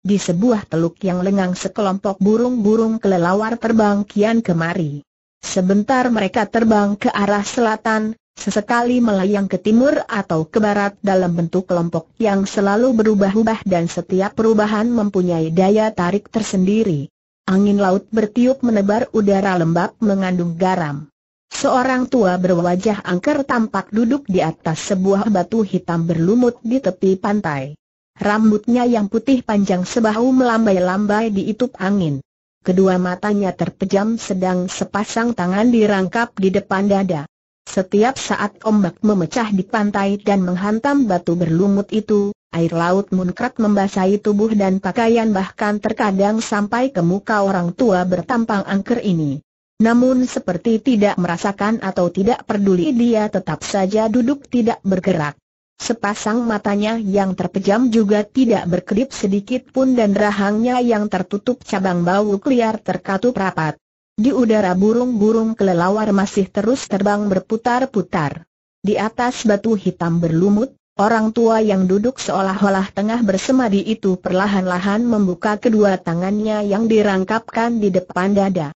Di sebuah teluk yang lengang sekelompok burung-burung kelelawar terbang kian kemari. Sebentar mereka terbang ke arah selatan, sesekali melayang ke timur atau ke barat dalam bentuk kelompok yang selalu berubah-ubah dan setiap perubahan mempunyai daya tarik tersendiri. Angin laut bertiup menebar udara lembab mengandung garam. Seorang tua berwajah angker tampak duduk di atas sebuah batu hitam berlumut di tepi pantai. Rambutnya yang putih panjang sebahu melambai-lambai diitup angin. Kedua matanya terpejam sedang sepasang tangan dirangkap di depan dada. Setiap saat ombak memecah di pantai dan menghantam batu berlumut itu, air laut munkrat membasahi tubuh dan pakaian bahkan terkadang sampai ke muka orang tua bertampang angker ini. Namun seperti tidak merasakan atau tidak peduli dia tetap saja duduk tidak bergerak. Sepasang matanya yang terpejam juga tidak berkedip sedikit pun dan rahangnya yang tertutup cabang bau liar terkatup rapat. Di udara burung-burung kelelawar masih terus terbang berputar-putar. Di atas batu hitam berlumut, orang tua yang duduk seolah-olah tengah bersemadi itu perlahan-lahan membuka kedua tangannya yang dirangkapkan di depan dada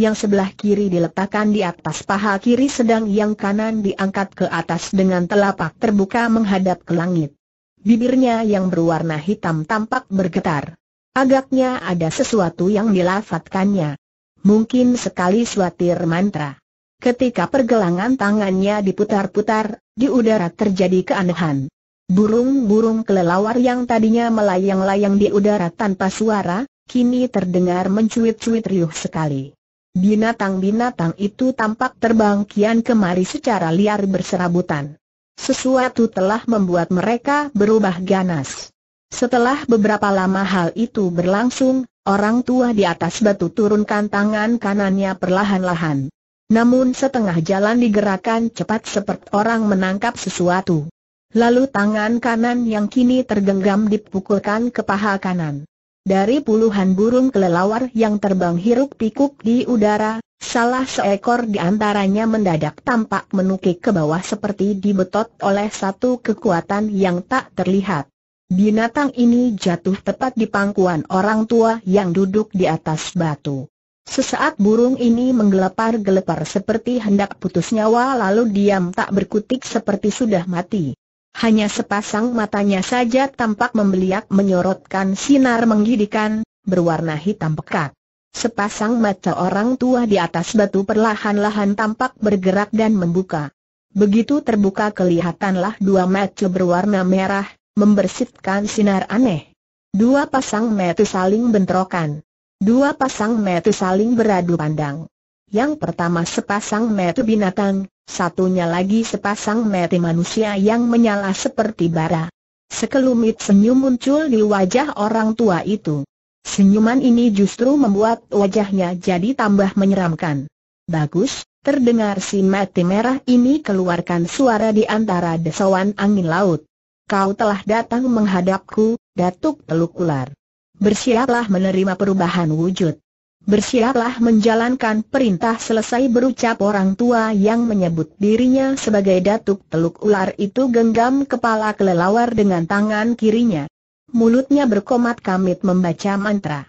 yang sebelah kiri diletakkan di atas paha kiri sedang yang kanan diangkat ke atas dengan telapak terbuka menghadap ke langit. Bibirnya yang berwarna hitam tampak bergetar. Agaknya ada sesuatu yang dilafatkannya. Mungkin sekali suatir mantra. Ketika pergelangan tangannya diputar-putar, di udara terjadi keanehan. Burung-burung kelelawar yang tadinya melayang-layang di udara tanpa suara, kini terdengar mencuit-cuit riuh sekali. Binatang-binatang itu tampak terbang kian kemari secara liar berserabutan. Sesuatu telah membuat mereka berubah ganas. Setelah beberapa lama hal itu berlangsung, orang tua di atas batu turunkan tangan kanannya perlahan-lahan. Namun setengah jalan digerakkan cepat seperti orang menangkap sesuatu. Lalu tangan kanan yang kini tergenggam dipukulkan ke paha kanan. Dari puluhan burung kelelawar yang terbang hiruk pikuk di udara, salah seekor di antaranya mendadak tampak menukik ke bawah seperti dibetot oleh satu kekuatan yang tak terlihat. Binatang ini jatuh tepat di pangkuan orang tua yang duduk di atas batu. Sesaat burung ini menggelepar-gelepar seperti hendak putus nyawa lalu diam tak berkutik seperti sudah mati. Hanya sepasang matanya saja tampak membeliak menyorotkan sinar menggidikan, berwarna hitam pekat. Sepasang mata orang tua di atas batu perlahan-lahan tampak bergerak dan membuka. Begitu terbuka kelihatanlah dua mata berwarna merah, membersihkan sinar aneh. Dua pasang mata saling bentrokan. Dua pasang mata saling beradu pandang. Yang pertama sepasang mata binatang, Satunya lagi sepasang mata manusia yang menyala seperti bara. Sekelumit senyum muncul di wajah orang tua itu. Senyuman ini justru membuat wajahnya jadi tambah menyeramkan. Bagus, terdengar si mati merah ini keluarkan suara di antara desawan angin laut. Kau telah datang menghadapku, Datuk Teluk Ular. Bersiaplah menerima perubahan wujud. Bersiaplah menjalankan perintah selesai berucap orang tua yang menyebut dirinya sebagai datuk teluk ular itu genggam kepala kelelawar dengan tangan kirinya. Mulutnya berkomat kamit membaca mantra.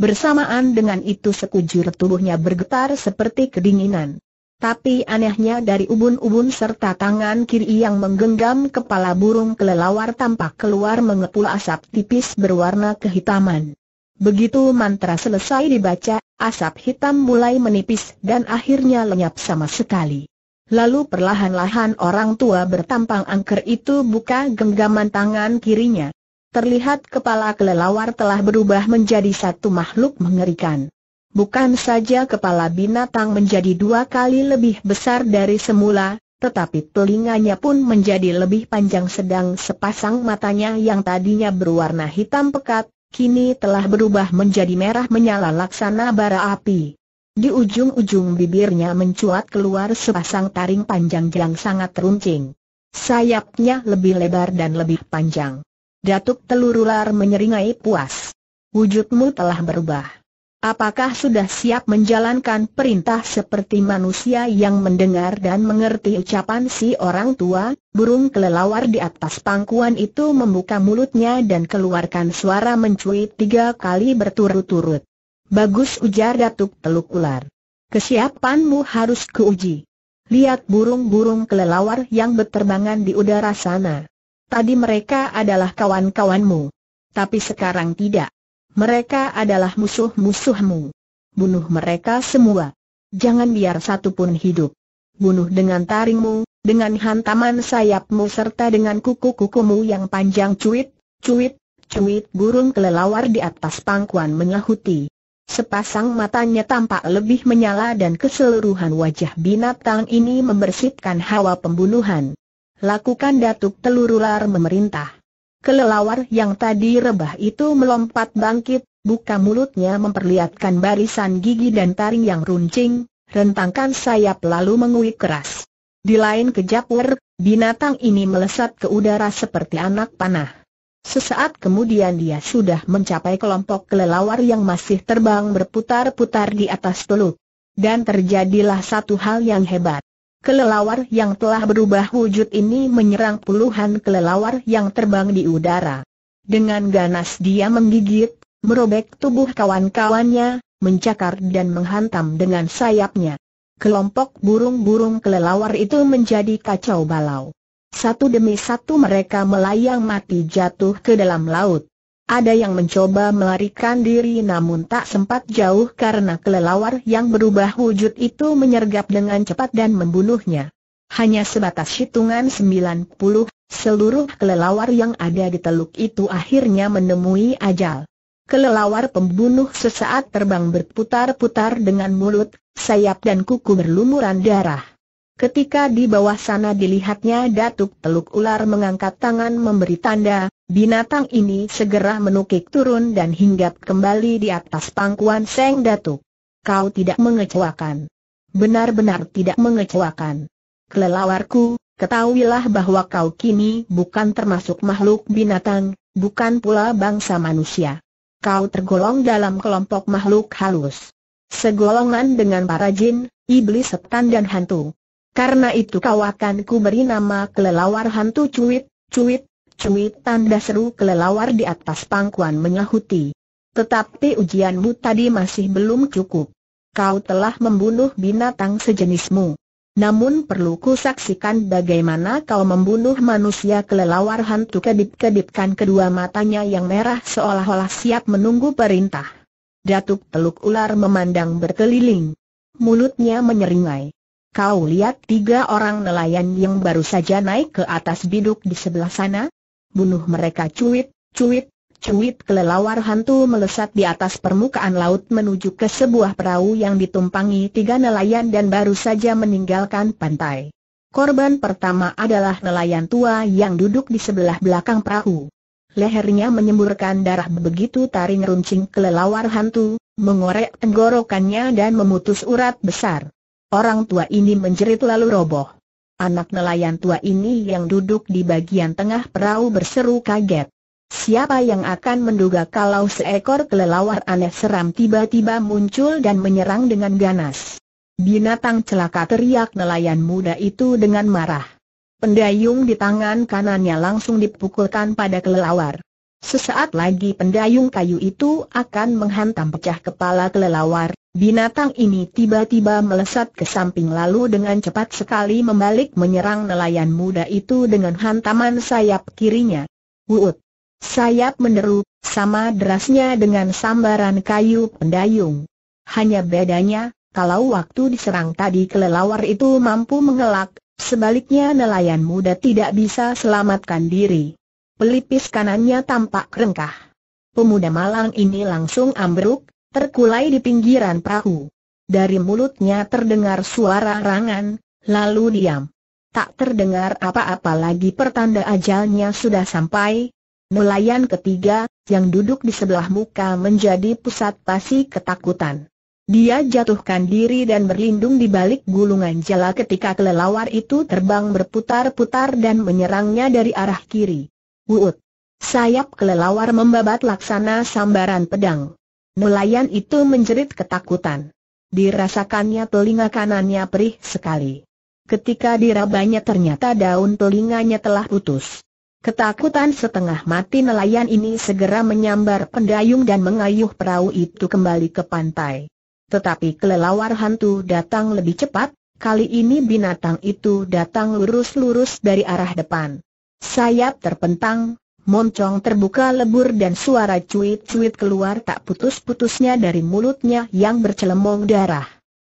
Bersamaan dengan itu sekujur tubuhnya bergetar seperti kedinginan. Tapi anehnya dari ubun-ubun serta tangan kiri yang menggenggam kepala burung kelelawar tampak keluar mengepul asap tipis berwarna kehitaman. Begitu mantra selesai dibaca, Asap hitam mulai menipis dan akhirnya lenyap sama sekali. Lalu perlahan-lahan orang tua bertampang angker itu buka genggaman tangan kirinya. Terlihat kepala kelelawar telah berubah menjadi satu makhluk mengerikan. Bukan saja kepala binatang menjadi dua kali lebih besar dari semula, tetapi telinganya pun menjadi lebih panjang sedang sepasang matanya yang tadinya berwarna hitam pekat, kini telah berubah menjadi merah menyala laksana bara api. Di ujung-ujung bibirnya mencuat keluar sepasang taring panjang yang sangat runcing. Sayapnya lebih lebar dan lebih panjang. Datuk telur ular menyeringai puas. Wujudmu telah berubah. Apakah sudah siap menjalankan perintah seperti manusia yang mendengar dan mengerti ucapan si orang tua? Burung kelelawar di atas pangkuan itu membuka mulutnya dan keluarkan suara mencuit tiga kali berturut-turut. Bagus ujar Datuk Teluk Ular. Kesiapanmu harus kuuji. Lihat burung-burung kelelawar yang berterbangan di udara sana. Tadi mereka adalah kawan-kawanmu. Tapi sekarang tidak. Mereka adalah musuh-musuhmu. Bunuh mereka semua. Jangan biar satu pun hidup. Bunuh dengan taringmu, dengan hantaman sayapmu serta dengan kuku-kukumu yang panjang cuit, cuit, cuit burung kelelawar di atas pangkuan menyahuti. Sepasang matanya tampak lebih menyala dan keseluruhan wajah binatang ini membersihkan hawa pembunuhan. Lakukan datuk telurular memerintah. Kelelawar yang tadi rebah itu melompat bangkit, buka mulutnya memperlihatkan barisan gigi dan taring yang runcing, rentangkan sayap lalu menguik keras. Di lain kejapur, binatang ini melesat ke udara seperti anak panah. Sesaat kemudian dia sudah mencapai kelompok kelelawar yang masih terbang berputar-putar di atas teluk. Dan terjadilah satu hal yang hebat. Kelelawar yang telah berubah wujud ini menyerang puluhan kelelawar yang terbang di udara. Dengan ganas dia menggigit, merobek tubuh kawan-kawannya, mencakar dan menghantam dengan sayapnya. Kelompok burung-burung kelelawar itu menjadi kacau balau. Satu demi satu mereka melayang mati jatuh ke dalam laut. Ada yang mencoba melarikan diri namun tak sempat jauh karena kelelawar yang berubah wujud itu menyergap dengan cepat dan membunuhnya. Hanya sebatas hitungan 90, seluruh kelelawar yang ada di teluk itu akhirnya menemui ajal. Kelelawar pembunuh sesaat terbang berputar-putar dengan mulut, sayap dan kuku berlumuran darah. Ketika di bawah sana dilihatnya Datuk Teluk Ular mengangkat tangan memberi tanda, Binatang ini segera menukik turun dan hinggap kembali di atas pangkuan Seng Datuk. Kau tidak mengecewakan. Benar-benar tidak mengecewakan. Kelelawarku, ketahuilah bahwa kau kini bukan termasuk makhluk binatang, bukan pula bangsa manusia. Kau tergolong dalam kelompok makhluk halus. Segolongan dengan para jin, iblis setan dan hantu. Karena itu kau akan ku beri nama kelelawar hantu cuit, cuit, Cuit tanda seru kelelawar di atas pangkuan menyahuti. Tetapi ujianmu tadi masih belum cukup. Kau telah membunuh binatang sejenismu. Namun perlu ku saksikan bagaimana kau membunuh manusia kelelawar hantu kedip-kedipkan kedua matanya yang merah seolah-olah siap menunggu perintah. Datuk Teluk Ular memandang berkeliling. Mulutnya menyeringai. Kau lihat tiga orang nelayan yang baru saja naik ke atas biduk di sebelah sana? bunuh mereka cuit, cuit, cuit kelelawar hantu melesat di atas permukaan laut menuju ke sebuah perahu yang ditumpangi tiga nelayan dan baru saja meninggalkan pantai. Korban pertama adalah nelayan tua yang duduk di sebelah belakang perahu. Lehernya menyemburkan darah begitu taring runcing kelelawar hantu, mengorek tenggorokannya dan memutus urat besar. Orang tua ini menjerit lalu roboh. Anak nelayan tua ini yang duduk di bagian tengah perahu berseru kaget. Siapa yang akan menduga kalau seekor kelelawar aneh seram tiba-tiba muncul dan menyerang dengan ganas? Binatang celaka teriak nelayan muda itu dengan marah. Pendayung di tangan kanannya langsung dipukulkan pada kelelawar. Sesaat lagi pendayung kayu itu akan menghantam pecah kepala kelelawar. Binatang ini tiba-tiba melesat ke samping lalu dengan cepat sekali membalik menyerang nelayan muda itu dengan hantaman sayap kirinya. Wuut! Sayap meneru sama derasnya dengan sambaran kayu pendayung. Hanya bedanya, kalau waktu diserang tadi kelelawar itu mampu mengelak, sebaliknya nelayan muda tidak bisa selamatkan diri pelipis kanannya tampak rengkah. Pemuda malang ini langsung ambruk, terkulai di pinggiran perahu. Dari mulutnya terdengar suara rangan, lalu diam. Tak terdengar apa-apa lagi pertanda ajalnya sudah sampai. Nelayan ketiga, yang duduk di sebelah muka menjadi pusat pasi ketakutan. Dia jatuhkan diri dan berlindung di balik gulungan jala ketika kelelawar itu terbang berputar-putar dan menyerangnya dari arah kiri. Wuut. Sayap kelelawar membabat laksana sambaran pedang. Nelayan itu menjerit ketakutan. Dirasakannya telinga kanannya perih sekali. Ketika dirabanya ternyata daun telinganya telah putus. Ketakutan setengah mati nelayan ini segera menyambar pendayung dan mengayuh perahu itu kembali ke pantai. Tetapi kelelawar hantu datang lebih cepat, kali ini binatang itu datang lurus-lurus dari arah depan. Sayap terpentang, moncong terbuka lebur dan suara cuit-cuit keluar tak putus-putusnya dari mulutnya yang bercelemong darah.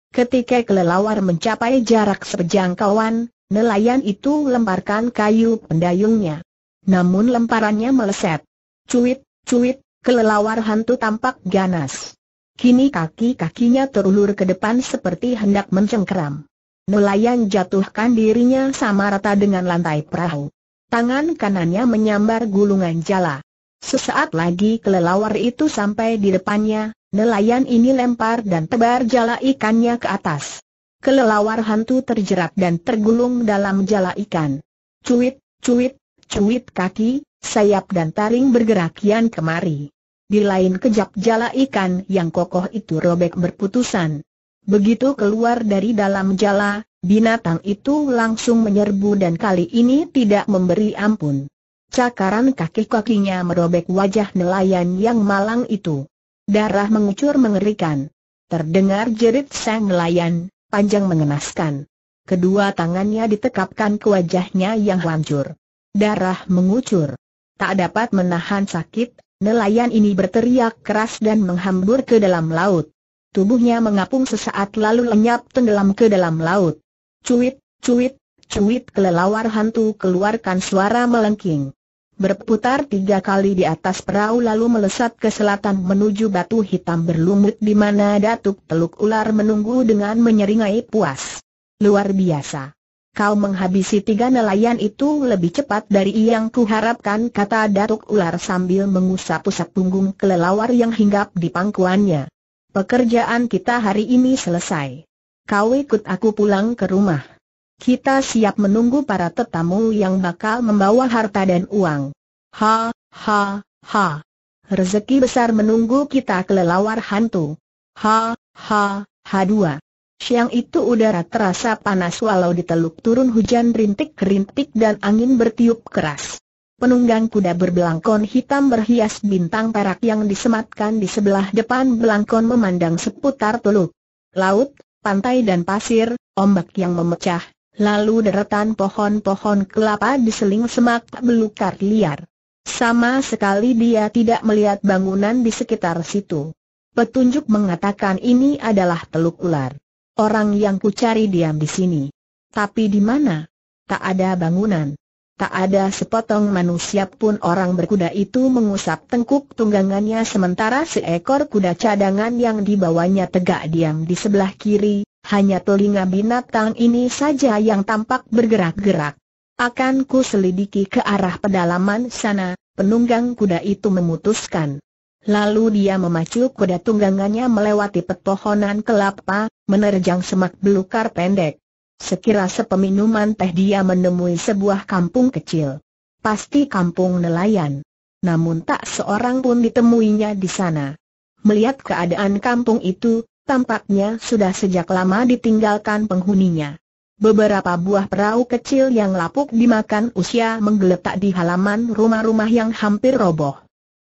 Ketika kelelawar mencapai jarak sejangkauan, nelayan itu lemparkan kayu pendayungnya. Namun lemparannya meleset. Cuit, cuit, kelelawar hantu tampak ganas. Kini kaki-kakinya terulur ke depan seperti hendak mencengkeram. Nelayan jatuhkan dirinya sama rata dengan lantai perahu. Tangan kanannya menyambar gulungan jala. Sesaat lagi kelelawar itu sampai di depannya, nelayan ini lempar dan tebar jala ikannya ke atas. Kelelawar hantu terjerat dan tergulung dalam jala ikan. Cuit, cuit, cuit kaki, sayap dan taring bergerak kian kemari. Di lain kejap jala ikan yang kokoh itu robek berputusan. Begitu keluar dari dalam jala, binatang itu langsung menyerbu dan kali ini tidak memberi ampun. Cakaran kaki-kakinya merobek wajah nelayan yang malang itu. Darah mengucur mengerikan. Terdengar jerit sang nelayan, panjang mengenaskan. Kedua tangannya ditekapkan ke wajahnya yang hancur. Darah mengucur. Tak dapat menahan sakit, nelayan ini berteriak keras dan menghambur ke dalam laut. Tubuhnya mengapung sesaat lalu lenyap tenggelam ke dalam laut. Cuit, cuit, cuit kelelawar hantu keluarkan suara melengking. Berputar tiga kali di atas perahu lalu melesat ke selatan menuju batu hitam berlumut di mana datuk teluk ular menunggu dengan menyeringai puas. Luar biasa. Kau menghabisi tiga nelayan itu lebih cepat dari yang kuharapkan kata datuk ular sambil mengusap-usap punggung kelelawar yang hinggap di pangkuannya. Pekerjaan kita hari ini selesai. Kau ikut aku pulang ke rumah. Kita siap menunggu para tetamu yang bakal membawa harta dan uang. Ha, ha, ha. Rezeki besar menunggu kita kelelawar hantu. Ha, ha, ha dua. Siang itu udara terasa panas walau diteluk turun hujan rintik-rintik dan angin bertiup keras penunggang kuda berbelangkon hitam berhias bintang perak yang disematkan di sebelah depan belangkon memandang seputar teluk, laut, pantai dan pasir, ombak yang memecah, lalu deretan pohon-pohon kelapa diseling semak belukar liar. Sama sekali dia tidak melihat bangunan di sekitar situ. Petunjuk mengatakan ini adalah teluk ular. Orang yang kucari diam di sini. Tapi di mana? Tak ada bangunan. Tak ada sepotong manusia pun orang berkuda itu mengusap tengkuk tunggangannya sementara seekor kuda cadangan yang dibawanya tegak diam di sebelah kiri, hanya telinga binatang ini saja yang tampak bergerak-gerak. Akan ku selidiki ke arah pedalaman sana, penunggang kuda itu memutuskan. Lalu dia memacu kuda tunggangannya melewati pepohonan kelapa, menerjang semak belukar pendek. Sekira sepeminuman teh dia menemui sebuah kampung kecil. Pasti kampung nelayan. Namun tak seorang pun ditemuinya di sana. Melihat keadaan kampung itu, tampaknya sudah sejak lama ditinggalkan penghuninya. Beberapa buah perahu kecil yang lapuk dimakan usia menggeletak di halaman rumah-rumah yang hampir roboh.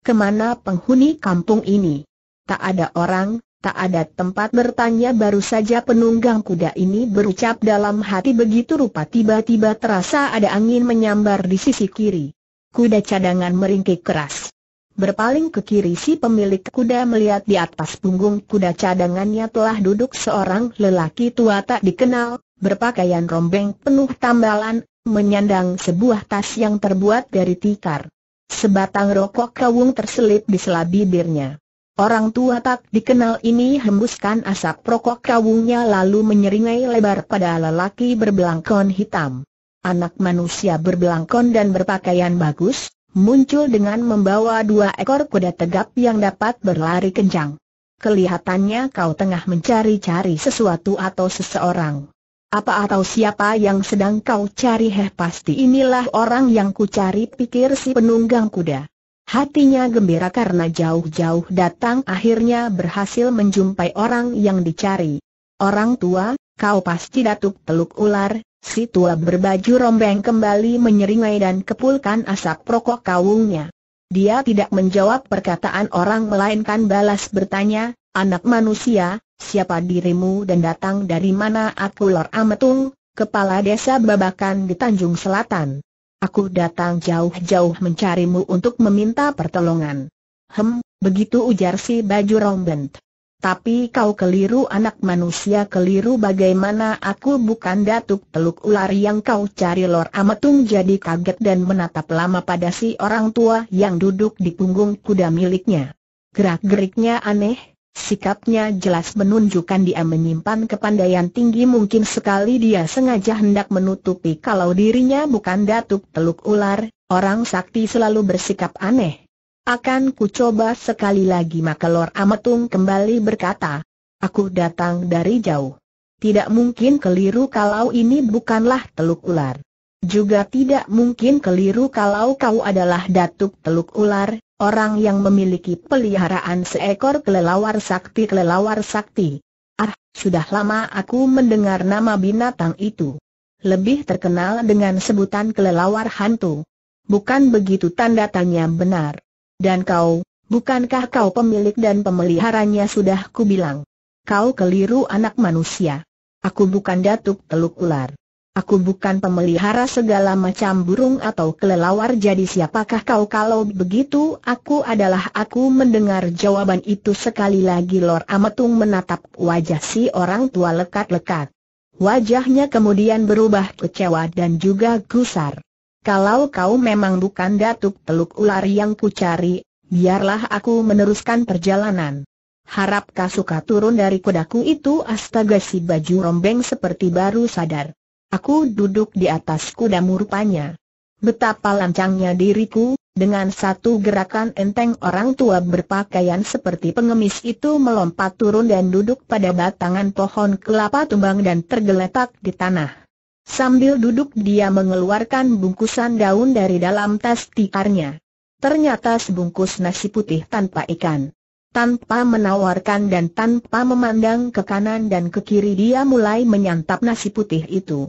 Kemana penghuni kampung ini? Tak ada orang, Tak ada tempat bertanya baru saja penunggang kuda ini berucap dalam hati begitu rupa tiba-tiba terasa ada angin menyambar di sisi kiri. Kuda cadangan meringkik keras. Berpaling ke kiri si pemilik kuda melihat di atas punggung kuda cadangannya telah duduk seorang lelaki tua tak dikenal, berpakaian rombeng penuh tambalan, menyandang sebuah tas yang terbuat dari tikar. Sebatang rokok kawung terselip di sela bibirnya. Orang tua tak dikenal ini hembuskan asap rokok kawungnya lalu menyeringai lebar pada lelaki berbelangkon hitam. Anak manusia berbelangkon dan berpakaian bagus, muncul dengan membawa dua ekor kuda tegap yang dapat berlari kencang. Kelihatannya kau tengah mencari-cari sesuatu atau seseorang. Apa atau siapa yang sedang kau cari heh pasti inilah orang yang ku cari pikir si penunggang kuda. Hatinya gembira karena jauh-jauh datang akhirnya berhasil menjumpai orang yang dicari. Orang tua, kau pasti datuk peluk ular, si tua berbaju rombeng kembali menyeringai dan kepulkan asap rokok kawungnya. Dia tidak menjawab perkataan orang melainkan balas bertanya, anak manusia, siapa dirimu dan datang dari mana aku Lor Ametung, kepala desa Babakan di Tanjung Selatan. Aku datang jauh-jauh mencarimu untuk meminta pertolongan. Hem, begitu ujar si baju rombent. Tapi kau keliru anak manusia keliru bagaimana aku bukan datuk teluk ular yang kau cari Lor ametung jadi kaget dan menatap lama pada si orang tua yang duduk di punggung kuda miliknya. Gerak-geriknya aneh, Sikapnya jelas menunjukkan dia menyimpan kepandaian tinggi mungkin sekali dia sengaja hendak menutupi kalau dirinya bukan datuk teluk ular, orang sakti selalu bersikap aneh. Akan ku coba sekali lagi maka Lor Ametung kembali berkata, aku datang dari jauh. Tidak mungkin keliru kalau ini bukanlah teluk ular. Juga tidak mungkin keliru kalau kau adalah datuk teluk ular, Orang yang memiliki peliharaan seekor kelelawar sakti kelelawar sakti. Ah, sudah lama aku mendengar nama binatang itu. Lebih terkenal dengan sebutan kelelawar hantu. Bukan begitu tanda tanya benar. Dan kau, bukankah kau pemilik dan pemeliharanya sudah kubilang? Kau keliru anak manusia. Aku bukan datuk teluk ular. Aku bukan pemelihara segala macam burung atau kelelawar jadi siapakah kau kalau begitu aku adalah aku mendengar jawaban itu sekali lagi Lor Ametung menatap wajah si orang tua lekat-lekat. Wajahnya kemudian berubah kecewa dan juga gusar. Kalau kau memang bukan datuk peluk ular yang kucari, biarlah aku meneruskan perjalanan. Harap kau suka turun dari kudaku itu astaga si baju rombeng seperti baru sadar. Aku duduk di atas kudamu rupanya. Betapa lancangnya diriku, dengan satu gerakan enteng orang tua berpakaian seperti pengemis itu melompat turun dan duduk pada batangan pohon kelapa tumbang dan tergeletak di tanah. Sambil duduk dia mengeluarkan bungkusan daun dari dalam tas tikarnya. Ternyata sebungkus nasi putih tanpa ikan. Tanpa menawarkan dan tanpa memandang ke kanan dan ke kiri dia mulai menyantap nasi putih itu.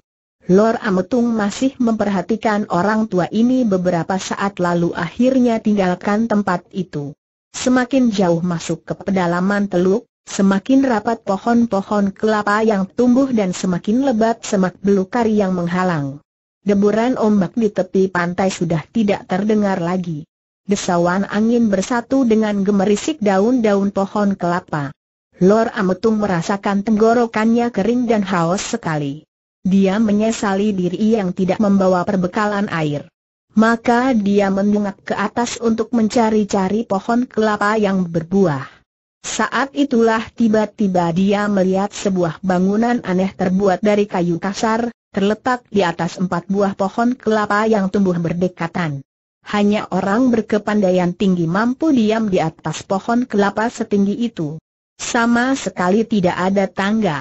Lor Ametung masih memperhatikan orang tua ini beberapa saat lalu akhirnya tinggalkan tempat itu. Semakin jauh masuk ke pedalaman teluk, semakin rapat pohon-pohon kelapa yang tumbuh dan semakin lebat semak belukar yang menghalang. Deburan ombak di tepi pantai sudah tidak terdengar lagi. Desawan angin bersatu dengan gemerisik daun-daun pohon kelapa. Lor Ametung merasakan tenggorokannya kering dan haus sekali. Dia menyesali diri yang tidak membawa perbekalan air. Maka dia mendongak ke atas untuk mencari-cari pohon kelapa yang berbuah. Saat itulah tiba-tiba dia melihat sebuah bangunan aneh terbuat dari kayu kasar, terletak di atas empat buah pohon kelapa yang tumbuh berdekatan. Hanya orang berkepandaian tinggi mampu diam di atas pohon kelapa setinggi itu. Sama sekali tidak ada tangga.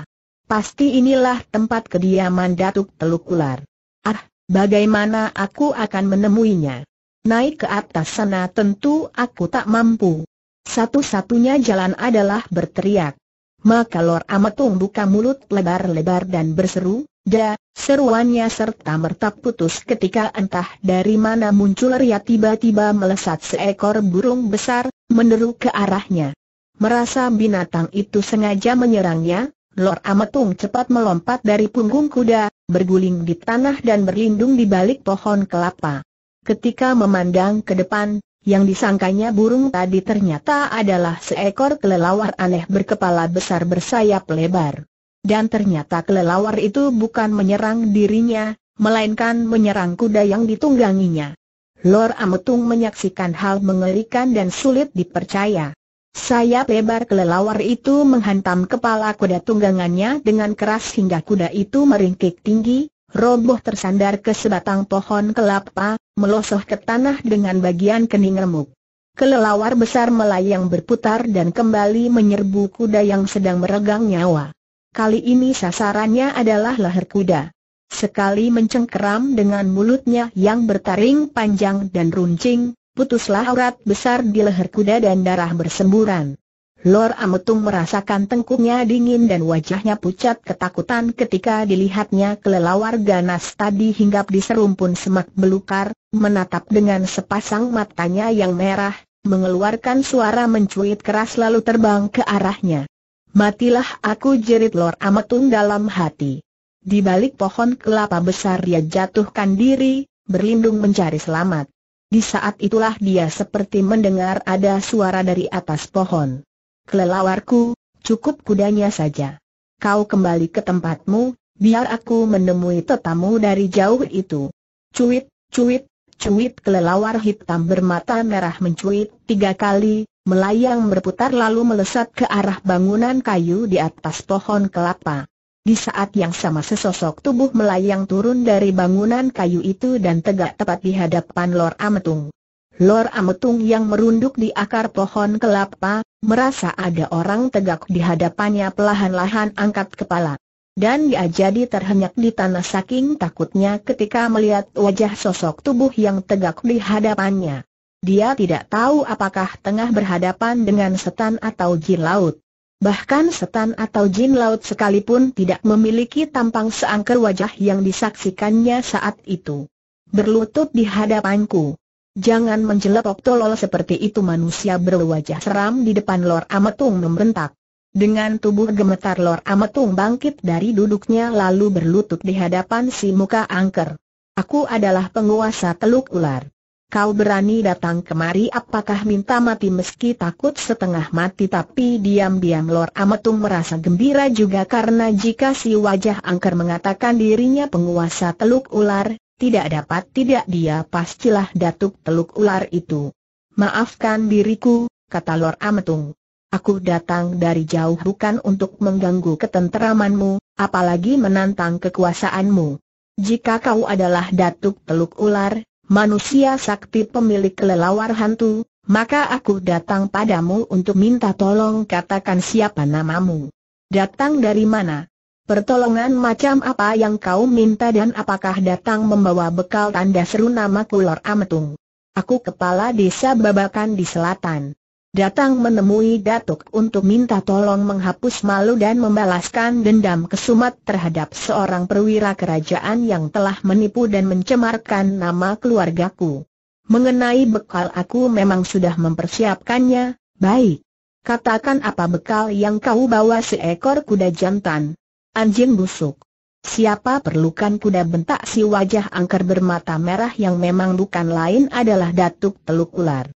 Pasti inilah tempat kediaman Datuk Teluk Ular. Ah, bagaimana aku akan menemuinya? Naik ke atas sana tentu aku tak mampu. Satu-satunya jalan adalah berteriak. Maka Lor Amatung buka mulut lebar-lebar dan berseru, Da, seruannya serta merta putus ketika entah dari mana muncul ria tiba-tiba melesat seekor burung besar, meneru ke arahnya. Merasa binatang itu sengaja menyerangnya, Lor ametung cepat melompat dari punggung kuda, berguling di tanah dan berlindung di balik pohon kelapa. Ketika memandang ke depan, yang disangkanya burung tadi ternyata adalah seekor kelelawar aneh berkepala besar bersayap lebar. Dan ternyata kelelawar itu bukan menyerang dirinya, melainkan menyerang kuda yang ditungganginya. Lor Ametung menyaksikan hal mengerikan dan sulit dipercaya. Sayap lebar kelelawar itu menghantam kepala kuda tunggangannya dengan keras hingga kuda itu meringkik tinggi, roboh tersandar ke sebatang pohon kelapa, melosoh ke tanah dengan bagian kening remuk. Kelelawar besar melayang berputar dan kembali menyerbu kuda yang sedang meregang nyawa. Kali ini sasarannya adalah leher kuda. Sekali mencengkeram dengan mulutnya yang bertaring panjang dan runcing, putuslah aurat besar di leher kuda dan darah bersemburan. Lor Ametung merasakan tengkuknya dingin dan wajahnya pucat ketakutan ketika dilihatnya kelelawar ganas tadi hinggap di serumpun semak belukar, menatap dengan sepasang matanya yang merah, mengeluarkan suara mencuit keras lalu terbang ke arahnya. Matilah aku jerit Lor Ametung dalam hati. Di balik pohon kelapa besar dia jatuhkan diri, berlindung mencari selamat. Di saat itulah dia seperti mendengar ada suara dari atas pohon. Kelelawarku, cukup kudanya saja. Kau kembali ke tempatmu, biar aku menemui tetamu dari jauh itu. Cuit, cuit, cuit kelelawar hitam bermata merah mencuit tiga kali, melayang berputar lalu melesat ke arah bangunan kayu di atas pohon kelapa. Di saat yang sama sesosok tubuh melayang turun dari bangunan kayu itu dan tegak tepat di hadapan Lor Ametung. Lor Ametung yang merunduk di akar pohon kelapa, merasa ada orang tegak di hadapannya pelahan-lahan angkat kepala. Dan dia jadi terhenyak di tanah saking takutnya ketika melihat wajah sosok tubuh yang tegak di hadapannya. Dia tidak tahu apakah tengah berhadapan dengan setan atau jin laut. Bahkan setan atau jin laut sekalipun tidak memiliki tampang seangker wajah yang disaksikannya saat itu. Berlutut di hadapanku. Jangan menjelepok tolol seperti itu manusia berwajah seram di depan Lor Ametung membentak. Dengan tubuh gemetar Lor Ametung bangkit dari duduknya lalu berlutut di hadapan si muka angker. Aku adalah penguasa teluk ular kau berani datang kemari apakah minta mati meski takut setengah mati tapi diam-diam Lor Ametung merasa gembira juga karena jika si wajah angker mengatakan dirinya penguasa teluk ular, tidak dapat tidak dia pastilah datuk teluk ular itu. Maafkan diriku, kata Lor Ametung. Aku datang dari jauh bukan untuk mengganggu ketenteramanmu, apalagi menantang kekuasaanmu. Jika kau adalah datuk teluk ular, manusia sakti pemilik kelelawar hantu, maka aku datang padamu untuk minta tolong katakan siapa namamu. Datang dari mana? Pertolongan macam apa yang kau minta dan apakah datang membawa bekal tanda seru nama Kulor Ametung? Aku kepala desa babakan di selatan datang menemui Datuk untuk minta tolong menghapus malu dan membalaskan dendam kesumat terhadap seorang perwira kerajaan yang telah menipu dan mencemarkan nama keluargaku. Mengenai bekal aku memang sudah mempersiapkannya, baik. Katakan apa bekal yang kau bawa seekor kuda jantan. Anjing busuk. Siapa perlukan kuda bentak si wajah angker bermata merah yang memang bukan lain adalah Datuk Teluk Ular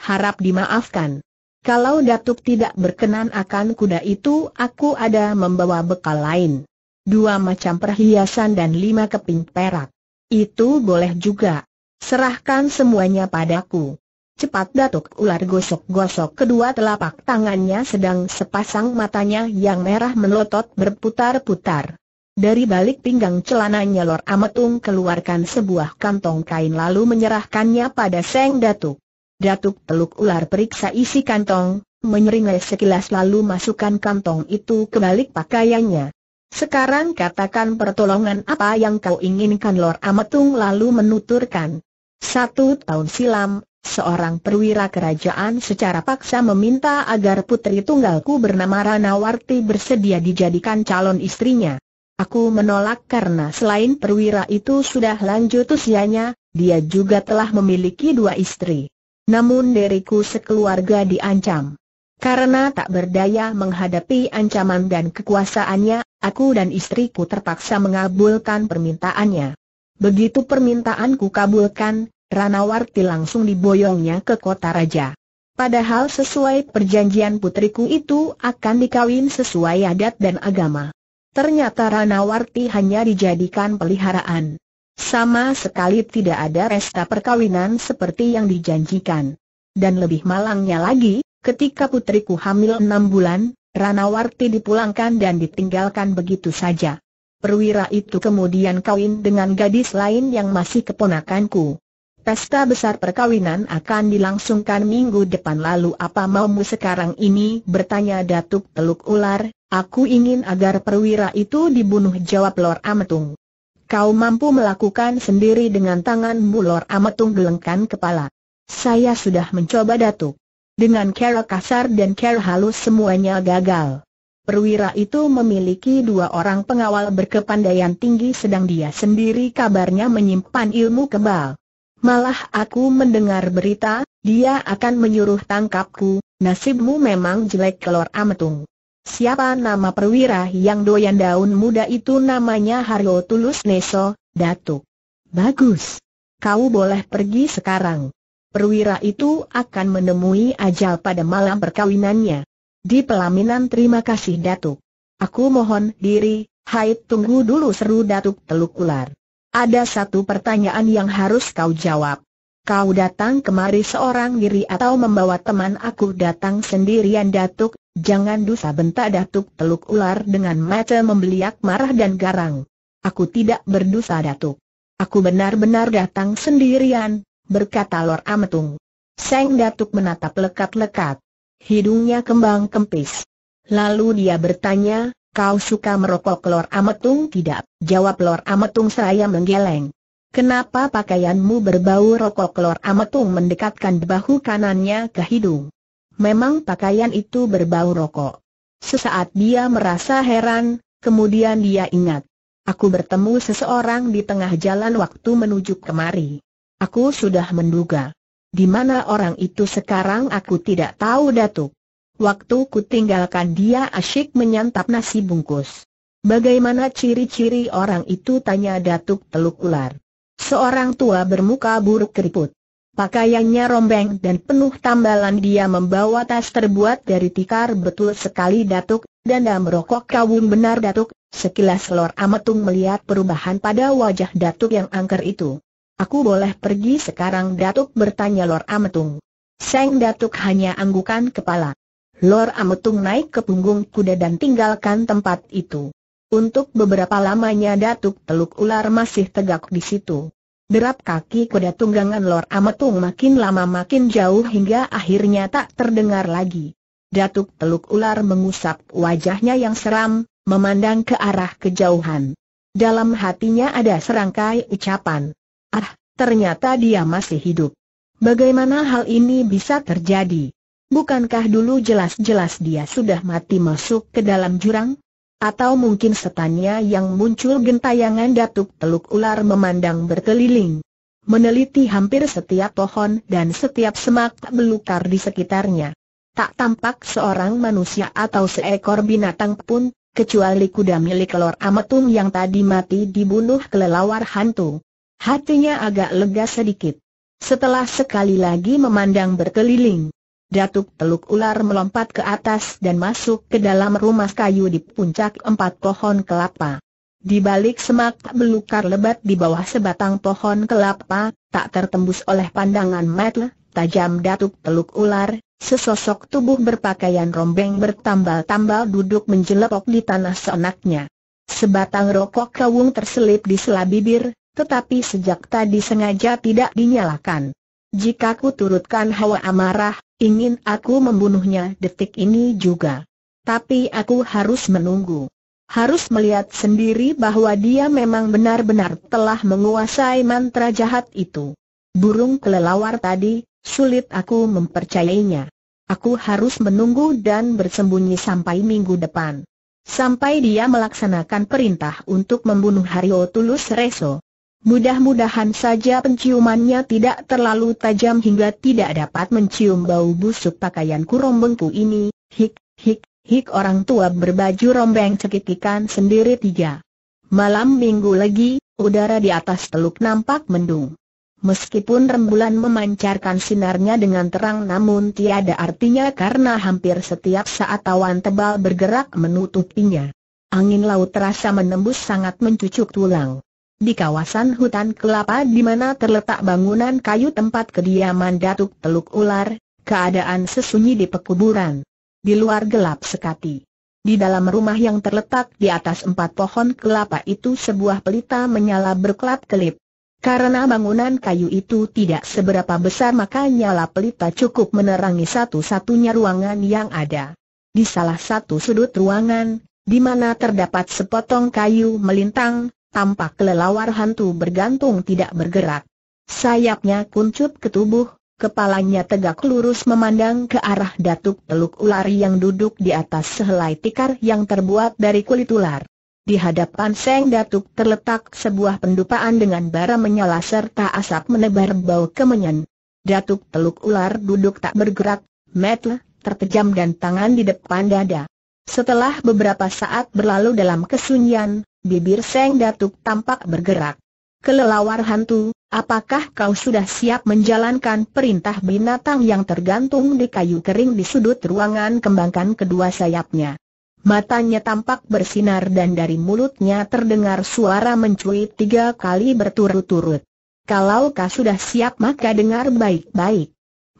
harap dimaafkan. Kalau Datuk tidak berkenan akan kuda itu, aku ada membawa bekal lain. Dua macam perhiasan dan lima keping perak. Itu boleh juga. Serahkan semuanya padaku. Cepat Datuk ular gosok-gosok kedua telapak tangannya sedang sepasang matanya yang merah melotot berputar-putar. Dari balik pinggang celananya Lor Ametung keluarkan sebuah kantong kain lalu menyerahkannya pada Seng Datuk. Datuk Teluk Ular periksa isi kantong, menyeringai sekilas lalu masukkan kantong itu ke balik pakaiannya. Sekarang katakan pertolongan apa yang kau inginkan Lor Ametung lalu menuturkan. Satu tahun silam, seorang perwira kerajaan secara paksa meminta agar putri tunggalku bernama Rana Warti bersedia dijadikan calon istrinya. Aku menolak karena selain perwira itu sudah lanjut usianya, dia juga telah memiliki dua istri. Namun diriku sekeluarga diancam. Karena tak berdaya menghadapi ancaman dan kekuasaannya, aku dan istriku terpaksa mengabulkan permintaannya. Begitu permintaanku kabulkan, Ranawarti langsung diboyongnya ke kota raja. Padahal sesuai perjanjian putriku itu akan dikawin sesuai adat dan agama. Ternyata Ranawarti hanya dijadikan peliharaan. Sama sekali tidak ada resta perkawinan seperti yang dijanjikan. Dan lebih malangnya lagi, ketika putriku hamil enam bulan, Rana Warti dipulangkan dan ditinggalkan begitu saja. Perwira itu kemudian kawin dengan gadis lain yang masih keponakanku. Pesta besar perkawinan akan dilangsungkan minggu depan lalu apa maumu sekarang ini bertanya Datuk Teluk Ular, aku ingin agar perwira itu dibunuh jawab Lor Ametung kau mampu melakukan sendiri dengan tangan Lor Ametung gelengkan kepala. Saya sudah mencoba datuk. Dengan cara kasar dan cara halus semuanya gagal. Perwira itu memiliki dua orang pengawal berkepandaian tinggi sedang dia sendiri kabarnya menyimpan ilmu kebal. Malah aku mendengar berita, dia akan menyuruh tangkapku, nasibmu memang jelek kelor ametung. Siapa nama perwira yang doyan daun muda itu namanya Haryo Tulus Neso, Datuk. Bagus. Kau boleh pergi sekarang. Perwira itu akan menemui ajal pada malam perkawinannya. Di pelaminan terima kasih Datuk. Aku mohon diri, hai tunggu dulu seru Datuk Teluk Ular. Ada satu pertanyaan yang harus kau jawab. Kau datang kemari seorang diri atau membawa teman aku datang sendirian Datuk Jangan dusa bentak Datuk Teluk Ular dengan mata membeliak marah dan garang. Aku tidak berdusa Datuk. Aku benar-benar datang sendirian, berkata Lor Ametung. Seng Datuk menatap lekat-lekat. Hidungnya kembang kempis. Lalu dia bertanya, kau suka merokok Lor Ametung tidak? Jawab Lor Ametung saya menggeleng. Kenapa pakaianmu berbau rokok Lor Ametung mendekatkan bahu kanannya ke hidung? memang pakaian itu berbau rokok. Sesaat dia merasa heran, kemudian dia ingat. Aku bertemu seseorang di tengah jalan waktu menuju kemari. Aku sudah menduga. Di mana orang itu sekarang aku tidak tahu datuk. Waktu ku tinggalkan dia asyik menyantap nasi bungkus. Bagaimana ciri-ciri orang itu tanya datuk teluk ular. Seorang tua bermuka buruk keriput. Pakaiannya rombeng dan penuh tambalan dia membawa tas terbuat dari tikar betul sekali Datuk, dan danda merokok kawung benar Datuk, sekilas Lor Ametung melihat perubahan pada wajah Datuk yang angker itu. Aku boleh pergi sekarang Datuk bertanya Lor Ametung. Seng Datuk hanya anggukan kepala. Lor Ametung naik ke punggung kuda dan tinggalkan tempat itu. Untuk beberapa lamanya Datuk Teluk Ular masih tegak di situ. Derap kaki kuda tunggangan Lor Ametung makin lama makin jauh hingga akhirnya tak terdengar lagi. Datuk Teluk Ular mengusap wajahnya yang seram, memandang ke arah kejauhan. Dalam hatinya ada serangkai ucapan. Ah, ternyata dia masih hidup. Bagaimana hal ini bisa terjadi? Bukankah dulu jelas-jelas dia sudah mati masuk ke dalam jurang? Atau mungkin setannya yang muncul gentayangan datuk teluk ular memandang berkeliling. Meneliti hampir setiap pohon dan setiap semak belukar di sekitarnya. Tak tampak seorang manusia atau seekor binatang pun, kecuali kuda milik Lor Ametung yang tadi mati dibunuh kelelawar hantu. Hatinya agak lega sedikit. Setelah sekali lagi memandang berkeliling, Datuk Teluk Ular melompat ke atas dan masuk ke dalam rumah kayu di puncak empat pohon kelapa. Di balik semak belukar lebat di bawah sebatang pohon kelapa, tak tertembus oleh pandangan mata, tajam Datuk Teluk Ular, sesosok tubuh berpakaian rombeng bertambal-tambal duduk menjelepok di tanah seenaknya. Sebatang rokok kawung terselip di sela bibir, tetapi sejak tadi sengaja tidak dinyalakan. Jika ku turutkan hawa amarah, Ingin aku membunuhnya detik ini juga. Tapi aku harus menunggu. Harus melihat sendiri bahwa dia memang benar-benar telah menguasai mantra jahat itu. Burung kelelawar tadi, sulit aku mempercayainya. Aku harus menunggu dan bersembunyi sampai minggu depan. Sampai dia melaksanakan perintah untuk membunuh Hario Tulus Reso. Mudah-mudahan saja penciumannya tidak terlalu tajam hingga tidak dapat mencium bau busuk pakaian kurombengku ini. Hik, hik, hik orang tua berbaju rombeng cekikikan sendiri tiga. Malam minggu lagi, udara di atas teluk nampak mendung. Meskipun rembulan memancarkan sinarnya dengan terang namun tiada artinya karena hampir setiap saat awan tebal bergerak menutupinya. Angin laut terasa menembus sangat mencucuk tulang di kawasan hutan kelapa di mana terletak bangunan kayu tempat kediaman Datuk Teluk Ular, keadaan sesunyi di pekuburan. Di luar gelap sekati. Di dalam rumah yang terletak di atas empat pohon kelapa itu sebuah pelita menyala berkelap-kelip. Karena bangunan kayu itu tidak seberapa besar maka nyala pelita cukup menerangi satu-satunya ruangan yang ada. Di salah satu sudut ruangan, di mana terdapat sepotong kayu melintang, tampak kelelawar hantu bergantung tidak bergerak. Sayapnya kuncup ke tubuh, kepalanya tegak lurus memandang ke arah datuk teluk ular yang duduk di atas sehelai tikar yang terbuat dari kulit ular. Di hadapan Seng Datuk terletak sebuah pendupaan dengan bara menyala serta asap menebar bau kemenyan. Datuk Teluk Ular duduk tak bergerak, metle, terpejam dan tangan di depan dada. Setelah beberapa saat berlalu dalam kesunyian, bibir Seng Datuk tampak bergerak. Kelelawar hantu, apakah kau sudah siap menjalankan perintah binatang yang tergantung di kayu kering di sudut ruangan kembangkan kedua sayapnya? Matanya tampak bersinar dan dari mulutnya terdengar suara mencuit tiga kali berturut-turut. Kalau kau sudah siap maka dengar baik-baik.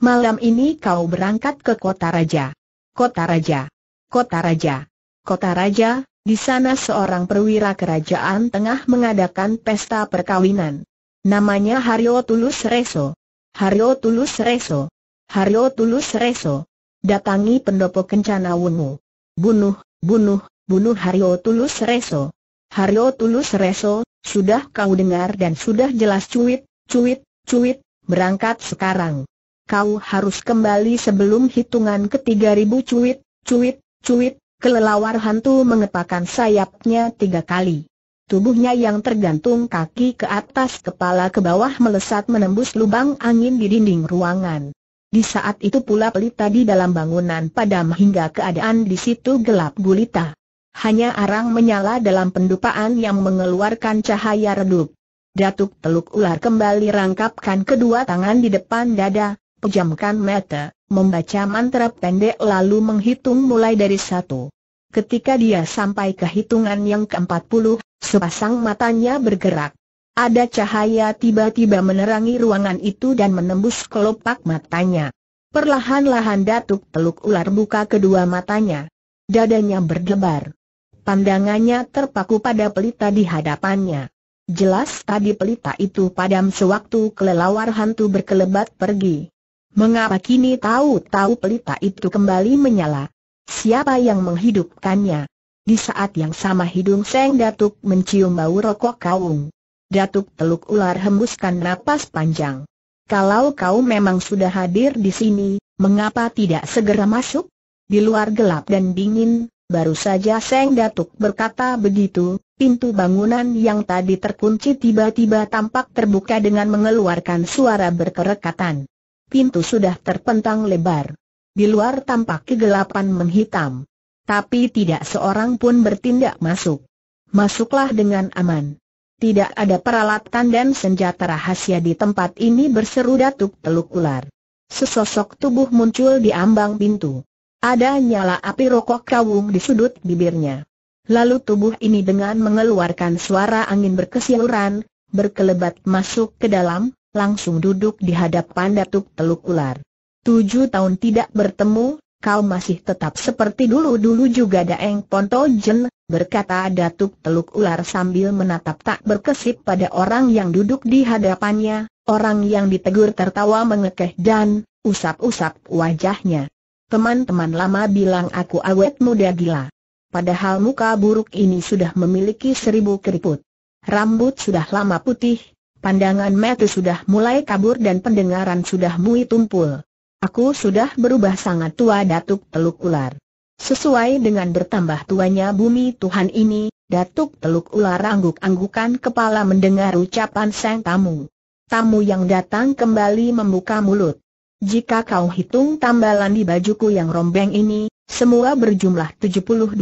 Malam ini kau berangkat ke kota raja. Kota raja. Kota raja. Kota raja, di sana seorang perwira kerajaan tengah mengadakan pesta perkawinan. Namanya Haryo Tulus Reso. Haryo Tulus Reso. Haryo Tulus Reso. Datangi pendopo kencana wungu. Bunuh, bunuh, bunuh Haryo Tulus Reso. Haryo Tulus Reso, sudah kau dengar dan sudah jelas cuit, cuit, cuit, berangkat sekarang. Kau harus kembali sebelum hitungan ketiga ribu cuit, cuit, cuit, kelelawar hantu mengepakkan sayapnya tiga kali. Tubuhnya yang tergantung kaki ke atas kepala ke bawah melesat menembus lubang angin di dinding ruangan. Di saat itu pula pelita di dalam bangunan padam hingga keadaan di situ gelap gulita. Hanya arang menyala dalam pendupaan yang mengeluarkan cahaya redup. Datuk Teluk Ular kembali rangkapkan kedua tangan di depan dada, pejamkan mata, membaca mantra pendek lalu menghitung mulai dari satu. Ketika dia sampai ke hitungan yang ke-40, sepasang matanya bergerak. Ada cahaya tiba-tiba menerangi ruangan itu dan menembus kelopak matanya. Perlahan-lahan Datuk Teluk Ular buka kedua matanya. Dadanya berdebar. Pandangannya terpaku pada pelita di hadapannya. Jelas tadi pelita itu padam sewaktu kelelawar hantu berkelebat pergi. Mengapa kini tahu-tahu pelita itu kembali menyala? Siapa yang menghidupkannya? Di saat yang sama hidung Seng Datuk mencium bau rokok kaung. Datuk Teluk Ular hembuskan napas panjang. Kalau kau memang sudah hadir di sini, mengapa tidak segera masuk? Di luar gelap dan dingin, baru saja Seng Datuk berkata begitu, pintu bangunan yang tadi terkunci tiba-tiba tampak terbuka dengan mengeluarkan suara berkerekatan. Pintu sudah terpentang lebar. Di luar tampak kegelapan menghitam. Tapi tidak seorang pun bertindak masuk. Masuklah dengan aman. Tidak ada peralatan dan senjata rahasia di tempat ini berseru Datuk Teluk Ular. Sesosok tubuh muncul di ambang pintu. Ada nyala api rokok kawung di sudut bibirnya. Lalu tubuh ini dengan mengeluarkan suara angin berkesiluran, berkelebat masuk ke dalam, langsung duduk di hadapan Datuk Teluk Ular. Tujuh tahun tidak bertemu, kau masih tetap seperti dulu-dulu juga Daeng Pontojen, berkata Datuk Teluk Ular sambil menatap tak berkesip pada orang yang duduk di hadapannya, orang yang ditegur tertawa mengekeh dan usap-usap wajahnya. Teman-teman lama bilang aku awet muda gila. Padahal muka buruk ini sudah memiliki seribu keriput. Rambut sudah lama putih, pandangan mata sudah mulai kabur dan pendengaran sudah mui tumpul. Aku sudah berubah sangat tua Datuk Teluk Ular. Sesuai dengan bertambah tuanya bumi Tuhan ini, Datuk Teluk Ular angguk-anggukan kepala mendengar ucapan sang tamu. Tamu yang datang kembali membuka mulut. Jika kau hitung tambalan di bajuku yang rombeng ini, semua berjumlah 72.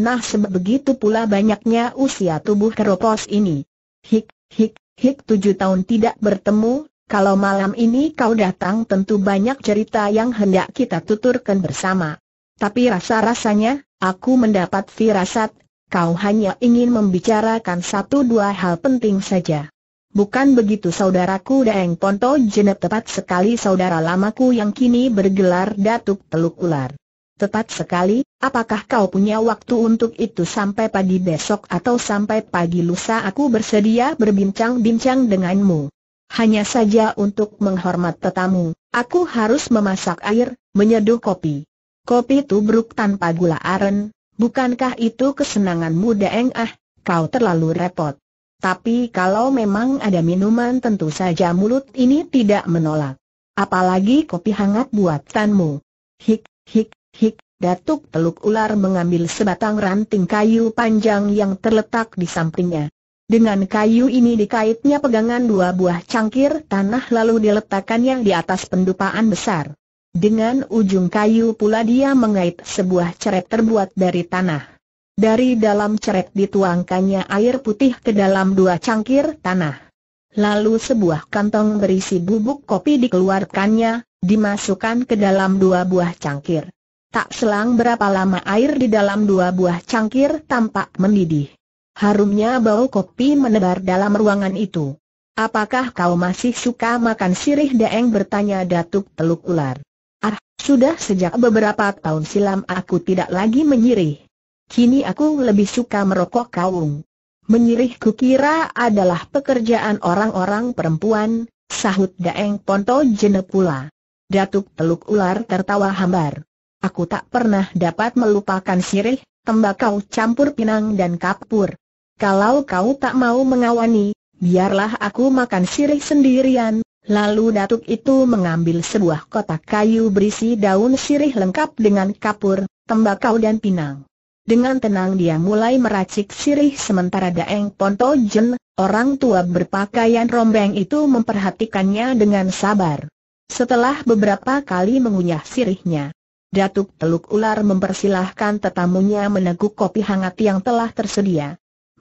Nah sebegitu pula banyaknya usia tubuh keropos ini. Hik, hik, hik tujuh tahun tidak bertemu, kalau malam ini kau datang tentu banyak cerita yang hendak kita tuturkan bersama. Tapi rasa-rasanya, aku mendapat firasat, kau hanya ingin membicarakan satu dua hal penting saja. Bukan begitu saudaraku Daeng Ponto Jenep tepat sekali saudara lamaku yang kini bergelar Datuk Teluk Ular. Tepat sekali, apakah kau punya waktu untuk itu sampai pagi besok atau sampai pagi lusa aku bersedia berbincang-bincang denganmu. Hanya saja untuk menghormat tetamu, aku harus memasak air, menyeduh kopi. Kopi tubruk tanpa gula aren, bukankah itu kesenanganmu Daeng ah, kau terlalu repot. Tapi kalau memang ada minuman tentu saja mulut ini tidak menolak. Apalagi kopi hangat buatanmu. Hik, hik, hik, Datuk Teluk Ular mengambil sebatang ranting kayu panjang yang terletak di sampingnya. Dengan kayu ini dikaitnya pegangan dua buah cangkir tanah lalu diletakkannya di atas pendupaan besar. Dengan ujung kayu pula dia mengait sebuah ceret terbuat dari tanah. Dari dalam ceret dituangkannya air putih ke dalam dua cangkir tanah. Lalu sebuah kantong berisi bubuk kopi dikeluarkannya, dimasukkan ke dalam dua buah cangkir. Tak selang berapa lama air di dalam dua buah cangkir tampak mendidih. Harumnya bau kopi menebar dalam ruangan itu. Apakah kau masih suka makan sirih daeng? bertanya Datuk Teluk Ular. Ah, sudah sejak beberapa tahun silam aku tidak lagi menyirih. Kini aku lebih suka merokok kaung. Menyirih kukira adalah pekerjaan orang-orang perempuan, sahut Daeng Ponto jene pula. Datuk Teluk Ular tertawa hambar. Aku tak pernah dapat melupakan sirih, tembakau campur pinang dan kapur. Kalau kau tak mau mengawani, biarlah aku makan sirih sendirian. Lalu datuk itu mengambil sebuah kotak kayu berisi daun sirih lengkap dengan kapur, tembakau dan pinang. Dengan tenang dia mulai meracik sirih sementara Daeng Pontojen, orang tua berpakaian rombeng itu memperhatikannya dengan sabar. Setelah beberapa kali mengunyah sirihnya, Datuk Teluk Ular mempersilahkan tetamunya meneguk kopi hangat yang telah tersedia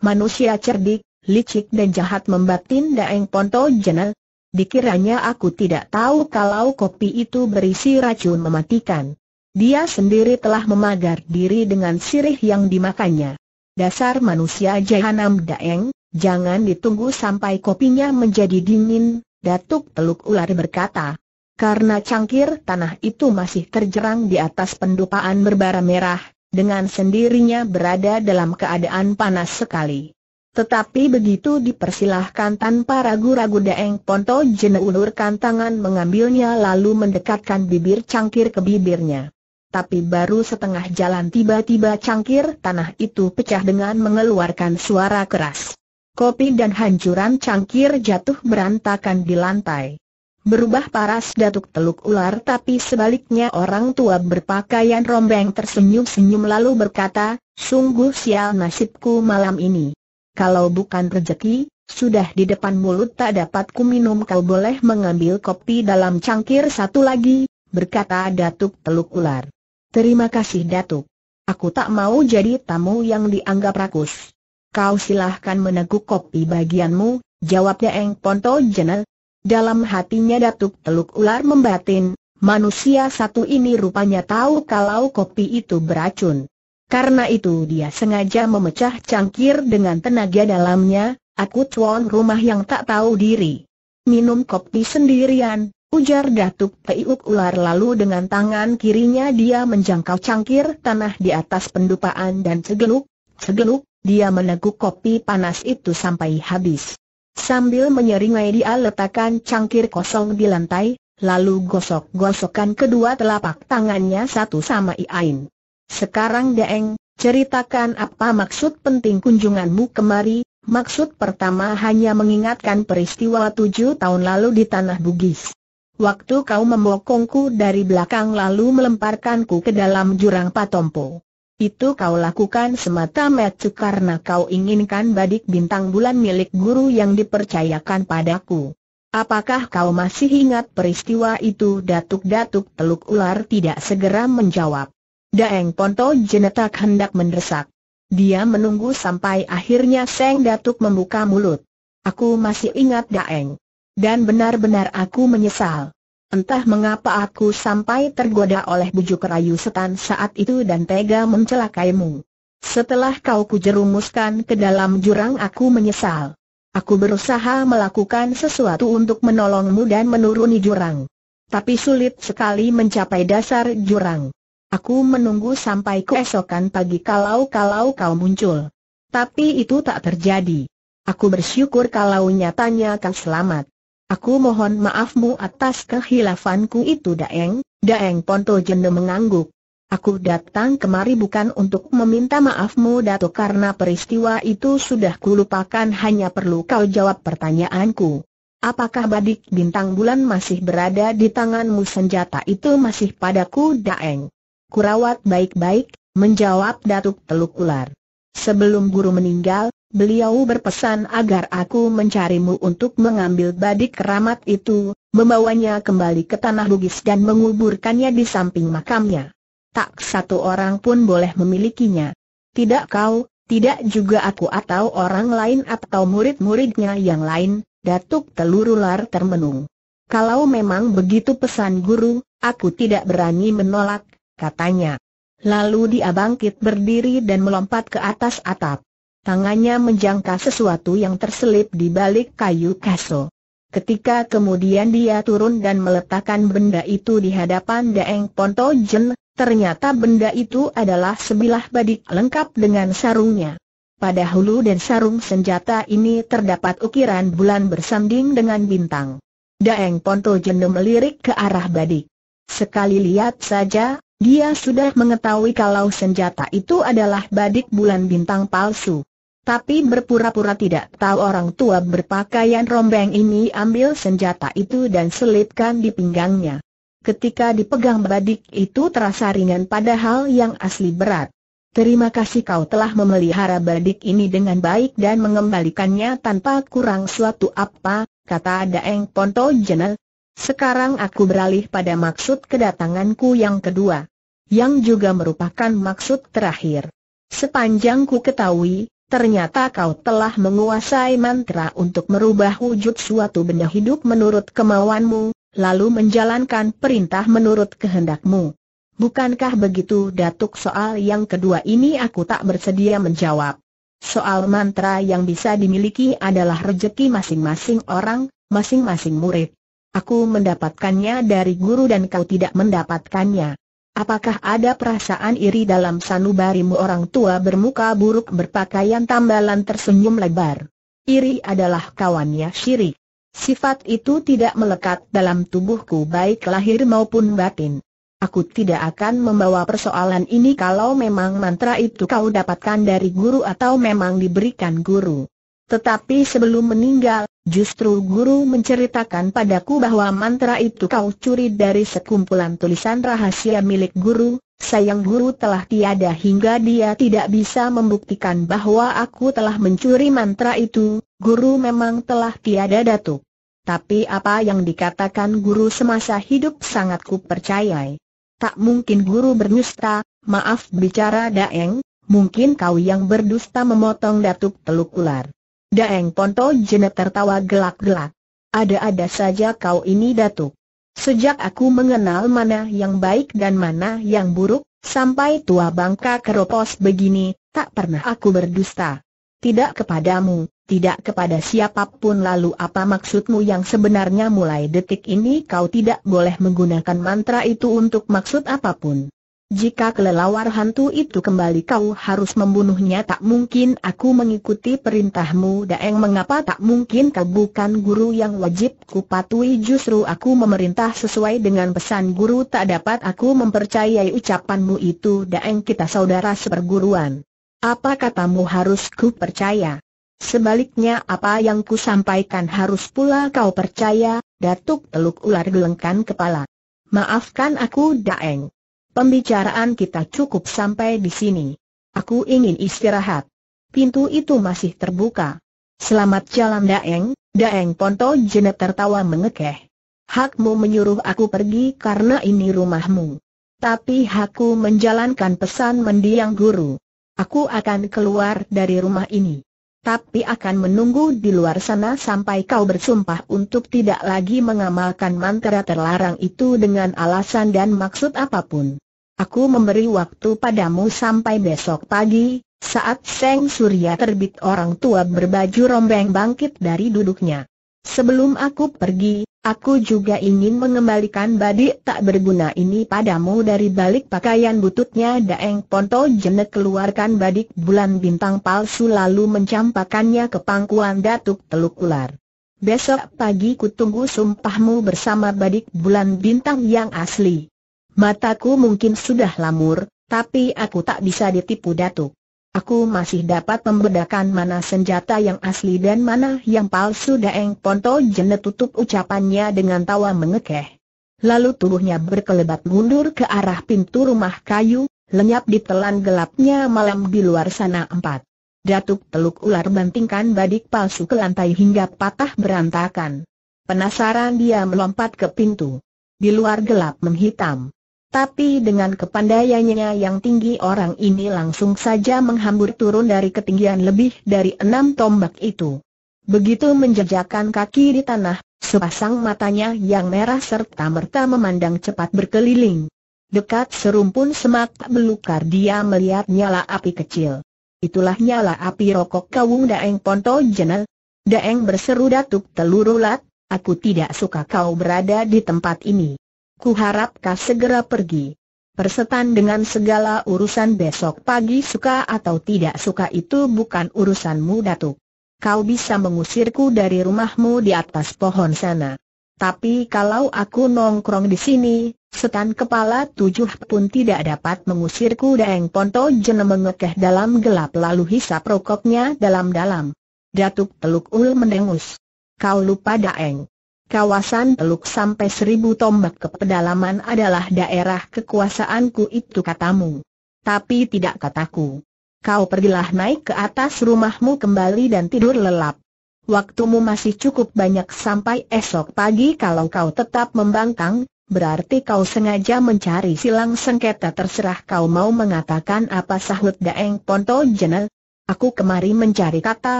manusia cerdik, licik dan jahat membatin Daeng Ponto Jenel. Dikiranya aku tidak tahu kalau kopi itu berisi racun mematikan. Dia sendiri telah memagar diri dengan sirih yang dimakannya. Dasar manusia jahanam Daeng, jangan ditunggu sampai kopinya menjadi dingin, Datuk Teluk Ular berkata. Karena cangkir tanah itu masih terjerang di atas pendupaan berbara merah, dengan sendirinya berada dalam keadaan panas sekali. Tetapi begitu dipersilahkan tanpa ragu-ragu Daeng Ponto Jene ulurkan tangan mengambilnya lalu mendekatkan bibir cangkir ke bibirnya. Tapi baru setengah jalan tiba-tiba cangkir tanah itu pecah dengan mengeluarkan suara keras. Kopi dan hancuran cangkir jatuh berantakan di lantai berubah paras datuk teluk ular tapi sebaliknya orang tua berpakaian rombeng tersenyum-senyum lalu berkata, sungguh sial nasibku malam ini. Kalau bukan rezeki, sudah di depan mulut tak dapat ku minum kau boleh mengambil kopi dalam cangkir satu lagi, berkata datuk teluk ular. Terima kasih datuk. Aku tak mau jadi tamu yang dianggap rakus. Kau silahkan meneguk kopi bagianmu, jawabnya engkong Ponto Jenel, dalam hatinya Datuk Teluk Ular membatin, manusia satu ini rupanya tahu kalau kopi itu beracun. Karena itu dia sengaja memecah cangkir dengan tenaga dalamnya, aku tuan rumah yang tak tahu diri. Minum kopi sendirian, ujar Datuk Teluk Ular lalu dengan tangan kirinya dia menjangkau cangkir tanah di atas pendupaan dan segeluk, segeluk, dia meneguk kopi panas itu sampai habis. Sambil menyeringai dia letakkan cangkir kosong di lantai, lalu gosok-gosokkan kedua telapak tangannya satu sama Iain. Sekarang Daeng, ceritakan apa maksud penting kunjunganmu kemari, maksud pertama hanya mengingatkan peristiwa tujuh tahun lalu di Tanah Bugis. Waktu kau membokongku dari belakang lalu melemparkanku ke dalam jurang Patompo. Itu kau lakukan semata-mata karena kau inginkan badik bintang bulan milik guru yang dipercayakan padaku. Apakah kau masih ingat peristiwa itu? Datuk-datuk Teluk Ular tidak segera menjawab. Daeng Ponto Jenetak hendak mendesak. Dia menunggu sampai akhirnya Seng Datuk membuka mulut. Aku masih ingat Daeng. Dan benar-benar aku menyesal. Entah mengapa aku sampai tergoda oleh bujuk rayu setan saat itu dan tega mencelakaimu. Setelah kau kujerumuskan ke dalam jurang aku menyesal. Aku berusaha melakukan sesuatu untuk menolongmu dan menuruni jurang. Tapi sulit sekali mencapai dasar jurang. Aku menunggu sampai keesokan pagi kalau-kalau kau muncul. Tapi itu tak terjadi. Aku bersyukur kalau nyatanya kau selamat. Aku mohon maafmu atas kehilafanku itu Daeng, Daeng Ponto Jene mengangguk. Aku datang kemari bukan untuk meminta maafmu Datuk. karena peristiwa itu sudah kulupakan hanya perlu kau jawab pertanyaanku. Apakah badik bintang bulan masih berada di tanganmu senjata itu masih padaku Daeng? Kurawat baik-baik, menjawab Datuk Teluk Ular. Sebelum guru meninggal, beliau berpesan agar aku mencarimu untuk mengambil badik keramat itu, membawanya kembali ke tanah Bugis dan menguburkannya di samping makamnya. Tak satu orang pun boleh memilikinya. Tidak kau, tidak juga aku atau orang lain atau murid-muridnya yang lain, Datuk telur ular termenung. Kalau memang begitu pesan guru, aku tidak berani menolak, katanya. Lalu dia bangkit berdiri dan melompat ke atas atap. Tangannya menjangka sesuatu yang terselip di balik kayu kaso. Ketika kemudian dia turun dan meletakkan benda itu di hadapan Daeng Ponto Jen, ternyata benda itu adalah sebilah badik lengkap dengan sarungnya. Pada hulu dan sarung senjata ini terdapat ukiran bulan bersanding dengan bintang. Daeng Ponto Jen melirik ke arah badik. Sekali lihat saja, dia sudah mengetahui kalau senjata itu adalah badik bulan bintang palsu. Tapi berpura-pura tidak tahu orang tua berpakaian rombeng ini ambil senjata itu dan selipkan di pinggangnya. Ketika dipegang badik itu terasa ringan padahal yang asli berat. Terima kasih kau telah memelihara badik ini dengan baik dan mengembalikannya tanpa kurang suatu apa, kata Daeng Ponto Jenel, sekarang aku beralih pada maksud kedatanganku yang kedua, yang juga merupakan maksud terakhir. Sepanjang ku ketahui, ternyata kau telah menguasai mantra untuk merubah wujud suatu benda hidup menurut kemauanmu, lalu menjalankan perintah menurut kehendakmu. Bukankah begitu Datuk soal yang kedua ini aku tak bersedia menjawab. Soal mantra yang bisa dimiliki adalah rejeki masing-masing orang, masing-masing murid. Aku mendapatkannya dari guru dan kau tidak mendapatkannya. Apakah ada perasaan iri dalam sanubarimu orang tua bermuka buruk berpakaian tambalan tersenyum lebar? Iri adalah kawannya syirik. Sifat itu tidak melekat dalam tubuhku baik lahir maupun batin. Aku tidak akan membawa persoalan ini kalau memang mantra itu kau dapatkan dari guru atau memang diberikan guru. Tetapi sebelum meninggal, Justru guru menceritakan padaku bahwa mantra itu kau curi dari sekumpulan tulisan rahasia milik guru, sayang guru telah tiada hingga dia tidak bisa membuktikan bahwa aku telah mencuri mantra itu, guru memang telah tiada datuk. Tapi apa yang dikatakan guru semasa hidup sangat ku kupercayai. Tak mungkin guru berdusta, maaf bicara daeng, mungkin kau yang berdusta memotong datuk teluk ular. Daeng Ponto Jenet tertawa gelak-gelak. Ada-ada saja kau ini datuk. Sejak aku mengenal mana yang baik dan mana yang buruk, sampai tua bangka keropos begini, tak pernah aku berdusta. Tidak kepadamu, tidak kepada siapapun lalu apa maksudmu yang sebenarnya mulai detik ini kau tidak boleh menggunakan mantra itu untuk maksud apapun. Jika kelelawar hantu itu kembali kau harus membunuhnya tak mungkin aku mengikuti perintahmu Daeng mengapa tak mungkin kau bukan guru yang wajib kupatuhi justru aku memerintah sesuai dengan pesan guru tak dapat aku mempercayai ucapanmu itu Daeng kita saudara seperguruan Apa katamu harus ku percaya Sebaliknya apa yang ku sampaikan harus pula kau percaya Datuk Teluk Ular gelengkan kepala Maafkan aku Daeng Pembicaraan kita cukup sampai di sini. Aku ingin istirahat. Pintu itu masih terbuka. Selamat jalan Daeng, Daeng Ponto Jenep tertawa mengekeh. Hakmu menyuruh aku pergi karena ini rumahmu. Tapi hakku menjalankan pesan mendiang guru. Aku akan keluar dari rumah ini. Tapi akan menunggu di luar sana sampai kau bersumpah untuk tidak lagi mengamalkan mantra terlarang itu dengan alasan dan maksud apapun. Aku memberi waktu padamu sampai besok pagi, saat Seng Surya terbit orang tua berbaju rombeng bangkit dari duduknya. Sebelum aku pergi, aku juga ingin mengembalikan badik tak berguna ini padamu dari balik pakaian bututnya Daeng Ponto Jenek keluarkan badik bulan bintang palsu lalu mencampakannya ke pangkuan datuk teluk ular. Besok pagi kutunggu sumpahmu bersama badik bulan bintang yang asli. Mataku mungkin sudah lamur, tapi aku tak bisa ditipu datuk. Aku masih dapat membedakan mana senjata yang asli dan mana yang palsu Daeng Ponto Jene tutup ucapannya dengan tawa mengekeh. Lalu tubuhnya berkelebat mundur ke arah pintu rumah kayu, lenyap di telan gelapnya malam di luar sana empat. Datuk Teluk Ular bantingkan badik palsu ke lantai hingga patah berantakan. Penasaran dia melompat ke pintu. Di luar gelap menghitam. Tapi dengan kepandaiannya yang tinggi orang ini langsung saja menghambur turun dari ketinggian lebih dari enam tombak itu. Begitu menjejakkan kaki di tanah, sepasang matanya yang merah serta merta memandang cepat berkeliling. Dekat serumpun semak belukar dia melihat nyala api kecil. Itulah nyala api rokok kawung Daeng Ponto Jenel. Daeng berseru datuk telur ulat, aku tidak suka kau berada di tempat ini kuharap kau segera pergi. Persetan dengan segala urusan besok pagi suka atau tidak suka itu bukan urusanmu Datuk. Kau bisa mengusirku dari rumahmu di atas pohon sana. Tapi kalau aku nongkrong di sini, setan kepala tujuh pun tidak dapat mengusirku Daeng Ponto Jene mengekeh dalam gelap lalu hisap rokoknya dalam-dalam. Datuk Teluk Ul mendengus. Kau lupa Daeng. Kawasan Teluk sampai seribu tombak ke pedalaman adalah daerah kekuasaanku itu katamu. Tapi tidak kataku. Kau pergilah naik ke atas rumahmu kembali dan tidur lelap. Waktumu masih cukup banyak sampai esok pagi kalau kau tetap membangkang, berarti kau sengaja mencari silang sengketa terserah kau mau mengatakan apa sahut Daeng Ponto Jenel. Aku kemari mencari kata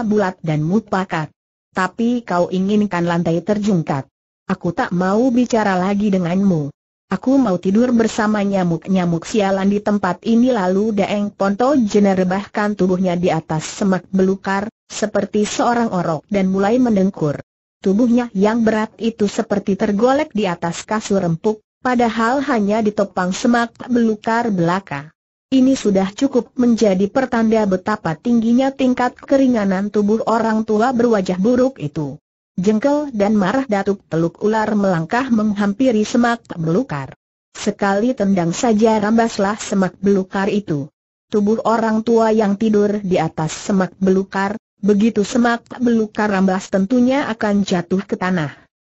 bulat dan mupakat tapi kau inginkan lantai terjungkat. Aku tak mau bicara lagi denganmu. Aku mau tidur bersama nyamuk-nyamuk sialan di tempat ini lalu Daeng Ponto jenerebahkan tubuhnya di atas semak belukar, seperti seorang orok dan mulai mendengkur. Tubuhnya yang berat itu seperti tergolek di atas kasur empuk, padahal hanya ditopang semak belukar belaka. Ini sudah cukup menjadi pertanda betapa tingginya tingkat keringanan tubuh orang tua berwajah buruk itu. Jengkel dan marah Datuk Teluk Ular melangkah menghampiri semak belukar. Sekali tendang saja rambaslah semak belukar itu. Tubuh orang tua yang tidur di atas semak belukar, begitu semak belukar rambas tentunya akan jatuh ke tanah.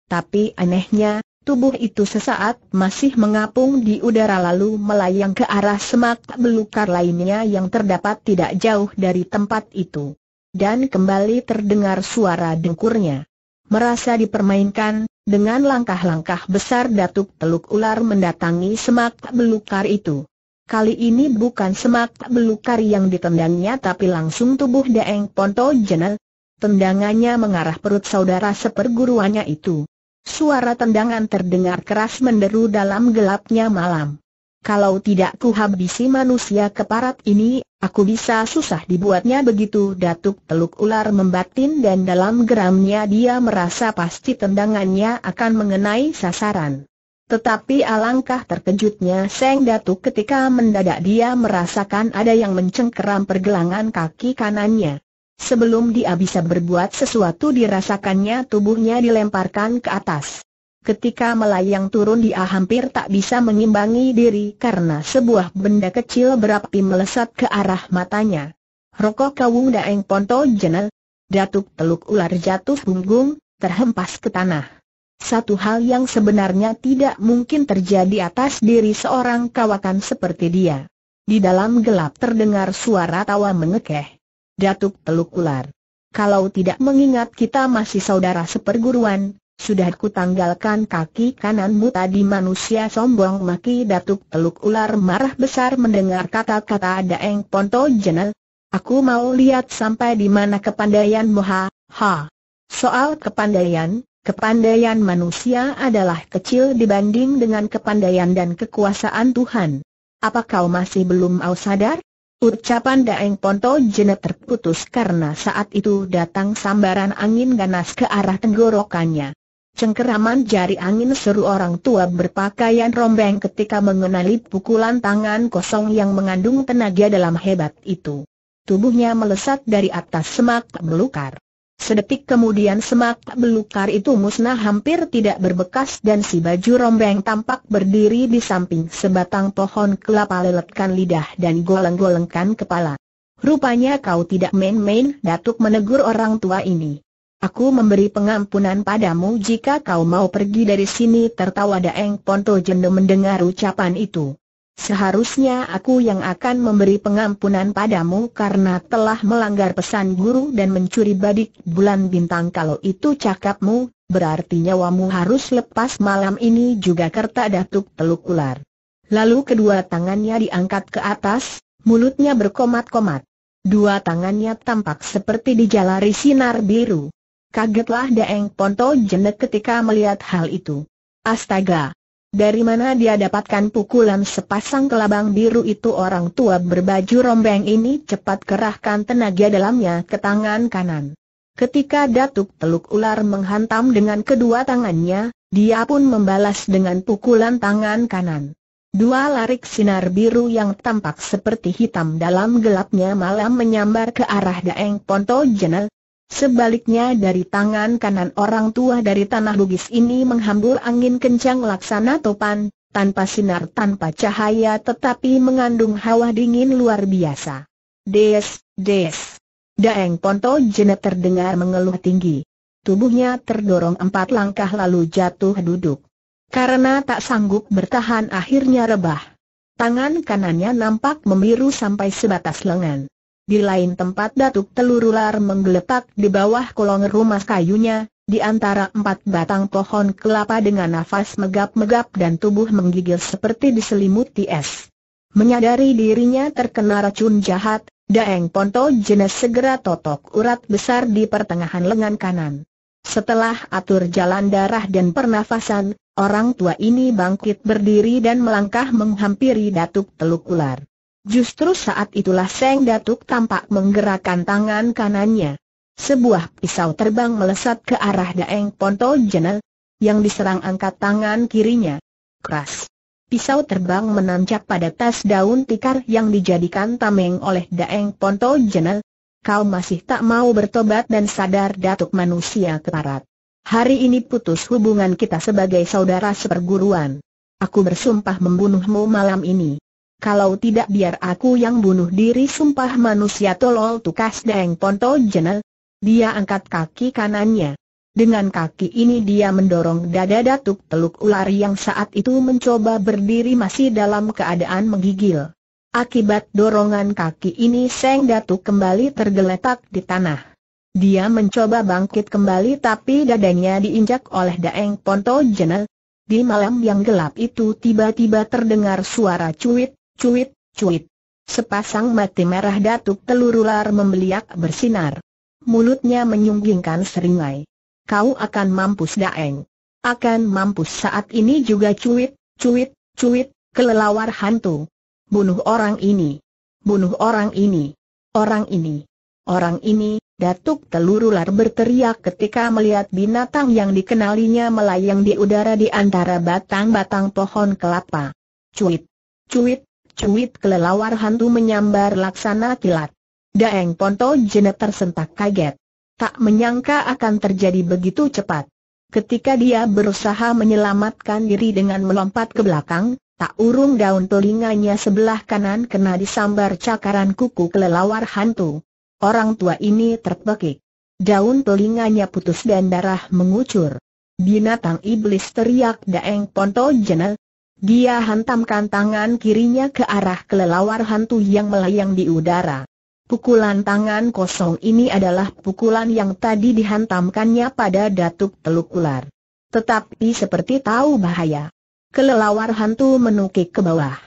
Tapi anehnya, Tubuh itu sesaat masih mengapung di udara lalu melayang ke arah semak belukar lainnya yang terdapat tidak jauh dari tempat itu. Dan kembali terdengar suara dengkurnya. Merasa dipermainkan, dengan langkah-langkah besar Datuk Teluk Ular mendatangi semak belukar itu. Kali ini bukan semak belukar yang ditendangnya tapi langsung tubuh Daeng Ponto Jenel. Tendangannya mengarah perut saudara seperguruannya itu. Suara tendangan terdengar keras menderu dalam gelapnya malam. Kalau tidak ku habisi manusia keparat ini, aku bisa susah dibuatnya begitu datuk teluk ular membatin dan dalam geramnya dia merasa pasti tendangannya akan mengenai sasaran. Tetapi alangkah terkejutnya Seng Datuk ketika mendadak dia merasakan ada yang mencengkeram pergelangan kaki kanannya. Sebelum dia bisa berbuat sesuatu dirasakannya tubuhnya dilemparkan ke atas. Ketika melayang turun dia hampir tak bisa mengimbangi diri karena sebuah benda kecil berapi melesat ke arah matanya. Rokok kawung daeng ponto jenel. Datuk teluk ular jatuh punggung, terhempas ke tanah. Satu hal yang sebenarnya tidak mungkin terjadi atas diri seorang kawakan seperti dia. Di dalam gelap terdengar suara tawa mengekeh. Datuk peluk Ular. Kalau tidak mengingat kita masih saudara seperguruan, sudah ku tanggalkan kaki kananmu tadi manusia sombong maki Datuk peluk Ular marah besar mendengar kata-kata Daeng Ponto Jenel. Aku mau lihat sampai di mana kepandaianmu ha, ha. Soal kepandaian, kepandaian manusia adalah kecil dibanding dengan kepandaian dan kekuasaan Tuhan. Apa kau masih belum mau sadar? Ucapan Daeng Ponto Jenet terputus karena saat itu datang sambaran angin ganas ke arah tenggorokannya. Cengkeraman jari angin seru orang tua berpakaian rombeng ketika mengenali pukulan tangan kosong yang mengandung tenaga dalam hebat itu. Tubuhnya melesat dari atas semak melukar. Sedetik kemudian semak belukar itu musnah hampir tidak berbekas dan si baju rombeng tampak berdiri di samping sebatang pohon kelapa leletkan lidah dan goleng-golengkan kepala. Rupanya kau tidak main-main, Datuk menegur orang tua ini. Aku memberi pengampunan padamu jika kau mau pergi dari sini tertawa Daeng Ponto Jendo mendengar ucapan itu. Seharusnya aku yang akan memberi pengampunan padamu karena telah melanggar pesan guru dan mencuri badik bulan bintang kalau itu cakapmu, berarti nyawamu harus lepas malam ini juga kerta datuk teluk ular. Lalu kedua tangannya diangkat ke atas, mulutnya berkomat-komat. Dua tangannya tampak seperti dijalari sinar biru. Kagetlah Daeng Ponto jenek ketika melihat hal itu. Astaga! Dari mana dia dapatkan pukulan sepasang kelabang biru itu orang tua berbaju rombeng ini cepat kerahkan tenaga dalamnya ke tangan kanan. Ketika Datuk Teluk Ular menghantam dengan kedua tangannya, dia pun membalas dengan pukulan tangan kanan. Dua larik sinar biru yang tampak seperti hitam dalam gelapnya malam menyambar ke arah Daeng Ponto Jenel, Sebaliknya dari tangan kanan orang tua dari tanah bugis ini menghambur angin kencang laksana topan, tanpa sinar tanpa cahaya tetapi mengandung hawa dingin luar biasa. Des, des. Daeng Ponto Jenet terdengar mengeluh tinggi. Tubuhnya terdorong empat langkah lalu jatuh duduk. Karena tak sanggup bertahan akhirnya rebah. Tangan kanannya nampak memiru sampai sebatas lengan. Di lain tempat Datuk Telur menggeletak di bawah kolong rumah kayunya, di antara empat batang pohon kelapa dengan nafas megap-megap dan tubuh menggigil seperti diselimuti es. Menyadari dirinya terkena racun jahat, Daeng Ponto jenis segera totok urat besar di pertengahan lengan kanan. Setelah atur jalan darah dan pernafasan, orang tua ini bangkit berdiri dan melangkah menghampiri Datuk Teluk Ular. Justru saat itulah Seng Datuk tampak menggerakkan tangan kanannya. Sebuah pisau terbang melesat ke arah Daeng Ponto Jenel, yang diserang angkat tangan kirinya. Keras. Pisau terbang menancap pada tas daun tikar yang dijadikan tameng oleh Daeng Ponto Jenel. Kau masih tak mau bertobat dan sadar Datuk manusia keparat. Hari ini putus hubungan kita sebagai saudara seperguruan. Aku bersumpah membunuhmu malam ini. Kalau tidak biar aku yang bunuh diri sumpah manusia tolol tukas Deng Ponto Jenel. Dia angkat kaki kanannya. Dengan kaki ini dia mendorong dada datuk teluk ular yang saat itu mencoba berdiri masih dalam keadaan menggigil. Akibat dorongan kaki ini Seng Datuk kembali tergeletak di tanah. Dia mencoba bangkit kembali tapi dadanya diinjak oleh Daeng Ponto Jenel. Di malam yang gelap itu tiba-tiba terdengar suara cuit, Cuit, cuit. Sepasang mata merah datuk telur ular membeliak bersinar. Mulutnya menyunggingkan seringai. Kau akan mampus daeng. Akan mampus saat ini juga cuit, cuit, cuit, kelelawar hantu. Bunuh orang ini. Bunuh orang ini. Orang ini. Orang ini, datuk telur ular berteriak ketika melihat binatang yang dikenalinya melayang di udara di antara batang-batang pohon kelapa. Cuit, cuit, Cuit kelelawar hantu menyambar laksana kilat. Daeng Ponto Jenet tersentak kaget. Tak menyangka akan terjadi begitu cepat. Ketika dia berusaha menyelamatkan diri dengan melompat ke belakang, tak urung daun telinganya sebelah kanan kena disambar cakaran kuku kelelawar hantu. Orang tua ini terpekik. Daun telinganya putus dan darah mengucur. Binatang iblis teriak Daeng Ponto Jenel, dia hantamkan tangan kirinya ke arah kelelawar hantu yang melayang di udara. Pukulan tangan kosong ini adalah pukulan yang tadi dihantamkannya pada datuk teluk ular. Tetapi seperti tahu bahaya. Kelelawar hantu menukik ke bawah.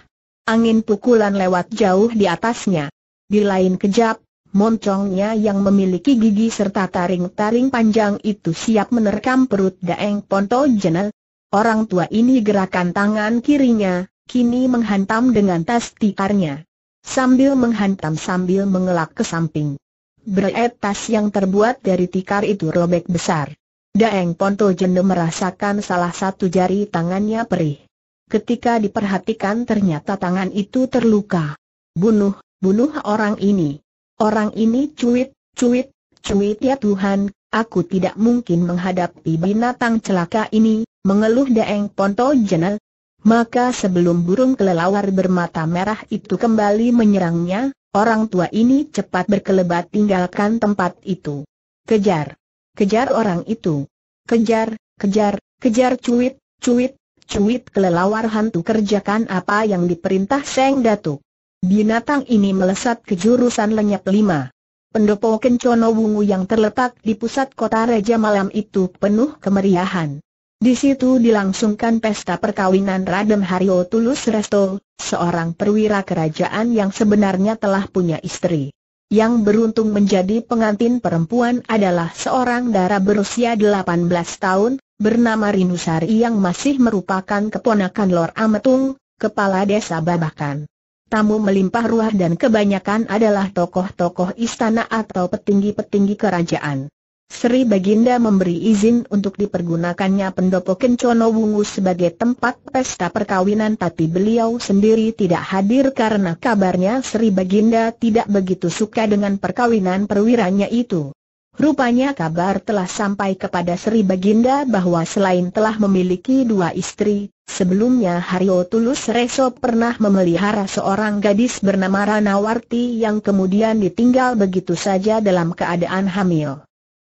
Angin pukulan lewat jauh di atasnya. Di lain kejap, moncongnya yang memiliki gigi serta taring-taring panjang itu siap menerkam perut Daeng Ponto Jenel. Orang tua ini gerakan tangan kirinya, kini menghantam dengan tas tikarnya. Sambil menghantam sambil mengelak ke samping. Beret tas yang terbuat dari tikar itu robek besar. Daeng Ponto Jende merasakan salah satu jari tangannya perih. Ketika diperhatikan ternyata tangan itu terluka. Bunuh, bunuh orang ini. Orang ini cuit, cuit, cuit ya Tuhan, aku tidak mungkin menghadapi binatang celaka ini, mengeluh Daeng Ponto Jenel. Maka sebelum burung kelelawar bermata merah itu kembali menyerangnya, orang tua ini cepat berkelebat tinggalkan tempat itu. Kejar! Kejar orang itu! Kejar, kejar, kejar cuit, cuit, cuit kelelawar hantu kerjakan apa yang diperintah Seng Datuk. Binatang ini melesat ke jurusan lenyap lima. Pendopo Kencono Wungu yang terletak di pusat kota Raja Malam itu penuh kemeriahan. Di situ dilangsungkan pesta perkawinan Raden Haryo Tulus Resto, seorang perwira kerajaan yang sebenarnya telah punya istri. Yang beruntung menjadi pengantin perempuan adalah seorang dara berusia 18 tahun, bernama Rinusari yang masih merupakan keponakan Lor Ametung, kepala desa Babakan. Tamu melimpah ruah dan kebanyakan adalah tokoh-tokoh istana atau petinggi-petinggi kerajaan. Sri Baginda memberi izin untuk dipergunakannya pendopo Kencono Wungu sebagai tempat pesta perkawinan tapi beliau sendiri tidak hadir karena kabarnya Sri Baginda tidak begitu suka dengan perkawinan perwiranya itu. Rupanya kabar telah sampai kepada Sri Baginda bahwa selain telah memiliki dua istri, sebelumnya Haryo Tulus Reso pernah memelihara seorang gadis bernama Ranawarti yang kemudian ditinggal begitu saja dalam keadaan hamil.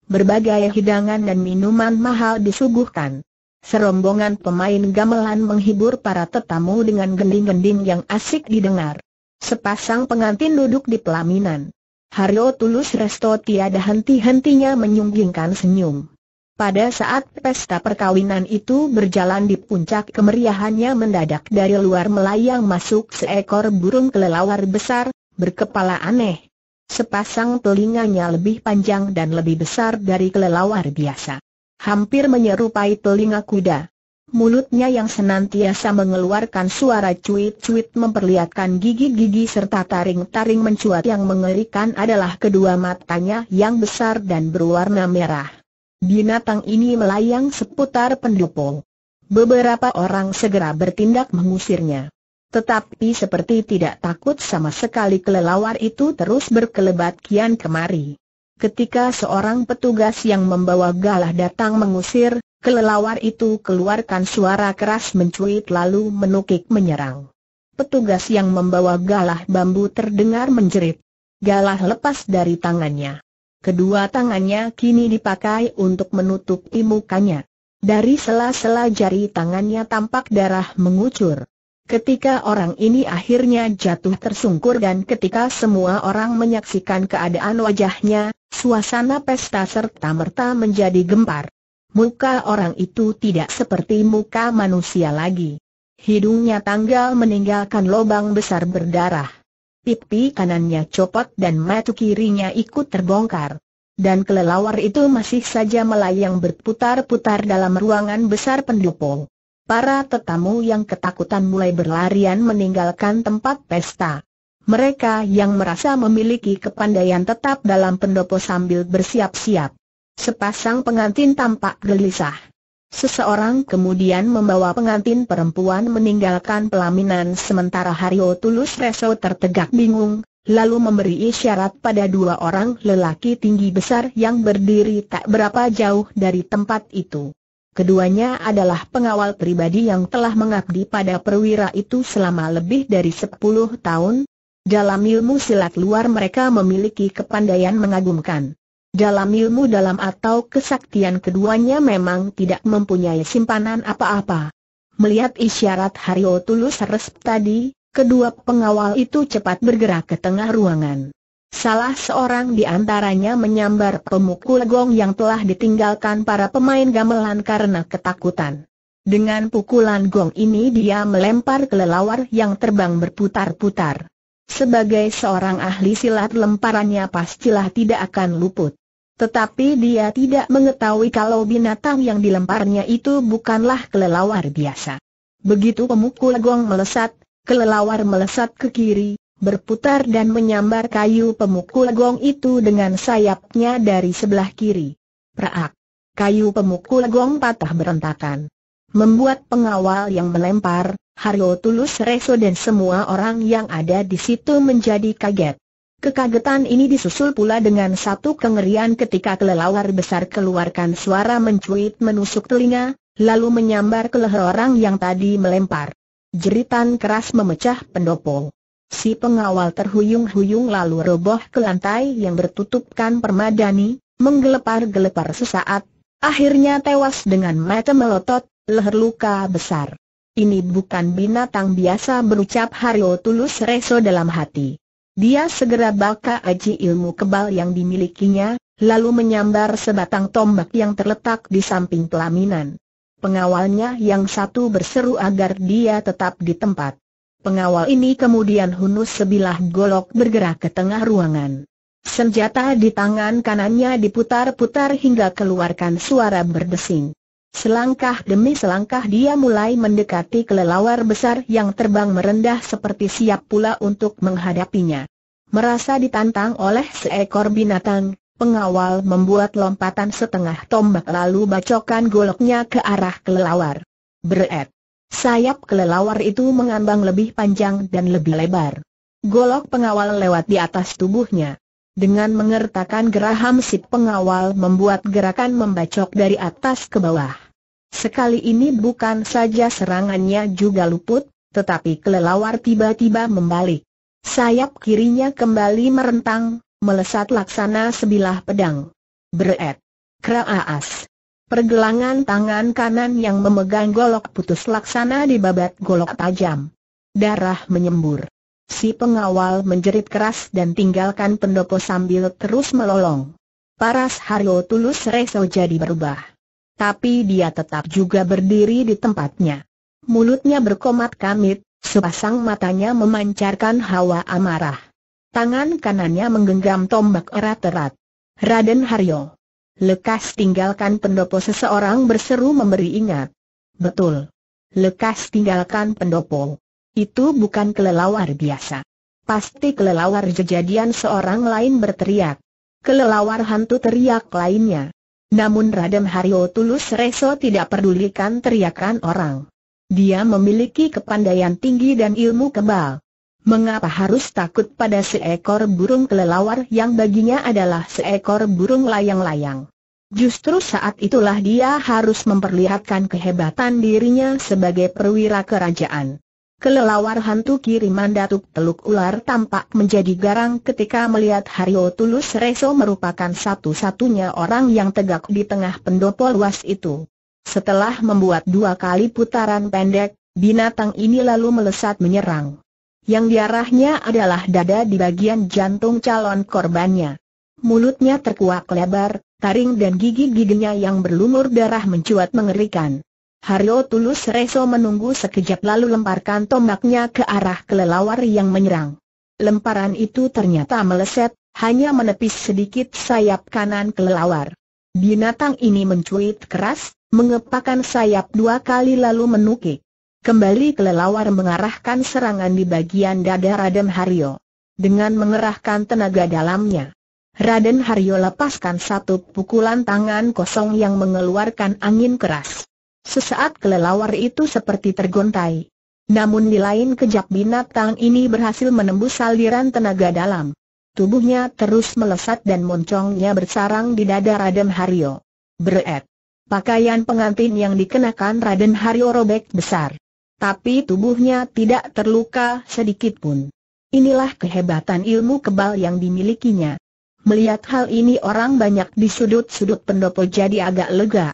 Berbagai hidangan dan minuman mahal disuguhkan. Serombongan pemain gamelan menghibur para tetamu dengan gending-gending yang asik didengar. Sepasang pengantin duduk di pelaminan. Haryo Tulus Resto tiada henti-hentinya menyunggingkan senyum. Pada saat pesta perkawinan itu berjalan di puncak kemeriahannya mendadak dari luar melayang masuk seekor burung kelelawar besar, berkepala aneh, Sepasang telinganya lebih panjang dan lebih besar dari kelelawar biasa. Hampir menyerupai telinga kuda. Mulutnya yang senantiasa mengeluarkan suara cuit-cuit memperlihatkan gigi-gigi serta taring-taring mencuat yang mengerikan adalah kedua matanya yang besar dan berwarna merah. Binatang ini melayang seputar pendopo. Beberapa orang segera bertindak mengusirnya. Tetapi seperti tidak takut sama sekali kelelawar itu terus berkelebat kian kemari. Ketika seorang petugas yang membawa galah datang mengusir, kelelawar itu keluarkan suara keras mencuit lalu menukik menyerang. Petugas yang membawa galah bambu terdengar menjerit. Galah lepas dari tangannya. Kedua tangannya kini dipakai untuk menutupi mukanya. Dari sela-sela jari tangannya tampak darah mengucur. Ketika orang ini akhirnya jatuh tersungkur dan ketika semua orang menyaksikan keadaan wajahnya, suasana pesta serta-merta menjadi gempar. Muka orang itu tidak seperti muka manusia lagi. Hidungnya tanggal meninggalkan lubang besar berdarah. Pipi kanannya copot dan mata kirinya ikut terbongkar. Dan kelelawar itu masih saja melayang berputar-putar dalam ruangan besar pendopo para tetamu yang ketakutan mulai berlarian meninggalkan tempat pesta. Mereka yang merasa memiliki kepandaian tetap dalam pendopo sambil bersiap-siap. Sepasang pengantin tampak gelisah. Seseorang kemudian membawa pengantin perempuan meninggalkan pelaminan sementara Hario Tulus Reso tertegak bingung, lalu memberi isyarat pada dua orang lelaki tinggi besar yang berdiri tak berapa jauh dari tempat itu. Keduanya adalah pengawal pribadi yang telah mengabdi pada perwira itu selama lebih dari 10 tahun. Dalam ilmu silat luar mereka memiliki kepandaian mengagumkan. Dalam ilmu dalam atau kesaktian keduanya memang tidak mempunyai simpanan apa-apa. Melihat isyarat Haryo Tulus Resp tadi, kedua pengawal itu cepat bergerak ke tengah ruangan. Salah seorang di antaranya menyambar pemukul gong yang telah ditinggalkan para pemain gamelan karena ketakutan. Dengan pukulan gong ini dia melempar kelelawar yang terbang berputar-putar. Sebagai seorang ahli silat lemparannya pastilah tidak akan luput. Tetapi dia tidak mengetahui kalau binatang yang dilemparnya itu bukanlah kelelawar biasa. Begitu pemukul gong melesat, kelelawar melesat ke kiri, berputar dan menyambar kayu pemukul gong itu dengan sayapnya dari sebelah kiri. Praak! Kayu pemukul gong patah berantakan. Membuat pengawal yang melempar, Haryo Tulus Reso dan semua orang yang ada di situ menjadi kaget. Kekagetan ini disusul pula dengan satu kengerian ketika kelelawar besar keluarkan suara mencuit menusuk telinga, lalu menyambar ke leher orang yang tadi melempar. Jeritan keras memecah pendopo. Si pengawal terhuyung-huyung lalu roboh ke lantai yang bertutupkan permadani, menggelepar-gelepar sesaat, akhirnya tewas dengan mata melotot, leher luka besar. Ini bukan binatang biasa berucap Haryo Tulus Reso dalam hati. Dia segera baka aji ilmu kebal yang dimilikinya, lalu menyambar sebatang tombak yang terletak di samping pelaminan. Pengawalnya yang satu berseru agar dia tetap di tempat pengawal ini kemudian hunus sebilah golok bergerak ke tengah ruangan. Senjata di tangan kanannya diputar-putar hingga keluarkan suara berdesing. Selangkah demi selangkah dia mulai mendekati kelelawar besar yang terbang merendah seperti siap pula untuk menghadapinya. Merasa ditantang oleh seekor binatang, pengawal membuat lompatan setengah tombak lalu bacokan goloknya ke arah kelelawar. Beret! Sayap kelelawar itu mengambang lebih panjang dan lebih lebar. Golok pengawal lewat di atas tubuhnya. Dengan mengertakkan geraham si pengawal membuat gerakan membacok dari atas ke bawah. Sekali ini bukan saja serangannya juga luput, tetapi kelelawar tiba-tiba membalik. Sayap kirinya kembali merentang, melesat laksana sebilah pedang. Beret. Kraaas. Pergelangan tangan kanan yang memegang golok putus laksana di dibabat golok tajam. Darah menyembur. Si pengawal menjerit keras dan tinggalkan pendopo sambil terus melolong. Paras Haryo Tulus Reso jadi berubah. Tapi dia tetap juga berdiri di tempatnya. Mulutnya berkomat kamit, sepasang matanya memancarkan hawa amarah. Tangan kanannya menggenggam tombak erat-erat. Raden Haryo. Lekas tinggalkan pendopo seseorang berseru memberi ingat. Betul. Lekas tinggalkan pendopo. Itu bukan kelelawar biasa. Pasti kelelawar jejadian seorang lain berteriak. Kelelawar hantu teriak lainnya. Namun Radem Haryo Tulus Reso tidak pedulikan teriakan orang. Dia memiliki kepandaian tinggi dan ilmu kebal. Mengapa harus takut pada seekor burung kelelawar yang baginya adalah seekor burung layang-layang? Justru saat itulah dia harus memperlihatkan kehebatan dirinya sebagai perwira kerajaan. Kelelawar hantu kiriman Datuk Teluk Ular tampak menjadi garang ketika melihat Hario Tulus Reso merupakan satu-satunya orang yang tegak di tengah pendopo luas itu. Setelah membuat dua kali putaran pendek, binatang ini lalu melesat menyerang yang diarahnya adalah dada di bagian jantung calon korbannya. Mulutnya terkuak lebar, taring dan gigi-giginya yang berlumur darah mencuat mengerikan. Haryo Tulus Reso menunggu sekejap lalu lemparkan tombaknya ke arah kelelawar yang menyerang. Lemparan itu ternyata meleset, hanya menepis sedikit sayap kanan kelelawar. Binatang ini mencuit keras, mengepakkan sayap dua kali lalu menukik. Kembali kelelawar mengarahkan serangan di bagian dada Raden Haryo. Dengan mengerahkan tenaga dalamnya, Raden Haryo lepaskan satu pukulan tangan kosong yang mengeluarkan angin keras. Sesaat kelelawar itu seperti tergontai. Namun di lain kejap binatang ini berhasil menembus saliran tenaga dalam. Tubuhnya terus melesat dan moncongnya bersarang di dada Raden Haryo. Beret. Pakaian pengantin yang dikenakan Raden Haryo robek besar tapi tubuhnya tidak terluka sedikitpun. Inilah kehebatan ilmu kebal yang dimilikinya. Melihat hal ini orang banyak di sudut-sudut pendopo jadi agak lega.